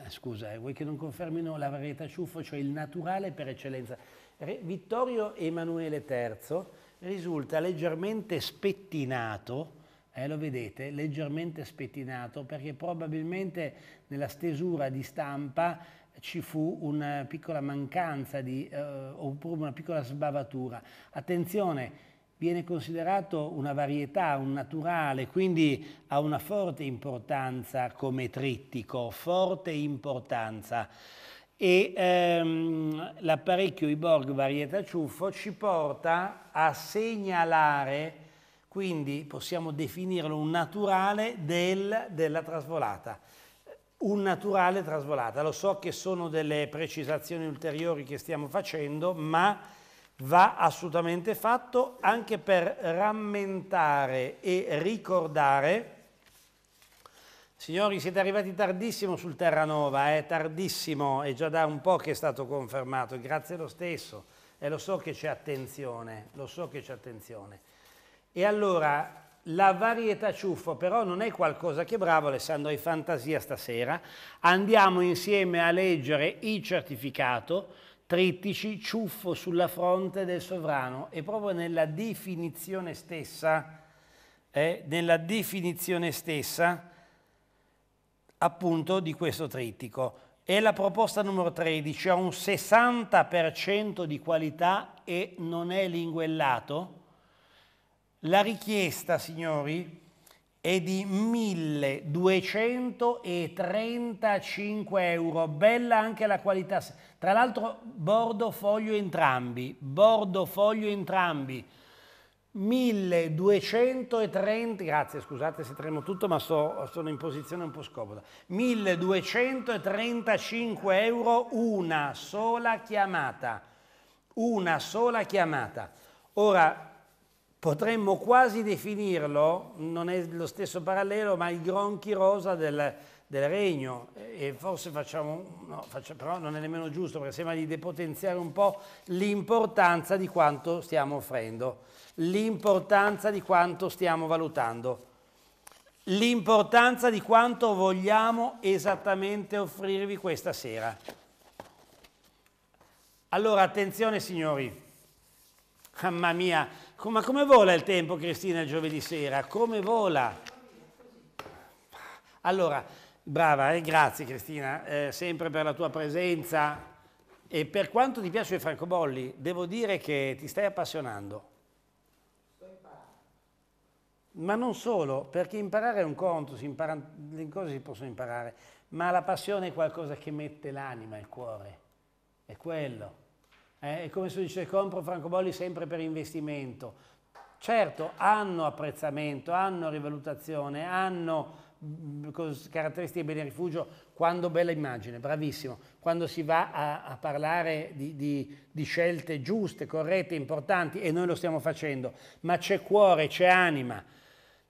Speaker 1: Eh, scusa, eh, vuoi che non confermino la varietà ciuffo, cioè il naturale per eccellenza? Vittorio Emanuele III risulta leggermente spettinato, eh, lo vedete, leggermente spettinato, perché probabilmente nella stesura di stampa ci fu una piccola mancanza di, eh, oppure una piccola sbavatura. Attenzione, viene considerato una varietà, un naturale, quindi ha una forte importanza come trittico, forte importanza e ehm, l'apparecchio Iborg Varietà Ciuffo ci porta a segnalare, quindi possiamo definirlo un naturale del, della trasvolata. Un naturale trasvolata. Lo so che sono delle precisazioni ulteriori che stiamo facendo, ma va assolutamente fatto anche per rammentare e ricordare Signori, siete arrivati tardissimo sul Terranova, è eh? tardissimo, è già da un po' che è stato confermato, grazie lo stesso, e lo so che c'è attenzione, lo so che c'è attenzione. E allora, la varietà ciuffo però non è qualcosa che bravo Alessandro hai fantasia stasera, andiamo insieme a leggere il certificato, trittici, ciuffo sulla fronte del sovrano, e proprio nella definizione stessa, eh, nella definizione stessa, appunto di questo trittico. È la proposta numero 13, ha un 60% di qualità e non è linguellato. La richiesta, signori, è di 1235 euro, bella anche la qualità. Tra l'altro bordo foglio entrambi, bordo foglio entrambi, 1230, grazie scusate se tremo tutto ma so, sono in posizione un po' scomoda, 1235 euro una sola chiamata, una sola chiamata. Ora potremmo quasi definirlo, non è lo stesso parallelo, ma il gronchi rosa del, del regno e forse facciamo, no, facciamo, però non è nemmeno giusto perché sembra di depotenziare un po' l'importanza di quanto stiamo offrendo l'importanza di quanto stiamo valutando, l'importanza di quanto vogliamo esattamente offrirvi questa sera. Allora, attenzione signori, mamma mia, ma come vola il tempo Cristina il giovedì sera? Come vola? Allora, brava, eh? grazie Cristina, eh, sempre per la tua presenza e per quanto ti piacciono i francobolli, devo dire che ti stai appassionando ma non solo, perché imparare è un conto, impara, le cose si possono imparare, ma la passione è qualcosa che mette l'anima, il cuore, è quello. Eh, è come si dice, compro francobolli sempre per investimento. Certo, hanno apprezzamento, hanno rivalutazione, hanno caratteristiche di bene rifugio, quando bella immagine, bravissimo, quando si va a, a parlare di, di, di, scelte giuste, corrette, importanti, e noi lo stiamo facendo, ma c'è cuore, c'è anima,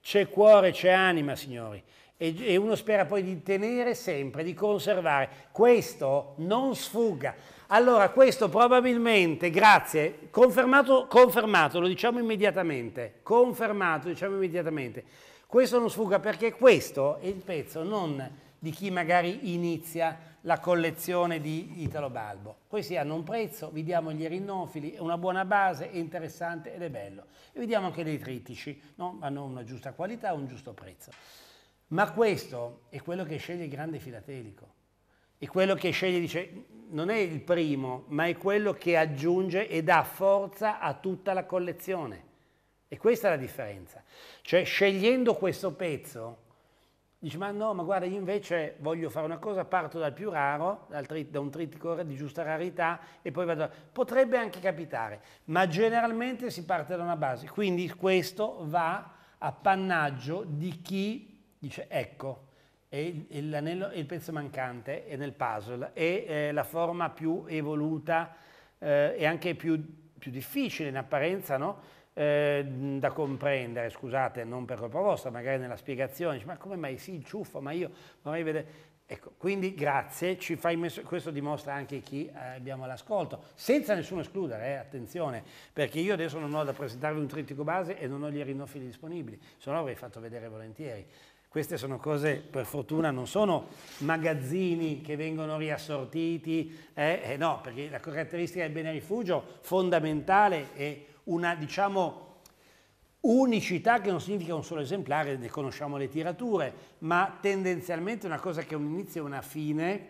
Speaker 1: c'è cuore, c'è anima, signori. E, e uno spera poi di tenere sempre, di conservare. Questo non sfugga. Allora, questo probabilmente, grazie, confermato, confermato, lo diciamo immediatamente, confermato, diciamo immediatamente. Questo non sfugga perché questo è il pezzo non di chi magari inizia la collezione di Italo Balbo. Questi hanno un prezzo, vi diamo gli erinofili, è una buona base, è interessante ed è bello. E vediamo anche dei trittici, no? hanno una giusta qualità, un giusto prezzo. Ma questo è quello che sceglie il grande filatelico. È quello che sceglie, dice, non è il primo, ma è quello che aggiunge e dà forza a tutta la collezione. E questa è la differenza. Cioè, scegliendo questo pezzo, Dici, ma no, ma guarda, io invece voglio fare una cosa, parto dal più raro, dal trit, da un trittico di giusta rarità e poi vado... Potrebbe anche capitare, ma generalmente si parte da una base. Quindi questo va a pannaggio di chi dice, ecco, è il, è il pezzo mancante è nel puzzle, è, è la forma più evoluta eh, e anche più, più difficile in apparenza, no? Eh, da comprendere, scusate, non per colpa vostra, magari nella spiegazione, dice, ma come mai sì, il ciuffo, ma io vorrei vedere... Ecco, quindi grazie, questo dimostra anche chi eh, abbiamo all'ascolto, senza nessuno escludere, eh, attenzione, perché io adesso non ho da presentarvi un trittico base e non ho gli rinofili disponibili, se no avrei fatto vedere volentieri. Queste sono cose, per fortuna, non sono magazzini che vengono riassortiti, eh, eh no, perché la caratteristica del bene rifugio fondamentale è una, diciamo, unicità che non significa un solo esemplare, ne conosciamo le tirature, ma tendenzialmente una cosa che ha un inizio e una fine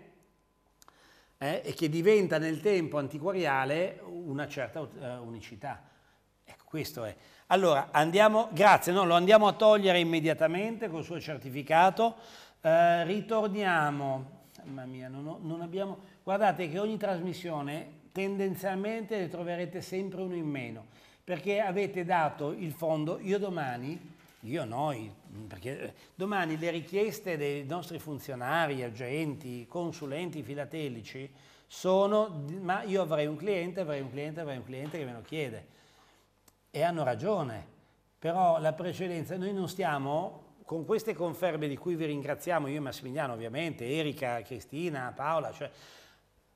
Speaker 1: eh, e che diventa nel tempo antiquariale una certa uh, unicità. Ecco, questo è. Allora, andiamo, grazie, no, lo andiamo a togliere immediatamente col suo certificato. Eh, ritorniamo, mamma mia, non, ho, non abbiamo... Guardate che ogni trasmissione tendenzialmente ne troverete sempre uno in meno, perché avete dato il fondo, io domani io noi, perché eh, domani le richieste dei nostri funzionari, agenti, consulenti filatelici sono, ma io avrei un cliente, avrei un cliente, avrei un cliente che me lo chiede e hanno ragione, però la precedenza, noi non stiamo con queste conferme di cui vi ringraziamo, io e Massimiliano ovviamente, Erika, Cristina, Paola, cioè,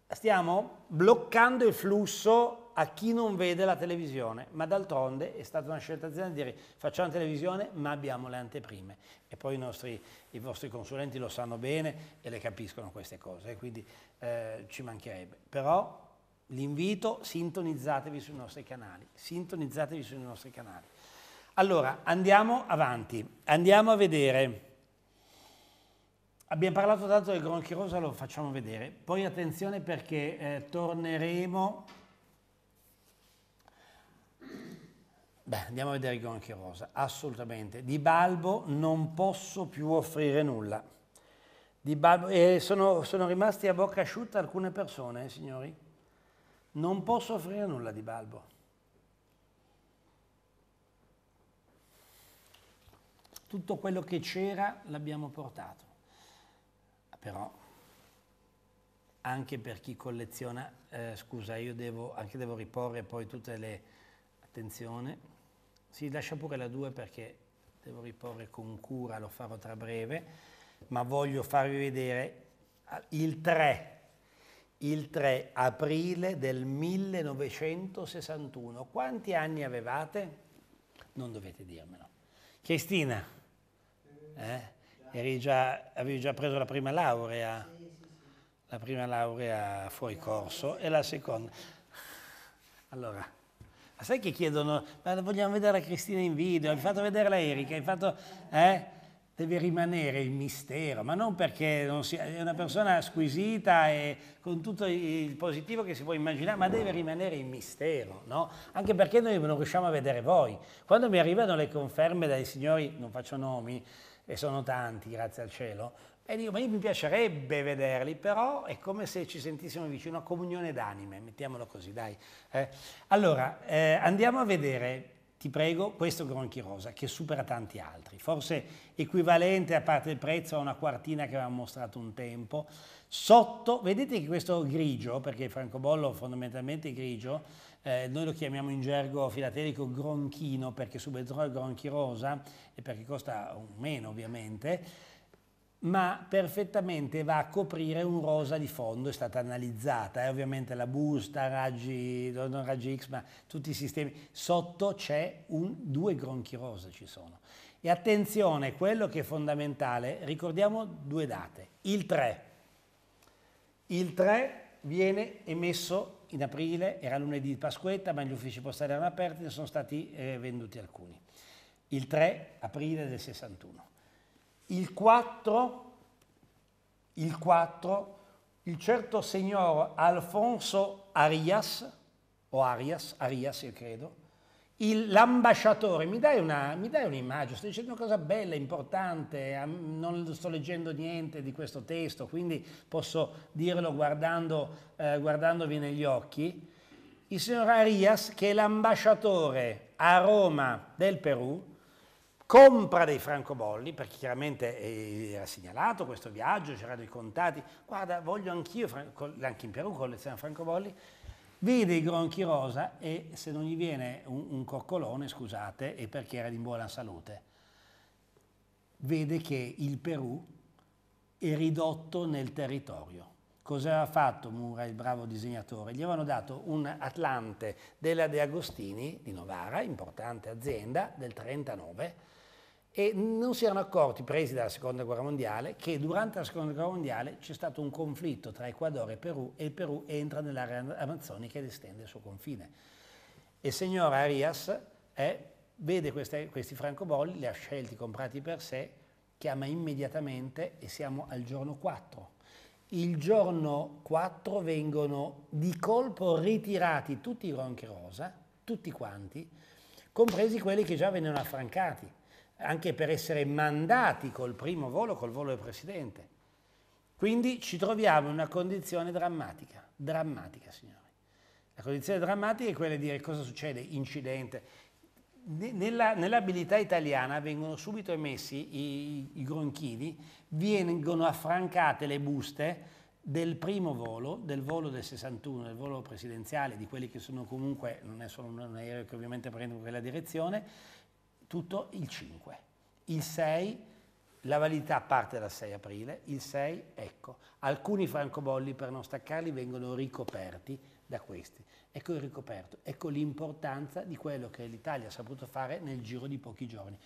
Speaker 1: stiamo bloccando il flusso a chi non vede la televisione, ma d'altronde è stata una scelta aziendale di dire facciamo televisione ma abbiamo le anteprime e poi i, nostri, i vostri consulenti lo sanno bene e le capiscono queste cose, quindi eh, ci mancherebbe. Però l'invito, sintonizzatevi sui nostri canali, sintonizzatevi sui nostri canali. Allora, andiamo avanti, andiamo a vedere. Abbiamo parlato tanto del gronchi rosa, lo facciamo vedere. Poi attenzione perché eh, torneremo... Beh, andiamo a vedere il gronchi rosa, assolutamente. Di Balbo non posso più offrire nulla. Balbo, eh, sono, sono rimasti a bocca asciutta alcune persone, eh, signori non posso offrire nulla di Balbo. Tutto quello che c'era l'abbiamo portato. Però anche per chi colleziona, eh, scusa, io devo, anche devo riporre poi tutte le... Attenzione. Si lascia pure la 2 perché devo riporre con cura, lo farò tra breve, ma voglio farvi vedere ah, il 3 il 3 aprile del 1961. Quanti anni avevate? Non dovete dirmelo. Cristina, eh? già, avevi già preso la prima laurea, la prima laurea fuori corso e la seconda. Allora, ma sai che chiedono? Ma vogliamo vedere la Cristina in video, hai fatto vedere la Erika, hai fatto... Eh? deve rimanere il mistero, ma non perché non sia, è una persona squisita e con tutto il positivo che si può immaginare, ma deve rimanere il mistero, no? Anche perché noi non riusciamo a vedere voi. Quando mi arrivano le conferme dai signori, non faccio nomi, e sono tanti, grazie al cielo, e dico, ma io mi piacerebbe vederli, però è come se ci sentissimo vicino a comunione d'anime, mettiamolo così, dai. Eh? Allora, eh, andiamo a vedere ti prego, questo gronchi rosa che supera tanti altri, forse equivalente a parte il prezzo a una quartina che avevamo mostrato un tempo. Sotto, vedete che questo grigio, perché il francobollo fondamentalmente è grigio, eh, noi lo chiamiamo in gergo filatelico gronchino perché subentrò il gronchi rosa e perché costa meno ovviamente, ma perfettamente va a coprire un rosa di fondo, è stata analizzata, eh? ovviamente la busta, raggi, non raggi X, ma tutti i sistemi. Sotto c'è un, due gronchi rosa ci sono. E attenzione, quello che è fondamentale, ricordiamo due date, il 3. Il 3 viene emesso in aprile, era lunedì di Pasquetta, ma gli uffici postali erano aperti, ne sono stati eh, venduti alcuni. Il 3 aprile del 61. Il 4, il 4, il certo signor Alfonso Arias, o Arias, Arias io credo, l'ambasciatore, mi dai, un'immagine, sto dicendo una cosa bella, importante, non sto leggendo niente di questo testo, quindi posso dirlo guardando, eh, guardandovi negli occhi. Il signor Arias, che è l'ambasciatore a Roma del Perù, compra dei francobolli, perché chiaramente eh, era segnalato questo viaggio, c'erano i contatti, guarda voglio anch'io, anche in Perù colleziona francobolli, vede i gronchi rosa e se non gli viene un, un coccolone, scusate, è perché era in buona salute. Vede che il Perù è ridotto nel territorio. Cos'era fatto Mura, il bravo disegnatore? Gli avevano dato un atlante della De Agostini di Novara, importante azienda del 39, e non si erano accorti, presi dalla seconda guerra mondiale, che durante la seconda guerra mondiale c'è stato un conflitto tra Ecuador e Perù e il Perù entra nell'area amazzonica ed estende il suo confine. E signor Arias è, eh, vede queste, questi francobolli, li ha scelti, comprati per sé, chiama immediatamente e siamo al giorno 4. Il giorno 4 vengono di colpo ritirati tutti i ronchi rosa, tutti quanti, compresi quelli che già venivano affrancati anche per essere mandati col primo volo, col volo del Presidente. Quindi ci troviamo in una condizione drammatica, drammatica signori. La condizione drammatica è quella di dire cosa succede, incidente. Nella, nell'abilità italiana vengono subito emessi i, i gronchini, vengono affrancate le buste del primo volo, del volo del 61, del volo presidenziale, di quelli che sono comunque, non è solo un aereo che ovviamente prende quella direzione, tutto il 5. Il 6, la validità parte dal 6 aprile, il 6, ecco, alcuni francobolli per non staccarli vengono ricoperti da questi. Ecco il ricoperto, ecco l'importanza di quello che l'Italia ha saputo fare nel giro di pochi giorni.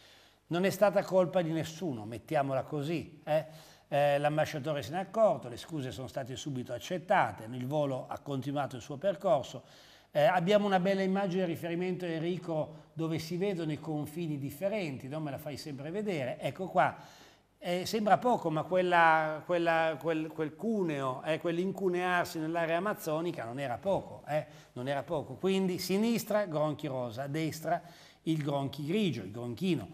Speaker 1: Non è stata colpa di nessuno, mettiamola così. Eh? Eh, l'ambasciatore se n'è accorto, le scuse sono state subito accettate, il volo ha continuato il suo percorso eh, abbiamo una bella immagine di riferimento Enrico dove si vedono i confini differenti, non me la fai sempre vedere, ecco qua. Eh, sembra poco, ma quella, quella, quel, quel, cuneo, eh, quell'incunearsi nell'area amazzonica non era poco, eh? non era poco. Quindi sinistra gronchi rosa, destra il gronchi grigio, il gronchino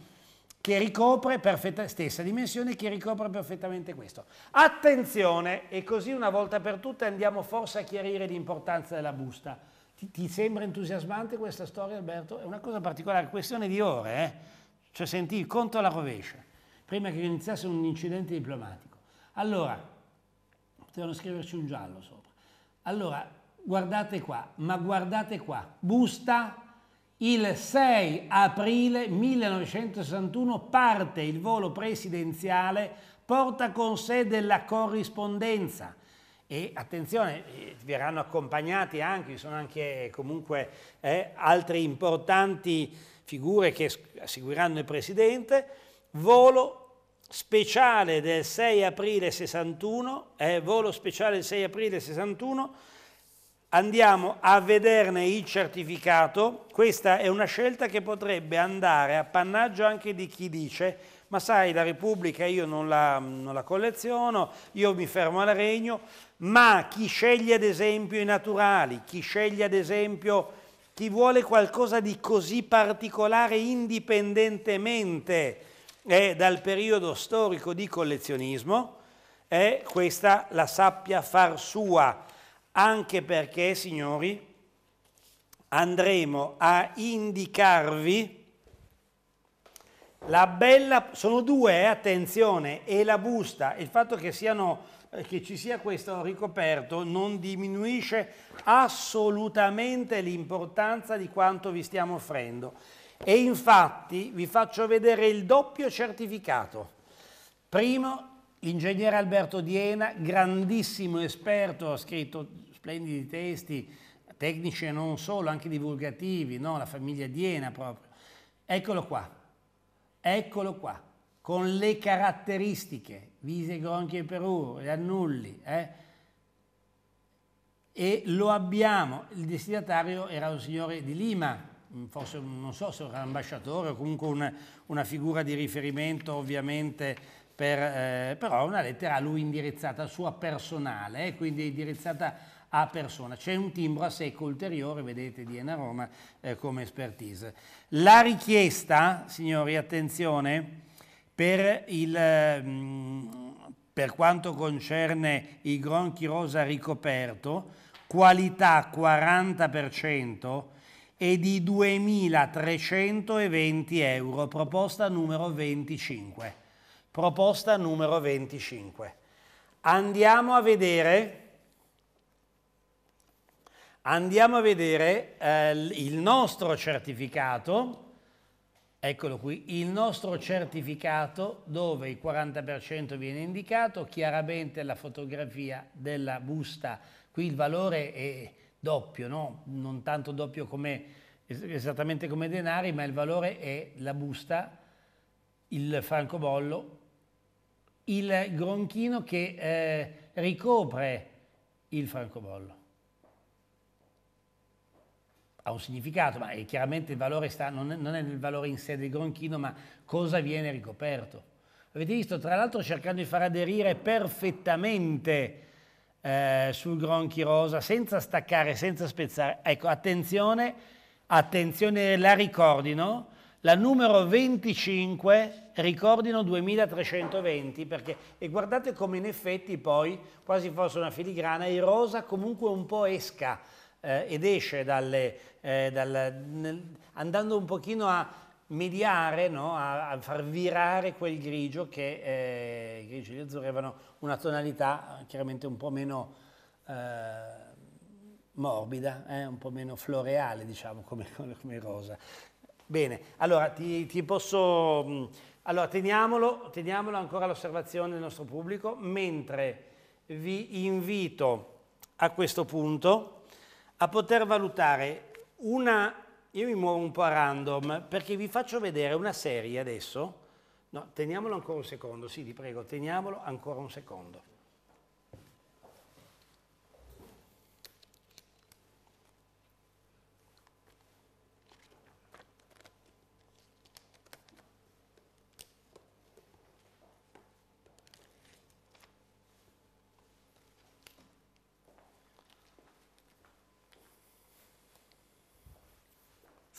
Speaker 1: che ricopre perfetta, stessa dimensione che ricopre perfettamente questo. Attenzione, e così una volta per tutte andiamo forse a chiarire l'importanza della busta. Ti, ti, sembra entusiasmante questa storia, Alberto? È una cosa particolare, questione di ore, eh? cioè sentì il conto alla rovescia, prima che iniziasse un incidente diplomatico. Allora, potevano scriverci un giallo sopra. Allora, guardate qua, ma guardate qua, busta il 6 aprile 1961 parte il volo presidenziale, porta con sé della corrispondenza e attenzione, verranno accompagnati anche, ci sono anche comunque eh, altre importanti figure che seguiranno il Presidente, volo speciale del 6 aprile 61, eh, volo speciale del 6 aprile 61, andiamo a vederne il certificato, questa è una scelta che potrebbe andare a pannaggio anche di chi dice ma sai la Repubblica io non la, non la colleziono, io mi fermo al Regno, ma chi sceglie ad esempio i naturali, chi sceglie ad esempio chi vuole qualcosa di così particolare indipendentemente eh, dal periodo storico di collezionismo, eh, questa la sappia far sua, anche perché, signori, andremo a indicarvi la bella, sono due, eh, attenzione, e la busta, il fatto che siano eh, che ci sia questo ricoperto non diminuisce assolutamente l'importanza di quanto vi stiamo offrendo. E infatti vi faccio vedere il doppio certificato. Primo, ingegnere Alberto Diena, grandissimo esperto, ha scritto splendidi testi, tecnici e non solo, anche divulgativi, no? la famiglia Diena proprio. Eccolo qua, eccolo qua, con le caratteristiche vise anche e Perù, le annulli. Eh? E lo abbiamo, il destinatario era un signore di Lima, forse non so se era ambasciatore o comunque una, una figura di riferimento ovviamente, per, eh, però una lettera a lui indirizzata, sua personale, eh, quindi indirizzata a persona. C'è un timbro a secco ulteriore, vedete di Ena Roma eh, come expertise. La richiesta, signori, attenzione, per, il, ehm, per quanto concerne i gronchi rosa ricoperto, qualità 40% e di 2.320 euro, proposta numero 25. Proposta numero 25. Andiamo a vedere andiamo a vedere eh, il nostro certificato Eccolo qui, il nostro certificato dove il 40% viene indicato, chiaramente la fotografia della busta, qui il valore è doppio, no? non tanto doppio come, esattamente come denari, ma il valore è la busta, il francobollo, il gronchino che eh, ricopre il francobollo ha un significato, ma chiaramente il valore sta, non, è, non, è, nel valore in sé del gronchino, ma cosa viene ricoperto. Avete visto, tra l'altro cercando di far aderire perfettamente eh, sul gronchi rosa, senza staccare, senza spezzare. Ecco, attenzione, attenzione, la ricordino, la numero 25, ricordino 2320, perché, e guardate come in effetti poi, quasi fosse una filigrana, il rosa comunque un po' esca eh, ed esce dalle, eh, dal, nel, andando un pochino a mediare, no? a, a, far virare quel grigio che eh, i grigi e gli azzurri avevano una tonalità eh, chiaramente un po' meno eh, morbida, eh, un po' meno floreale diciamo come, come rosa. Bene, allora ti, ti posso... Mm, allora, teniamolo, teniamolo ancora all'osservazione del nostro pubblico, mentre vi invito a questo punto a poter valutare una... Io mi muovo un po' a random perché vi faccio vedere una serie adesso. No, teniamolo ancora un secondo, sì, vi prego, teniamolo ancora un secondo.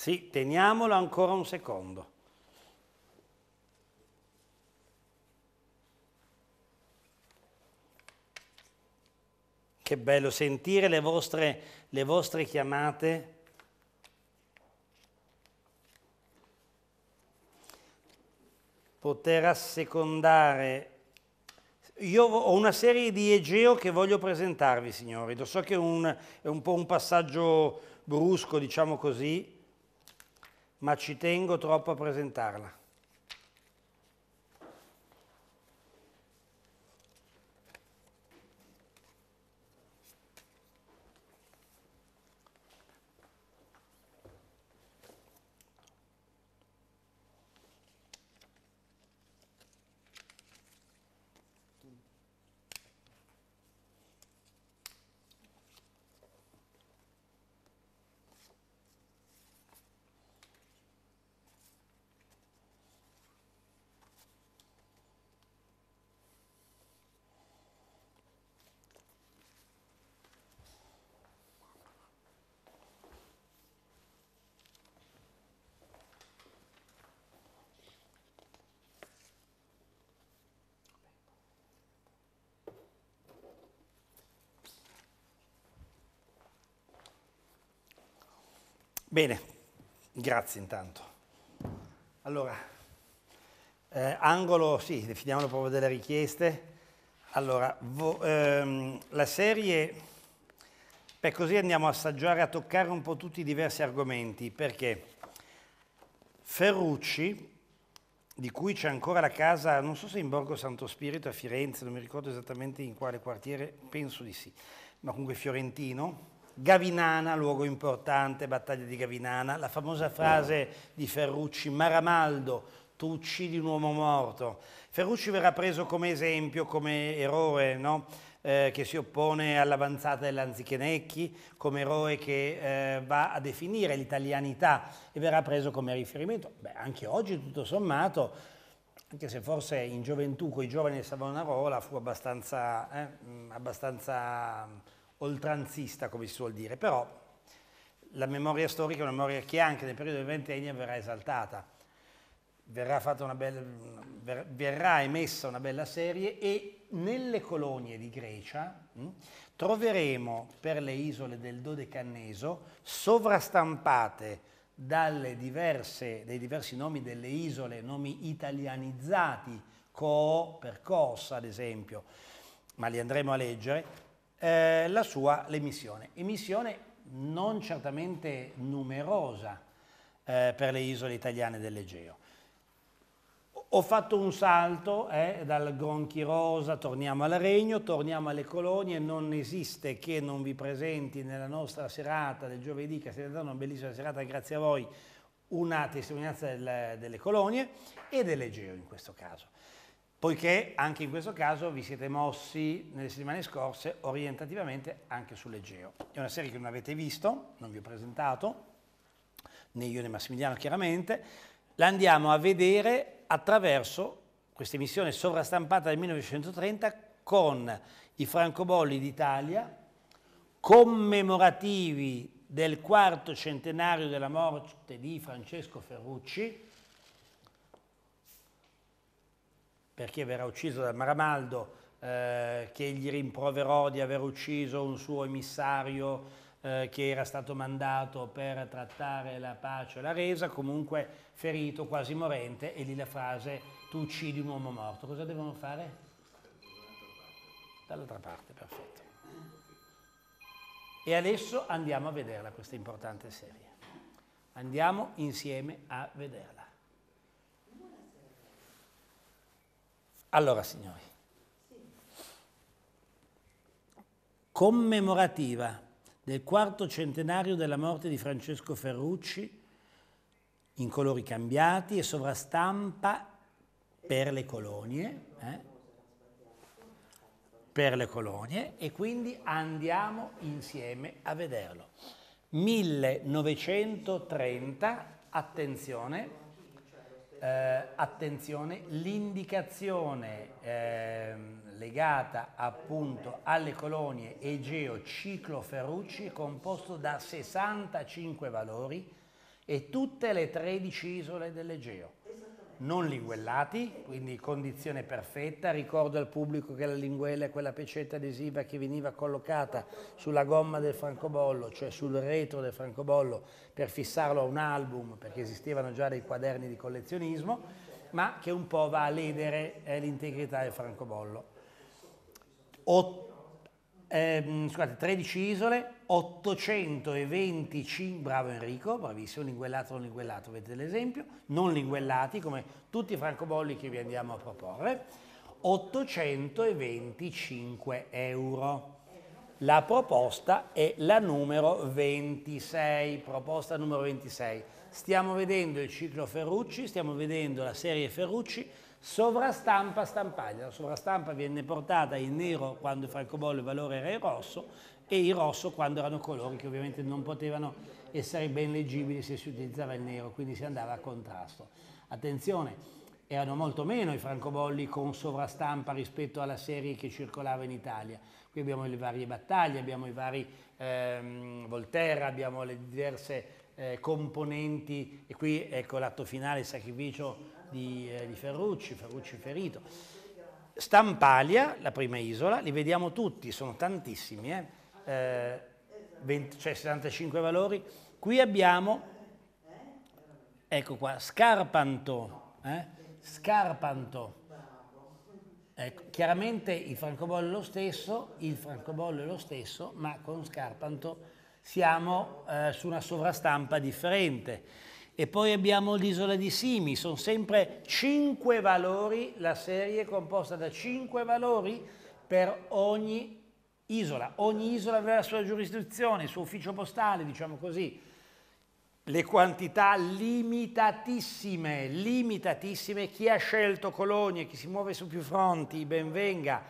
Speaker 1: Sì, teniamolo ancora un secondo. Che bello sentire le vostre, le vostre chiamate. Poter assecondare io ho una serie di Egeo che voglio presentarvi, signori. Lo so che è un, è un po' un passaggio brusco, diciamo così, ma ci tengo troppo a presentarla. Bene, grazie intanto. Allora, eh, angolo, sì, definiamolo proprio delle richieste. Allora, vo, ehm, la serie, beh, così andiamo a assaggiare, a toccare un po' tutti i diversi argomenti, perché Ferrucci, di cui c'è ancora la casa, non so se in Borgo Santo Spirito a Firenze, non mi ricordo esattamente in quale quartiere, penso di sì, ma comunque fiorentino, Gavinana, luogo importante, battaglia di Gavinana, la famosa frase di Ferrucci, Maramaldo, tu uccidi un uomo morto. Ferrucci verrà preso come esempio, come eroe, no? eh, che si oppone all'avanzata dell'Anzichenecchi, come eroe che eh, va a definire l'italianità e verrà preso come riferimento. Beh, anche oggi, tutto sommato, anche se forse in gioventù con i giovani di Savonarola fu abbastanza, eh, abbastanza oltranzista, come si suol dire, però la memoria storica è una memoria che anche nel periodo dei ventennio verrà esaltata, verrà, fatta una bella, verrà emessa una bella serie e nelle colonie di Grecia mh, hm, troveremo per le isole del Dodecanneso sovrastampate dalle diverse, dai diversi nomi delle isole, nomi italianizzati, Co per Cos ad esempio, ma li andremo a leggere, eh, la sua l'emissione. Emissione non certamente numerosa eh, per le isole italiane dell'Egeo. Ho fatto un salto eh, dal Gronchi Rosa, torniamo al Regno, torniamo alle colonie, non esiste che non vi presenti nella nostra serata del giovedì, che è stata una bellissima serata grazie a voi, una testimonianza del, delle colonie e dell'Egeo in questo caso poiché anche in questo caso vi siete mossi nelle settimane scorse orientativamente anche sull'Egeo. È una serie che non avete visto, non vi ho presentato, né io né Massimiliano chiaramente, la andiamo a vedere attraverso questa emissione sovrastampata del 1930 con i francobolli d'Italia commemorativi del quarto centenario della morte di Francesco Ferrucci, perché verrà ucciso da Maramaldo, eh, che gli rimproverò di aver ucciso un suo emissario eh, che era stato mandato per trattare la pace e la resa, comunque ferito, quasi morente, e lì la frase tu uccidi un uomo morto. Cosa devono fare? Dall'altra parte, perfetto. E adesso andiamo a vederla questa importante serie. Andiamo insieme a vederla. Allora, signori, commemorativa del quarto centenario della morte di Francesco Ferrucci, in colori cambiati e sovrastampa per le colonie, eh? per le colonie, e quindi andiamo insieme a vederlo. 1930, attenzione, eh, attenzione, l'indicazione eh, legata appunto alle colonie Egeo Ciclo Ferrucci è composto da 65 valori e tutte le 13 isole dell'Egeo non linguellati, quindi condizione perfetta. Ricordo al pubblico che la linguella è quella pecetta adesiva che veniva collocata sulla gomma del francobollo, cioè sul retro del francobollo, per fissarlo a un album, perché esistevano già dei quaderni di collezionismo, ma che un po' va a ledere eh, l'integrità del francobollo. Ot- ehm, scusate, 13 isole, 825, bravo Enrico, bravissimo, linguellato, non linguellato, vedete l'esempio, non linguellati come tutti i francobolli che vi andiamo a proporre, 825 euro. La proposta è la numero 26, proposta numero 26. Stiamo vedendo il ciclo Ferrucci, stiamo vedendo la serie Ferrucci, sovrastampa stampaglia. La sovrastampa viene portata in nero quando il francobollo il valore era in rosso e il rosso quando erano colori che ovviamente non potevano essere ben leggibili se si utilizzava il nero, quindi si andava a contrasto. Attenzione, erano molto meno i francobolli con sovrastampa rispetto alla serie che circolava in Italia. Qui abbiamo le varie battaglie, abbiamo i vari ehm, Volterra, abbiamo le diverse eh, componenti e qui ecco l'atto finale, il sacrificio di, eh, di Ferrucci, Ferrucci ferito. Stampalia, la prima isola, li vediamo tutti, sono tantissimi, eh? eh, 20, cioè 75 valori. Qui abbiamo, ecco qua, Scarpanto, eh? Scarpanto. Ecco, chiaramente il francobollo è lo stesso, il francobollo è lo stesso, ma con Scarpanto siamo eh, su una sovrastampa differente. E poi abbiamo l'isola di Simi, sono sempre 5 valori, la serie è composta da 5 valori per ogni isola, ogni isola aveva la sua giurisdizione, il suo ufficio postale, diciamo così, le quantità limitatissime, limitatissime, chi ha scelto colonie, chi si muove su più fronti, benvenga,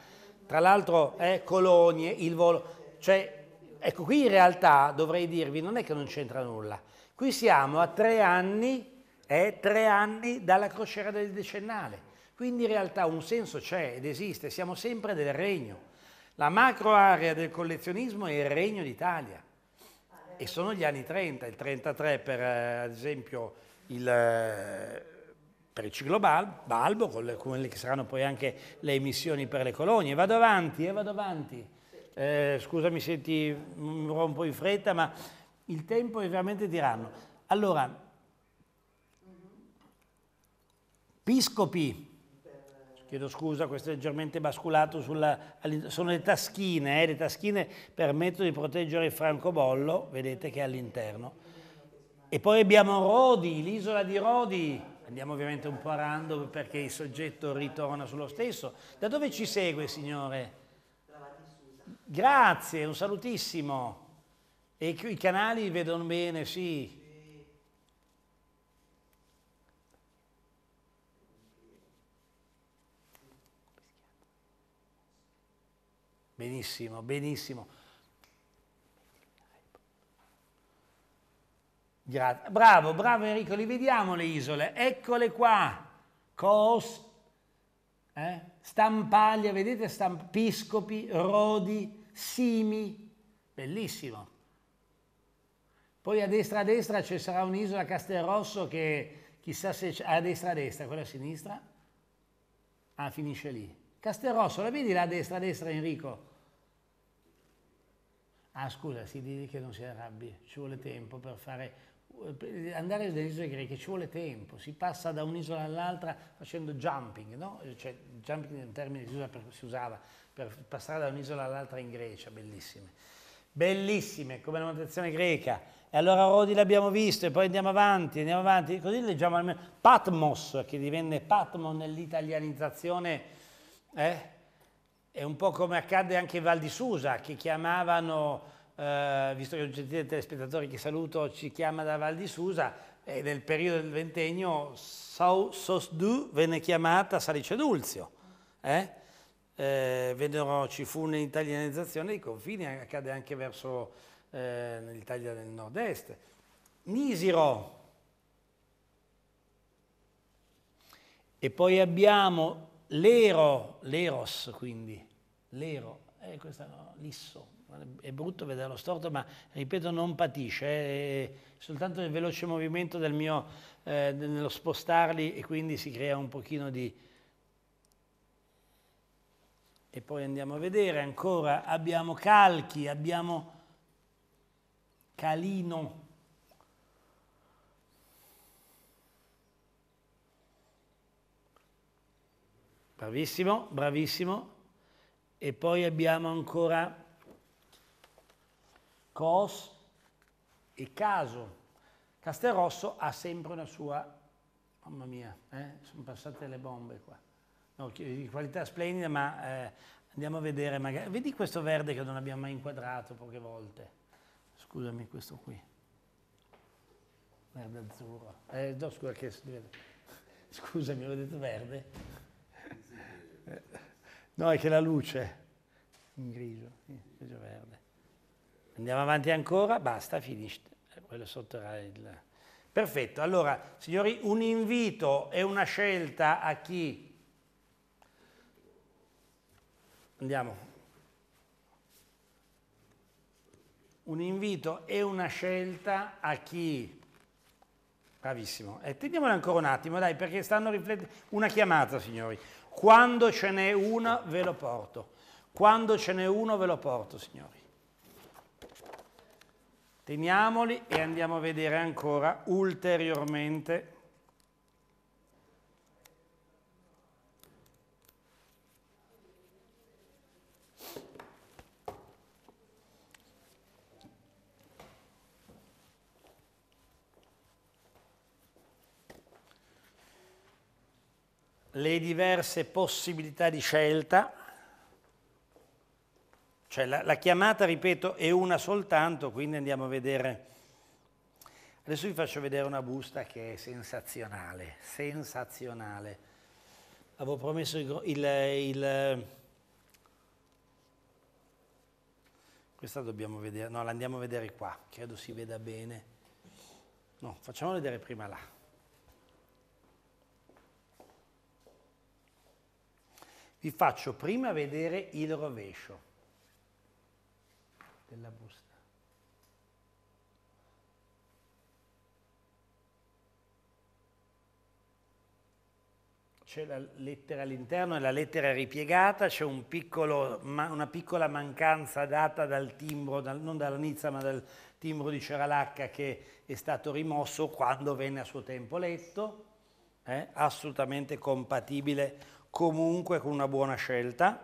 Speaker 1: tra l'altro è eh, colonie, il volo, cioè, ecco qui in realtà dovrei dirvi, non è che non c'entra nulla, qui siamo a tre anni, eh, tre anni dalla crociera del decennale, quindi in realtà un senso c'è ed esiste, siamo sempre del regno, la macro area del collezionismo è il Regno d'Italia e sono gli anni 30, il 33 per eh, ad esempio il, eh, per il ciclo Balbo, con le, quelle che saranno poi anche le emissioni per le colonie. Vado avanti, eh, vado avanti. Eh, scusami se ti mm, rompo in fretta, ma il tempo è veramente tiranno. Allora, Piscopi, chiedo scusa, questo è leggermente basculato, sulla, sono le taschine, eh, le taschine permettono di proteggere il francobollo, vedete che è all'interno. E poi abbiamo Rodi, l'isola di Rodi, andiamo ovviamente un po' a random perché il soggetto ritorna sullo stesso. Da dove ci segue, signore? Grazie, un salutissimo. E i canali vedono bene, sì. Benissimo, benissimo. Grazie. Bravo, bravo Enrico, li vediamo le isole. Eccole qua. Cos, eh? Stampaglia, vedete Stamp- Piscopi, Rodi, Simi. Bellissimo. Poi a destra a destra ci sarà un'isola Castelrosso che chissà se c'è, a destra a destra, quella a sinistra. Ah, finisce lì. Casterosso, la vedi la destra, a destra Enrico? Ah scusa, si dice che non si arrabbi, ci vuole tempo per fare... Per andare nelle isole greche ci vuole tempo, si passa da un'isola all'altra facendo jumping, no? Cioè, jumping è un termine che si usava per passare da un'isola all'altra in Grecia, bellissime. Bellissime, come la notazione greca. E allora Rodi l'abbiamo visto e poi andiamo avanti, andiamo avanti, così leggiamo almeno Patmos, che divenne Patmon nell'italianizzazione eh? È un po' come accadde anche in Val di Susa, che chiamavano, eh, visto che un gentile telespettatore che saluto ci chiama da Val di Susa, e nel periodo del ventennio so, Sosdu venne chiamata Salice Dulzio. Eh? eh? Vennero, ci fu un'italianizzazione dei confini, accade anche verso eh, l'Italia del nord-est. Nisiro. E poi abbiamo l'ero, l'eros quindi, l'ero, eh, questa, no, lisso, è brutto vederlo storto, ma ripeto non patisce, eh, eh soltanto il veloce movimento del mio, eh, nello spostarli e quindi si crea un pochino di... E poi andiamo a vedere ancora, abbiamo calchi, abbiamo calino, Bravissimo, bravissimo. E poi abbiamo ancora cos e caso. Castelrosso ha sempre una sua... Mamma mia, eh? sono passate le bombe qua. No, di qualità splendida, ma eh, andiamo a vedere magari... Vedi questo verde che non abbiamo mai inquadrato poche volte. Scusami, questo qui. Verde azzurro. Eh, no, scusa, che... Scusami, ho detto verde. No, è che la luce in grigio, in grigio verde. Andiamo avanti ancora, basta, finisce. Eh, quello sotto era il... Perfetto, allora, signori, un invito e una scelta a chi... Andiamo. Un invito e una scelta a chi... Bravissimo. E eh, teniamolo ancora un attimo, dai, perché stanno riflettendo... Una chiamata, signori. Quando ce n'è uno ve lo porto. Quando ce n'è uno ve lo porto, signori. Teniamoli e andiamo a vedere ancora ulteriormente le diverse possibilità di scelta, cioè la, la, chiamata, ripeto, è una soltanto, quindi andiamo a vedere. Adesso vi faccio vedere una busta che è sensazionale, sensazionale. Avevo promesso il, il, il questa dobbiamo vedere, no, l'andiamo a vedere qua, credo si veda bene. No, facciamo vedere prima là. Vi faccio prima vedere il rovescio della busta. C'è la lettera all'interno e la lettera ripiegata, c'è un una piccola mancanza data dal timbro, dal, non dalla Nizza ma dal timbro di Ceralacca che è stato rimosso quando venne a suo tempo letto, eh? assolutamente compatibile comunque con una buona scelta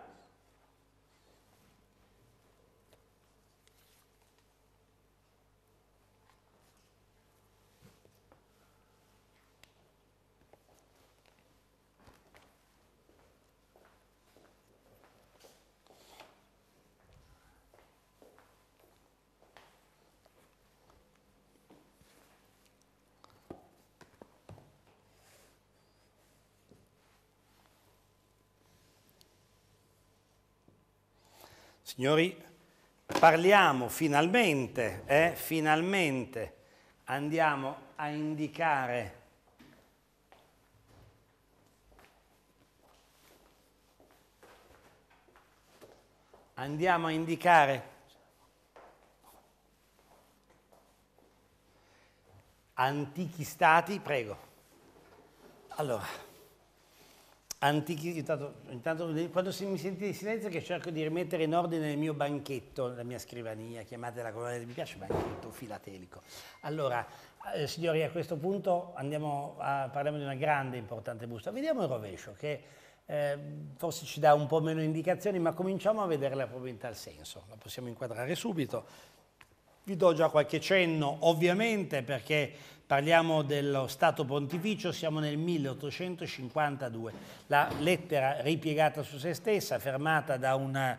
Speaker 1: Signori, parliamo finalmente, eh, finalmente andiamo a indicare andiamo a indicare antichi stati, prego. Allora antichi, intanto, intanto, quando mi sentite in silenzio che cerco di rimettere in ordine il mio banchetto, la mia scrivania, chiamatela come mi piace, banchetto filatelico. Allora, eh, signori, a questo punto andiamo a, parliamo di una grande e importante busta. Vediamo il rovescio, che eh, forse ci dà un po' meno indicazioni, ma cominciamo a vederla proprio in tal senso. La possiamo inquadrare subito. Vi do già qualche cenno, ovviamente, perché parliamo dello Stato Pontificio, siamo nel 1852. La lettera ripiegata su se stessa, fermata da una...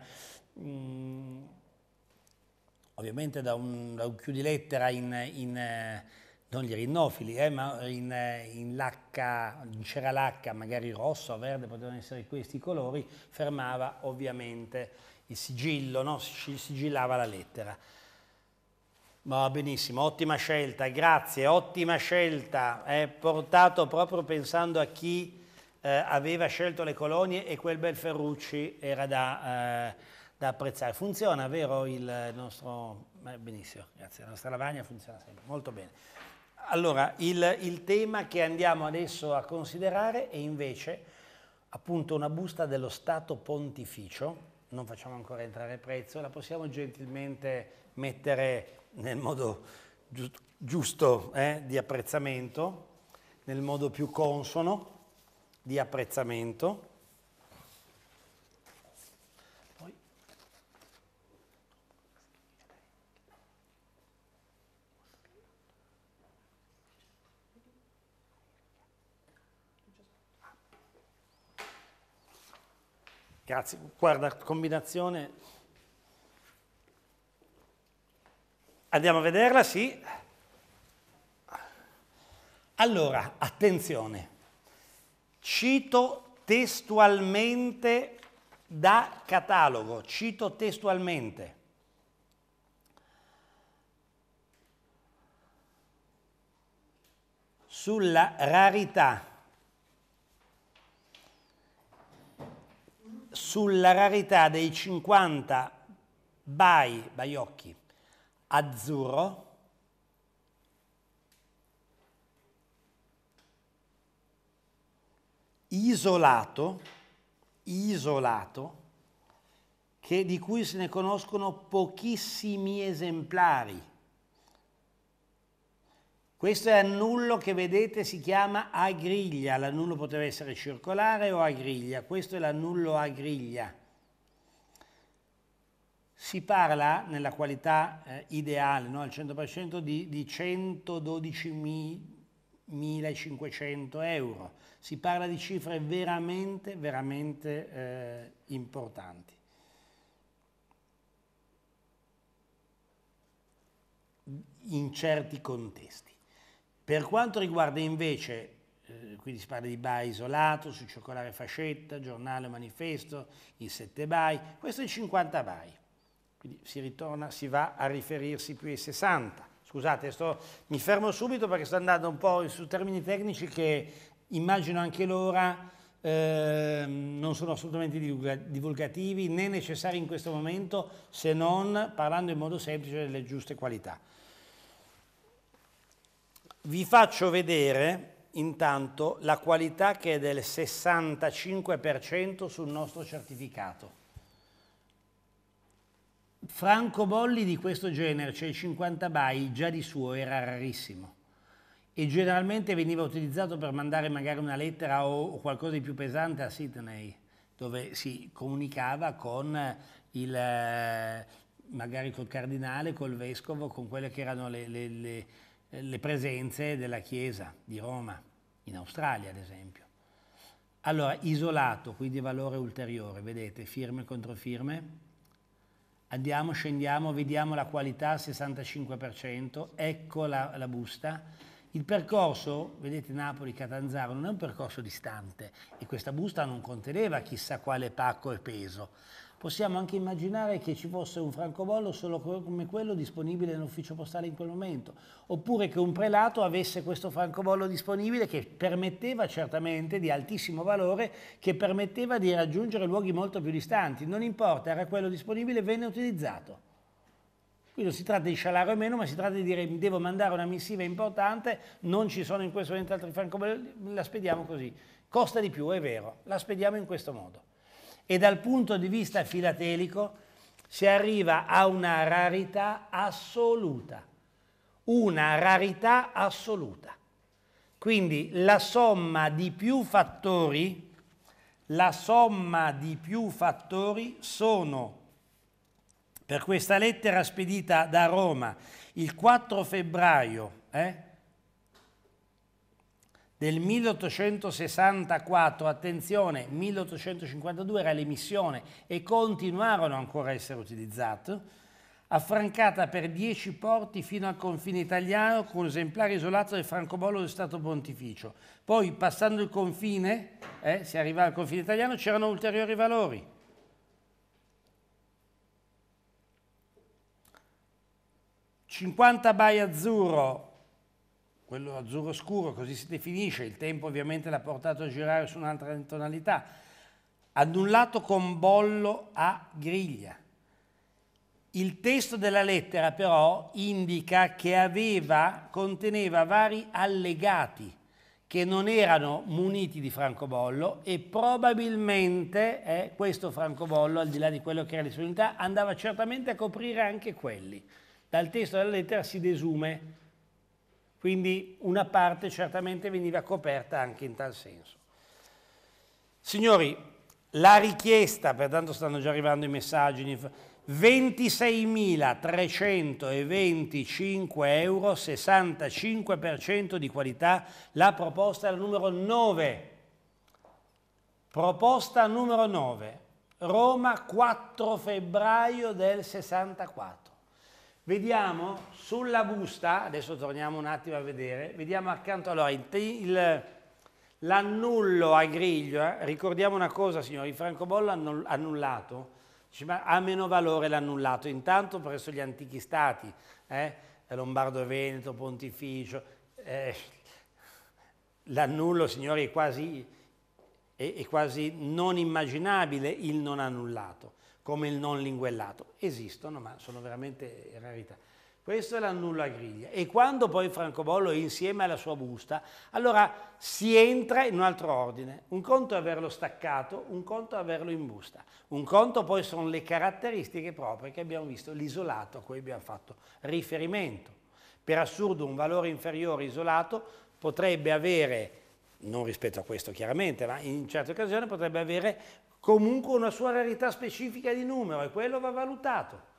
Speaker 1: Um, mm, ovviamente da un, da un chiudilettera in, in, non gli rinnofili, eh, ma in, in lacca, in cera lacca, magari rosso, verde, potevano essere questi colori, fermava ovviamente il sigillo, no? si sigillava la lettera. Va benissimo, ottima scelta, grazie, ottima scelta. È portato proprio pensando a chi eh, aveva scelto le colonie e quel bel Ferrucci era da, eh, da apprezzare. Funziona, vero il nostro... Eh, benissimo, grazie, la nostra lavagna funziona sempre, molto bene. Allora, il, il tema che andiamo adesso a considerare è invece appunto una busta dello Stato Pontificio, non facciamo ancora entrare prezzo, la possiamo gentilmente mettere nel modo giusto eh, di apprezzamento, nel modo più consono di apprezzamento. Grazie, guarda, combinazione Andiamo a vederla, sì. Allora, attenzione, cito testualmente da catalogo, cito testualmente. Sulla rarità, sulla rarità dei 50 bai, baiocchi, azzurro, isolato, isolato, che, di cui se ne conoscono pochissimi esemplari. Questo è annullo che vedete si chiama a griglia, l'annullo poteva essere circolare o a griglia, questo è l'annullo a griglia si parla nella qualità eh, ideale, no, al 100% di, di 112.500 euro, si parla di cifre veramente, veramente eh, importanti. in certi contesti. Per quanto riguarda invece, eh, quindi si parla di BAI isolato, su cioccolare fascetta, giornale manifesto, in 7 BAI, questo è 50 BAI. Quindi si ritorna, si va a riferirsi più ai 60. Scusate, sto, mi fermo subito perché sto andando un po' su termini tecnici che immagino anche l'ora eh, non sono assolutamente divulgativi né necessari in questo momento se non parlando in modo semplice delle giuste qualità. Vi faccio vedere intanto la qualità che è del 65% sul nostro certificato francobolli di questo genere, cioè il 50 by, già di suo era rarissimo e generalmente veniva utilizzato per mandare magari una lettera o qualcosa di più pesante a Sydney, dove si comunicava con il, eh, magari col cardinale, col vescovo, con quelle che erano le, le, le, le presenze della Chiesa di Roma, in Australia ad esempio. Allora, isolato, quindi valore ulteriore, vedete, firme contro firme, andiamo, scendiamo, vediamo la qualità 65%, ecco la, la busta. Il percorso, vedete Napoli-Catanzaro, non è un percorso distante e questa busta non conteneva chissà quale pacco e peso, Possiamo anche immaginare che ci fosse un francobollo solo come quello disponibile nell'ufficio postale in quel momento, oppure che un prelato avesse questo francobollo disponibile che permetteva certamente di altissimo valore, che permetteva di raggiungere luoghi molto più distanti, non importa, era quello disponibile, venne utilizzato. Qui non si tratta di scialare o meno, ma si tratta di dire devo mandare una missiva importante, non ci sono in questo momento altri francobolli, la spediamo così. Costa di più, è vero, la spediamo in questo modo e dal punto di vista filatelico si arriva a una rarità assoluta, una rarità assoluta. Quindi la somma di più fattori, la somma di più fattori sono per questa lettera spedita da Roma il 4 febbraio, eh? del 1864, attenzione, 1852 era l'emissione e continuarono ancora a essere utilizzate, affrancata per dieci porti fino al confine italiano con un esemplare isolato del francobollo dello Stato Pontificio. Poi passando il confine, eh, si arrivava al confine italiano, c'erano ulteriori valori. «50 bai azzurro, quello azzurro scuro, così si definisce, il tempo ovviamente l'ha portato a girare su un'altra tonalità, annullato con bollo a griglia. Il testo della lettera però indica che aveva, conteneva vari allegati che non erano muniti di francobollo e probabilmente eh, questo francobollo, al di là di quello che era disponibilità, andava certamente a coprire anche quelli. Dal testo della lettera si desume quindi una parte certamente veniva coperta anche in tal senso. Signori, la richiesta, pertanto stanno già arrivando i messaggi, 26.325 euro, 65% di qualità, la proposta è la numero 9. Proposta numero 9, Roma 4 febbraio del 64. Vediamo sulla busta, adesso torniamo un attimo a vedere, vediamo accanto, allora, l'annullo a griglio, eh? ricordiamo una cosa signori, il francobollo annullato, ma ha meno valore l'annullato, intanto presso gli antichi stati, eh? eh? Lombardo e Veneto, Pontificio, eh, l'annullo signori è quasi, è, è quasi non immaginabile il non annullato come il non linguellato. Esistono, ma sono veramente rarità. Questo è l'annulla griglia. E quando poi francobollo è insieme alla sua busta, allora si entra in un altro ordine. Un conto è averlo staccato, un conto è averlo in busta. Un conto poi sono le caratteristiche proprie che abbiamo visto, l'isolato a cui abbiamo fatto riferimento. Per assurdo un valore inferiore isolato potrebbe avere non rispetto a questo chiaramente, ma in certe occasioni potrebbe avere comunque una sua rarità specifica di numero e quello va valutato.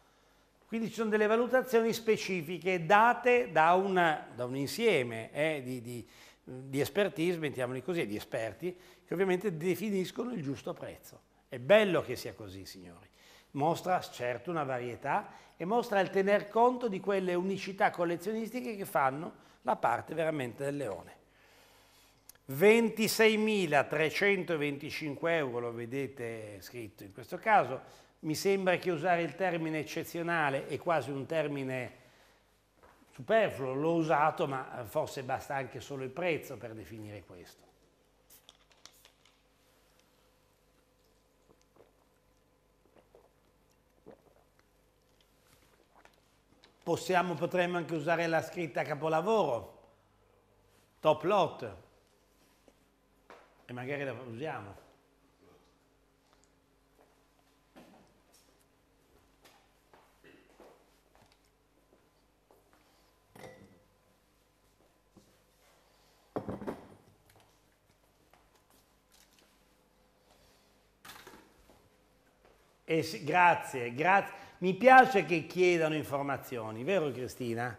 Speaker 1: Quindi ci sono delle valutazioni specifiche date da, una, da un insieme eh, di, di, di expertise, mettiamoli così, di esperti, che ovviamente definiscono il giusto prezzo. È bello che sia così, signori. Mostra certo una varietà e mostra il tener conto di quelle unicità collezionistiche che fanno la parte veramente del leone. 26.325 euro, lo vedete scritto in questo caso, mi sembra che usare il termine eccezionale è quasi un termine superfluo, l'ho usato ma forse basta anche solo il prezzo per definire questo. Possiamo, potremmo anche usare la scritta capolavoro, top lot, e magari la usiamo. E sì, grazie, grazie. Mi piace che chiedano informazioni, vero Cristina?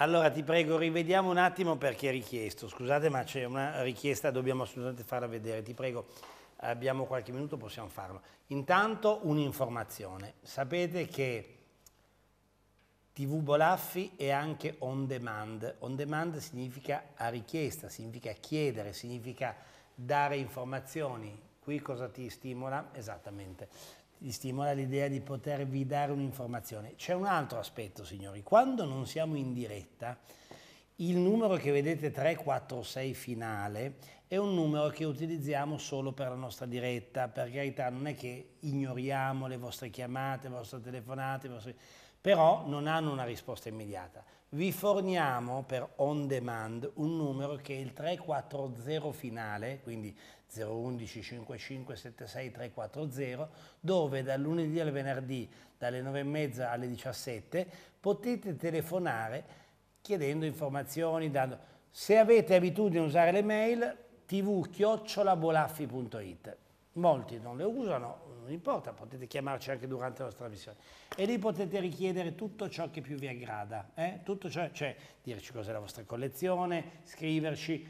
Speaker 1: Allora ti prego, rivediamo un attimo perché è richiesto. Scusate, ma c'è una richiesta, dobbiamo assolutamente farla vedere. Ti prego, abbiamo qualche minuto, possiamo farlo. Intanto un'informazione. Sapete che TV Bolaffi è anche on demand. On demand significa a richiesta, significa chiedere, significa dare informazioni. Qui cosa ti stimola? Esattamente gli stimola l'idea di potervi dare un'informazione. C'è un altro aspetto, signori, quando non siamo in diretta, il numero che vedete 346 finale è un numero che utilizziamo solo per la nostra diretta, per carità non è che ignoriamo le vostre chiamate, le vostre telefonate, le vostre... però non hanno una risposta immediata. Vi forniamo per on demand un numero che è il 340 finale, quindi 011 55 76 340 dove dal lunedì al venerdì dalle 9.30 alle 17 potete telefonare chiedendo informazioni, dando... se avete abitudine a usare le mail tv-bolaffi.it molti non le usano, non importa, potete chiamarci anche durante la nostra visione. E lì potete richiedere tutto ciò che più vi aggrada, eh? tutto ciò, cioè dirci cos'è la vostra collezione, scriverci,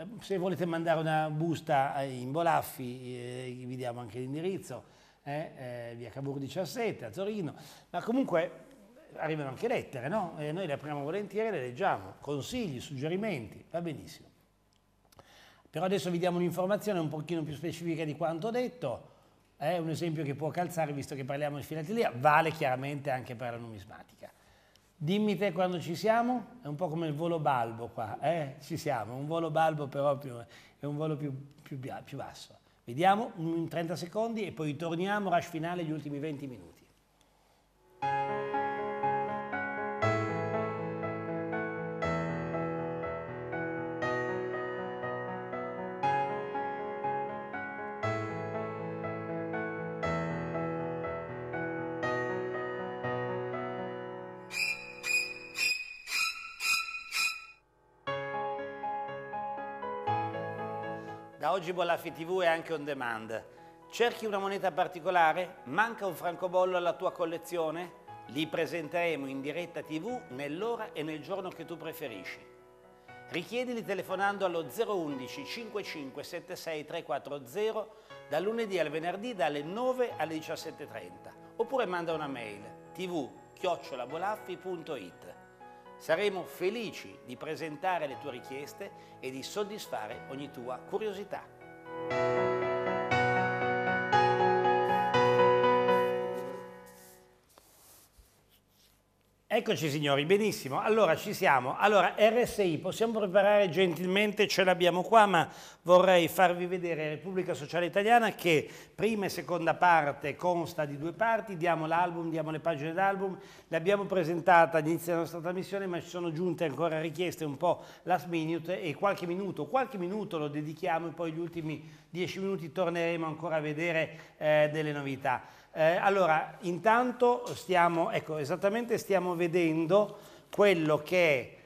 Speaker 1: eh, se volete mandare una busta in Bolaffi, eh, vi diamo anche l'indirizzo, eh, eh, via Cavour 17 a Torino, ma comunque arrivano anche lettere, no? E eh, noi le apriamo volentieri e le leggiamo, consigli, suggerimenti, va benissimo. Però adesso vi diamo un'informazione un pochino più specifica di quanto ho detto, è eh, un esempio che può calzare visto che parliamo di filatelia, vale chiaramente anche per la numismatica. Dimmi te quando ci siamo, è un po' come il volo balbo qua, eh? ci siamo, un volo balbo però più, è un volo più, più, più basso. Vediamo in 30 secondi e poi torniamo, rush finale, gli ultimi 20 minuti. oggi Bollaffi TV è anche on demand. Cerchi una moneta particolare? Manca un francobollo alla tua collezione? Li presenteremo in diretta TV nell'ora e nel giorno che tu preferisci. Richiedili telefonando allo 011 55 76 340 dal lunedì al venerdì dalle 9 alle 17.30 oppure manda una mail tv chiocciolabolaffi.it Saremo felici di presentare le tue richieste e di soddisfare ogni tua curiosità. Eccoci signori, benissimo, allora ci siamo. Allora RSI, possiamo preparare gentilmente, ce l'abbiamo qua, ma vorrei farvi vedere Repubblica Sociale Italiana che prima e seconda parte consta di due parti, diamo l'album, diamo le pagine d'album, l'abbiamo presentata all'inizio della nostra trasmissione, ma ci sono giunte ancora richieste un po' last minute e qualche minuto, qualche minuto lo dedichiamo e poi gli ultimi dieci minuti torneremo ancora a vedere eh, delle novità. Eh, allora, intanto stiamo, ecco, esattamente stiamo vedendo quello che è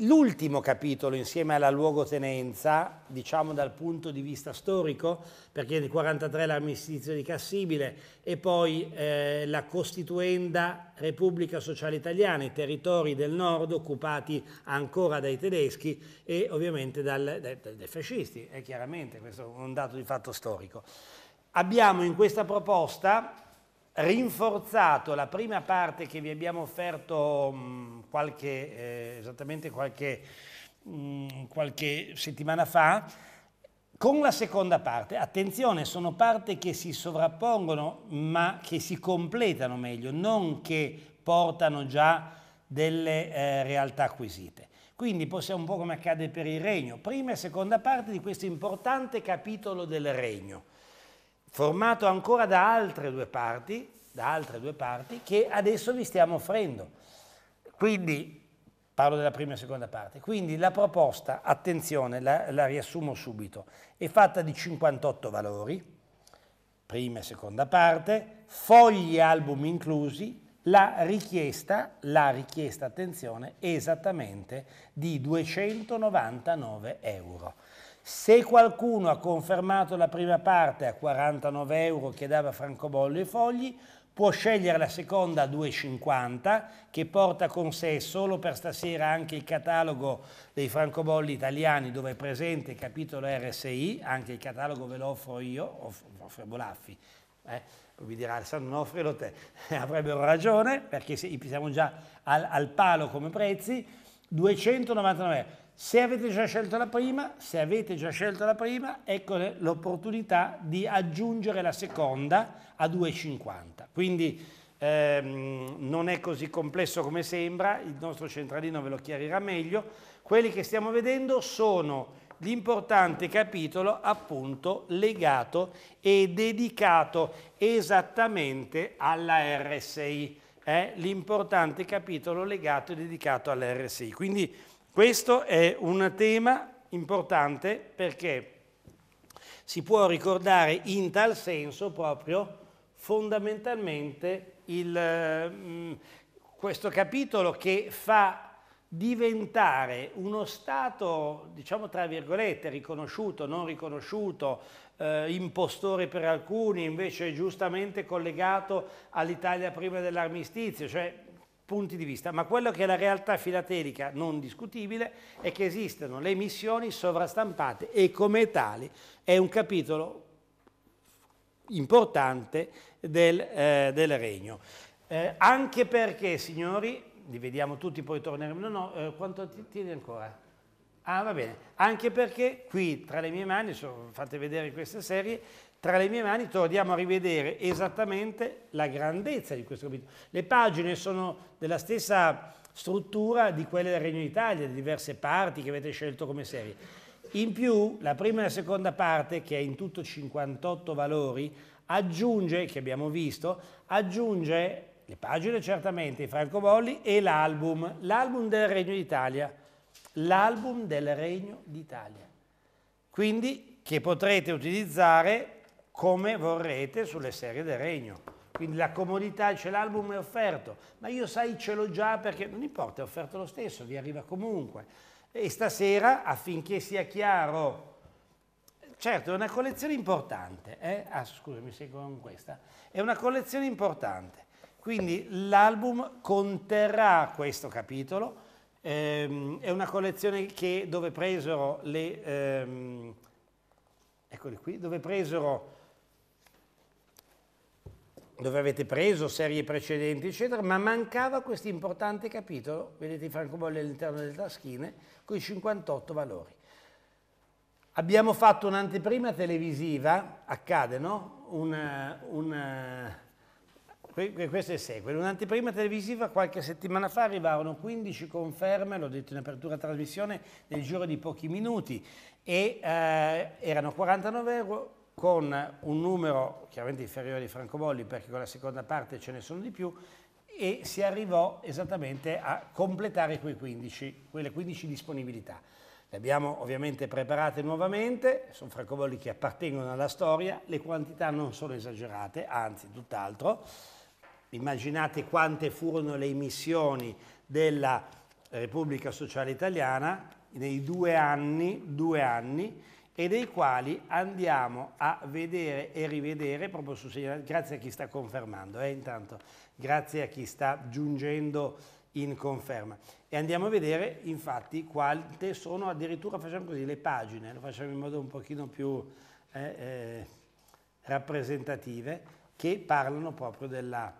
Speaker 1: l'ultimo capitolo insieme alla luogotenenza, diciamo dal punto di vista storico, perché nel 1943 l'armistizio di Cassibile e poi eh, la costituenda Repubblica Sociale Italiana, i territori del nord occupati ancora dai tedeschi e ovviamente dal, dai, dai fascisti, è chiaramente questo un dato di fatto storico abbiamo in questa proposta rinforzato la prima parte che vi abbiamo offerto mm, qualche, eh, esattamente qualche, mh, mm, qualche settimana fa, con la seconda parte, attenzione, sono parti che si sovrappongono ma che si completano meglio, non che portano già delle eh, realtà acquisite. Quindi possiamo un po' come accade per il regno, prima e seconda parte di questo importante capitolo del regno formato ancora da altre due parti, da altre due parti che adesso vi stiamo offrendo. Quindi, parlo della prima e seconda parte, quindi la proposta, attenzione, la, la riassumo subito, è fatta di 58 valori, prima e seconda parte, fogli e album inclusi, la richiesta, la richiesta, attenzione, è esattamente di 299 euro. Se qualcuno ha confermato la prima parte a 49 euro che dava francobollo e fogli, può scegliere la seconda a 2,50 che porta con sé solo per stasera anche il catalogo dei francobolli italiani dove è presente il capitolo RSI, anche il catalogo ve lo offro io, offro, Bolaffi, eh, poi vi dirà Alessandro Nofrilo, te avrebbero ragione perché siamo già al, al palo come prezzi, 299 euro. Se avete già scelto la prima, se avete già scelto la prima, ecco l'opportunità di aggiungere la seconda a 2,50. Quindi ehm, non è così complesso come sembra, il nostro centralino ve lo chiarirà meglio. Quelli che stiamo vedendo sono l'importante capitolo appunto legato e dedicato esattamente alla RSI, eh? l'importante capitolo legato e dedicato alla RSI. Quindi questo è un tema importante perché si può ricordare in tal senso proprio fondamentalmente il, mm, questo capitolo che fa diventare uno Stato, diciamo tra virgolette, riconosciuto, non riconosciuto, eh, impostore per alcuni, invece giustamente collegato all'Italia prima dell'armistizio, cioè punti di vista, ma quello che è la realtà filatelica non discutibile è che esistono le missioni sovrastampate e come tali è un capitolo importante del, eh, del regno. Eh, anche perché, signori, li vediamo tutti, poi torneremo, no, no, eh, quanto tieni ancora? Ah, va bene, anche perché qui tra le mie mani, sono, fate vedere queste serie, tra le mie mani torniamo a rivedere esattamente la grandezza di questo capitolo. Le pagine sono della stessa struttura di quelle del Regno d'Italia, di diverse parti che avete scelto come serie. In più, la prima e la seconda parte, che è in tutto 58 valori, aggiunge, che abbiamo visto, aggiunge le pagine certamente, i francobolli e l'album, l'album del Regno d'Italia, l'album del Regno d'Italia. Quindi che potrete utilizzare come vorrete sulle serie del regno. Quindi la comodità, c'è l'album è offerto, ma io sai ce l'ho già perché non importa, è offerto lo stesso, vi arriva comunque. E stasera, affinché sia chiaro, certo è una collezione importante, eh? ah scusami sei con questa, è una collezione importante, quindi l'album conterrà questo capitolo, ehm, è una collezione che, dove presero le... Ehm, eccoli qui, dove presero dove avete preso serie precedenti, eccetera, ma mancava questo importante capitolo, vedete i francobolli all'interno delle taschine, con i 58 valori. Abbiamo fatto un'anteprima televisiva, accade, no? Una, una, questo è seguito, un'anteprima televisiva qualche settimana fa arrivarono 15 conferme, l'ho detto in apertura trasmissione, nel giro di pochi minuti e eh, erano 49 euro con un numero chiaramente inferiore di francobolli perché con la seconda parte ce ne sono di più e si arrivò esattamente a completare quei 15, quelle 15 disponibilità. Le abbiamo ovviamente preparate nuovamente, sono francobolli che appartengono alla storia, le quantità non sono esagerate, anzi tutt'altro. Immaginate quante furono le emissioni della Repubblica Sociale Italiana nei due anni, due anni e dei quali andiamo a vedere e rivedere proprio su segnale. Grazie a chi sta confermando, eh, intanto, grazie a chi sta giungendo in conferma. E andiamo a vedere infatti quante sono addirittura, facciamo così, le pagine, lo facciamo in modo un pochino più eh, eh, rappresentative, che parlano proprio della,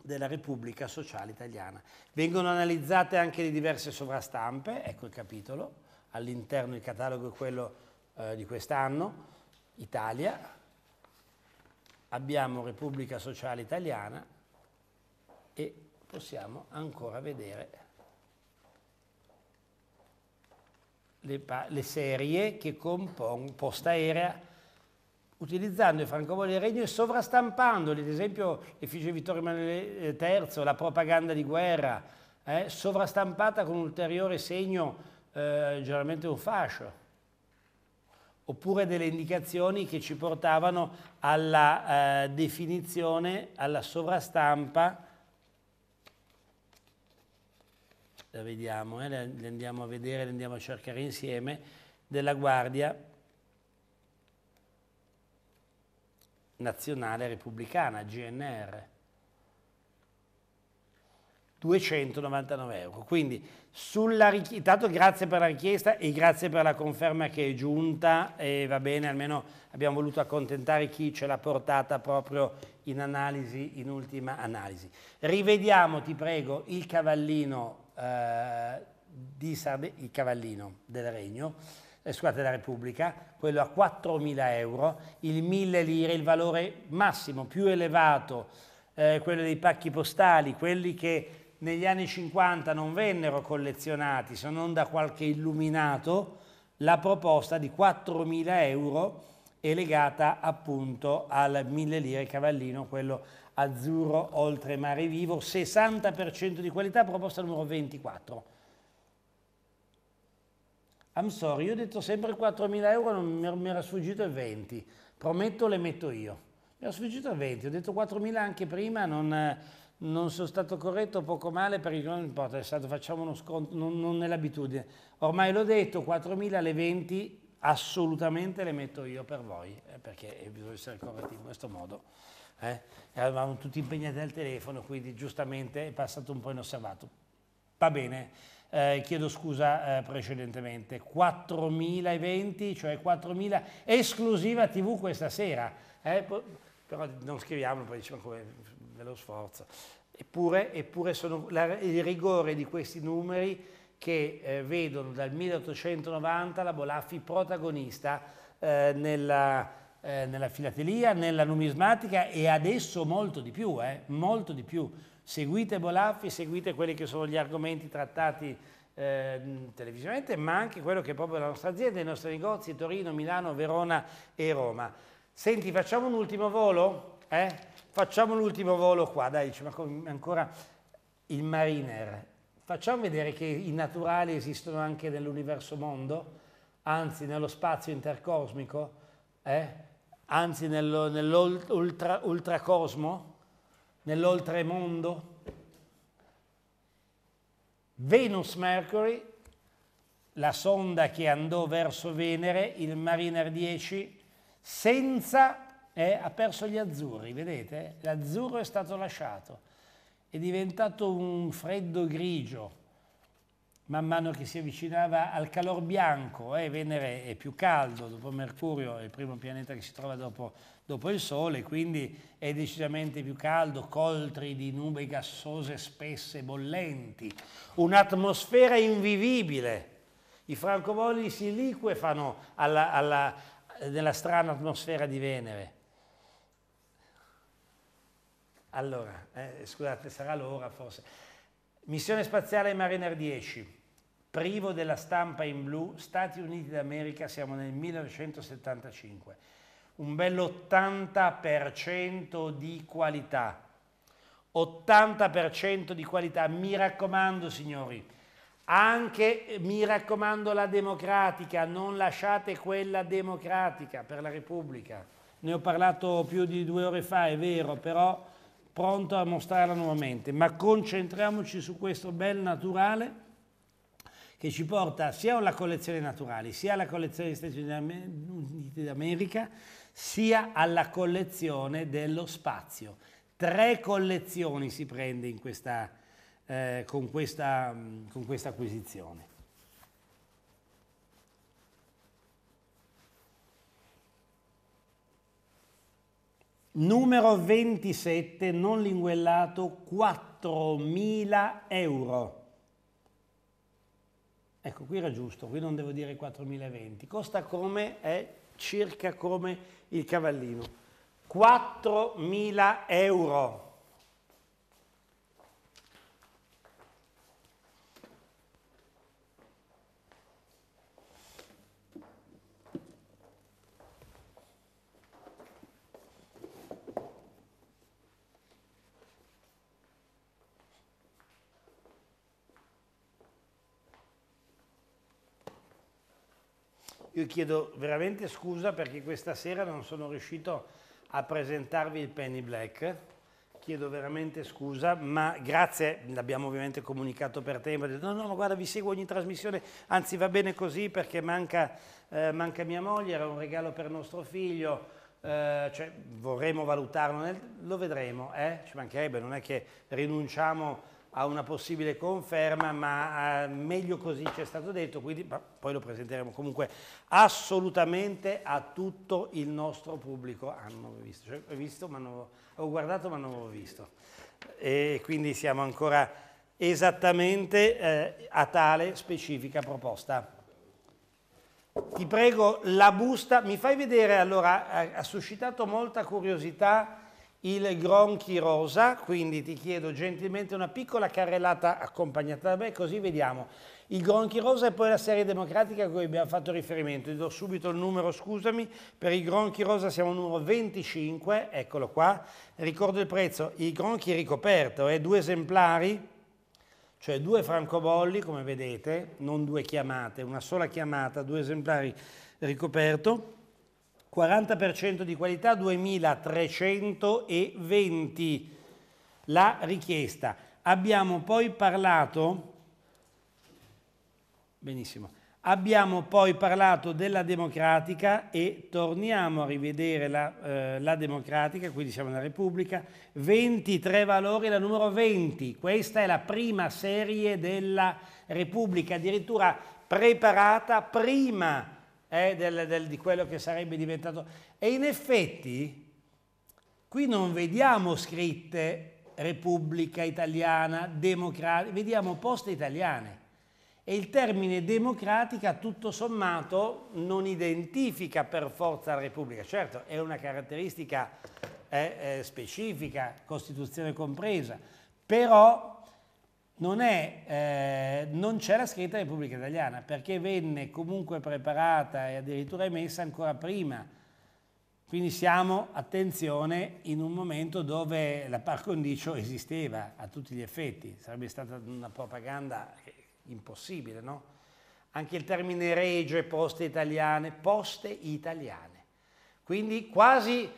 Speaker 1: della Repubblica Sociale Italiana. Vengono analizzate anche le diverse sovrastampe, ecco il capitolo, all'interno, del catalogo è quello eh, di quest'anno, Italia, abbiamo Repubblica Sociale Italiana e possiamo ancora vedere le, le serie che compongono Posta Aerea utilizzando i francobolli del regno e sovrastampandoli, ad esempio l'effigie Vittorio Emanuele III, eh, la propaganda di guerra, eh, sovrastampata con un ulteriore segno eh, generalmente un fascio, oppure delle indicazioni che ci portavano alla eh, definizione, alla sovrastampa. La vediamo, eh, le andiamo a vedere, le andiamo a cercare insieme, della Guardia Nazionale Repubblicana, GNR. 299 euro. Quindi sulla intanto grazie per la richiesta e grazie per la conferma che è giunta e va bene, almeno abbiamo voluto accontentare chi ce l'ha portata proprio in analisi, in ultima analisi. Rivediamo, ti prego, il cavallino, eh, di Sarde il cavallino del regno, eh, scusate, della Repubblica, quello a 4.000 euro, il 1.000 lire, il valore massimo più elevato, eh, quello dei pacchi postali, quelli che negli anni 50 non vennero collezionati se non da qualche illuminato, la proposta di 4.000 euro è legata appunto al 1000 lire cavallino, quello azzurro oltre mare vivo, 60% di qualità, proposta numero 24. I'm sorry, io ho detto sempre 4.000 euro, non mi era sfuggito il 20, prometto le metto io. Mi era sfuggito il 20, ho detto 4.000 anche prima, non, non sono stato corretto, poco male, perché non importa, è stato, facciamo uno sconto, non, non è l'abitudine. Ormai l'ho detto, 4.000 alle 20 assolutamente le metto io per voi, eh, perché bisogna essere corretti in questo modo. Eh. Eravamo tutti impegnati al telefono, quindi giustamente è passato un po' inosservato. Va bene, eh, chiedo scusa eh, precedentemente. 4.020, cioè 4.000 esclusiva TV questa sera. Eh, però non scriviamo, poi diciamo come dello sforzo. Eppure, eppure sono la, il rigore di questi numeri che eh, vedono dal 1890 la Bolaffi protagonista eh, nella, eh, nella, filatelia, nella numismatica e adesso molto di più, eh, molto di più. Seguite Bolaffi, seguite quelli che sono gli argomenti trattati eh, televisivamente, ma anche quello che è proprio la nostra azienda, i nostri negozi, Torino, Milano, Verona e Roma. Senti, facciamo un ultimo volo? Eh? Facciamo l'ultimo volo qua, dai, ma ancora il Mariner. Facciamo vedere che i naturali esistono anche nell'universo mondo, anzi nello spazio intercosmico, eh? anzi nell'ultracosmo, nell'oltremondo. Venus Mercury, la sonda che andò verso Venere, il Mariner 10, senza eh, ha perso gli azzurri, vedete? L'azzurro è stato lasciato, è diventato un freddo grigio, man mano che si avvicinava al calor bianco, eh, Venere è più caldo, dopo Mercurio è il primo pianeta che si trova dopo, dopo il Sole, quindi è decisamente più caldo, coltri di nube gassose spesse, bollenti, un'atmosfera invivibile. I francobolli si liquefano alla, alla, nella strana atmosfera di Venere. Allora, eh, scusate, sarà l'ora forse. Missione spaziale Mariner 10, privo della stampa in blu, Stati Uniti d'America, siamo nel 1975. Un 80% di qualità. 80% di qualità, mi raccomando signori, anche mi raccomando la democratica, non lasciate quella democratica per la Repubblica. Ne ho parlato più di due ore fa, è vero, però pronto a mostrarla nuovamente, ma concentriamoci su questo bel naturale che ci porta sia alla collezione naturale, sia alla collezione degli Stati Uniti d'America, sia alla collezione dello spazio. Tre collezioni si prende questa, eh, con, questa, mm, con questa acquisizione. numero 27, non linguellato, 4.000 euro. Ecco, qui era giusto, qui non devo dire 4.020. Costa come è circa come il cavallino. 4.000 euro. Io chiedo veramente scusa perché questa sera non sono riuscito a presentarvi il Penny Black. Chiedo veramente scusa, ma grazie, l'abbiamo ovviamente comunicato per tempo, no, no, ma guarda, vi seguo ogni trasmissione, anzi va bene così perché manca, eh, manca mia moglie, era un regalo per nostro figlio, eh, cioè, vorremmo valutarlo, nel... lo vedremo, eh? ci mancherebbe, non è che rinunciamo a una possibile conferma, ma eh, meglio così ci è stato detto, quindi poi lo presenteremo comunque assolutamente a tutto il nostro pubblico. Hanno visto, cioè, visto ma non ho guardato ma non l'ho visto. E quindi siamo ancora esattamente eh, a tale specifica proposta. Ti prego, la busta, mi fai vedere, allora, ha suscitato molta curiosità il Gronchi Rosa, quindi ti chiedo gentilmente una piccola carrellata accompagnata da me, così vediamo. Il Gronchi Rosa e poi la serie democratica a cui abbiamo fatto riferimento. Ti do subito il numero, scusami, per il Gronchi Rosa siamo al numero 25, eccolo qua. Ricordo il prezzo, il Gronchi ricoperto, eh, due esemplari, cioè due francobolli, come vedete, non due chiamate, una sola chiamata, due esemplari ricoperto 40% di qualità 2320 la richiesta. Abbiamo poi parlato benissimo. Abbiamo poi parlato della democratica e torniamo a rivedere la, eh, la democratica, quindi siamo nella Repubblica, 23 valori, la numero 20, questa è la prima serie della Repubblica, addirittura preparata prima eh, del, del, di quello che sarebbe diventato. E in effetti qui non vediamo scritte Repubblica Italiana, democratica, vediamo poste italiane. E il termine democratica tutto sommato non identifica per forza la Repubblica. Certo, è una caratteristica eh, eh specifica, Costituzione compresa, però non, eh, non c'è la scritta Repubblica Italiana perché venne comunque preparata e addirittura emessa ancora prima. Quindi siamo, attenzione, in un momento dove la par condicio esisteva a tutti gli effetti, sarebbe stata una propaganda eh, impossibile, no? Anche il termine regio e poste italiane, poste italiane. Quindi quasi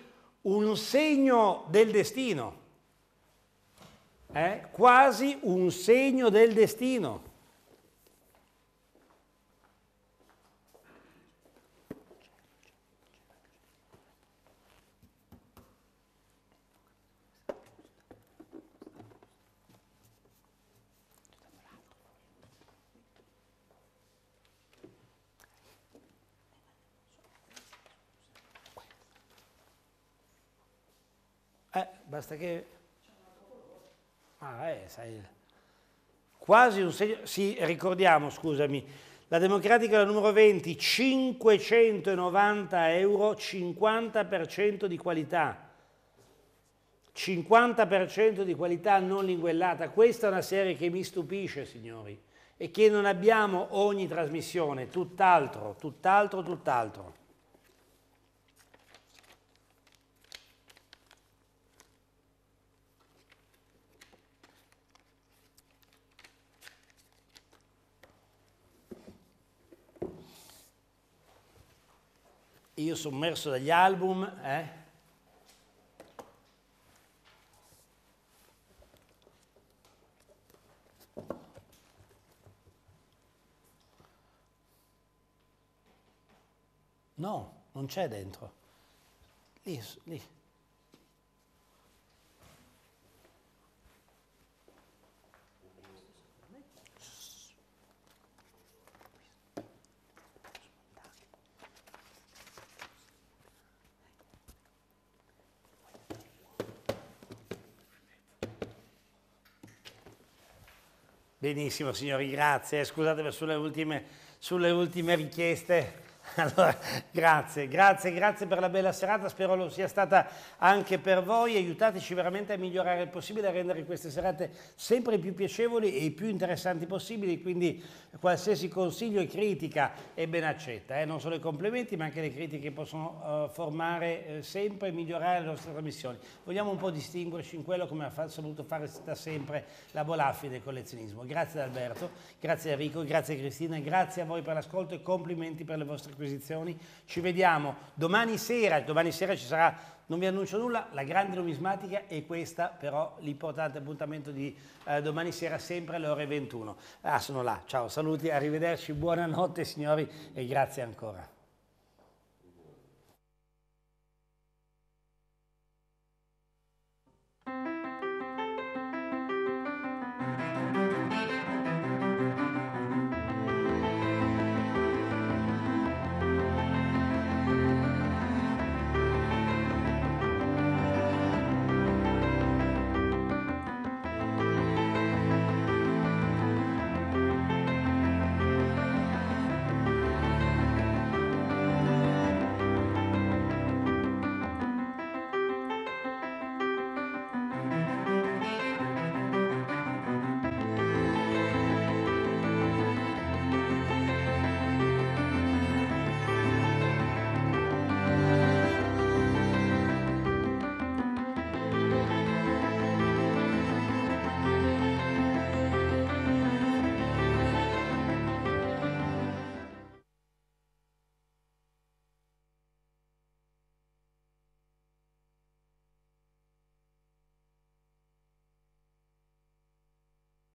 Speaker 1: un segno del destino, è quasi un segno del destino. Eh, basta che ma ah, eh, sai, quasi un segno... Sì, ricordiamo, scusami, la democratica la numero 20, 590 euro, 50% di qualità. 50% di qualità non linguellata. Questa è una serie che mi stupisce, signori, e che non abbiamo ogni trasmissione, tutt'altro, tutt'altro, tutt'altro. io sommerso dagli album, eh? No, non c'è dentro. Lì, lì. Benissimo signori, grazie. Eh, scusate sulle ultime, sulle ultime richieste. Allora, grazie, grazie, grazie per la bella serata, spero lo sia stata anche per voi, aiutateci veramente a migliorare il possibile, a rendere queste serate sempre più piacevoli e più interessanti possibili, quindi qualsiasi consiglio e critica è ben accetta, eh? non solo i complimenti ma anche le critiche possono uh, formare uh, sempre e migliorare le nostre trasmissioni. Vogliamo un po' distinguerci in quello come ha saputo fare da sempre la Bolaffi del collezionismo. Grazie ad Alberto, grazie Enrico, grazie Cristina, grazie a voi per l'ascolto e complimenti per le vostre disposizioni. Ci vediamo domani sera, domani sera ci sarà, non vi annuncio nulla, la grande numismatica e questa, però l'importante appuntamento di eh, domani sera sempre alle ore 21. Ah, sono là, ciao, saluti, arrivederci, buonanotte signori e grazie ancora.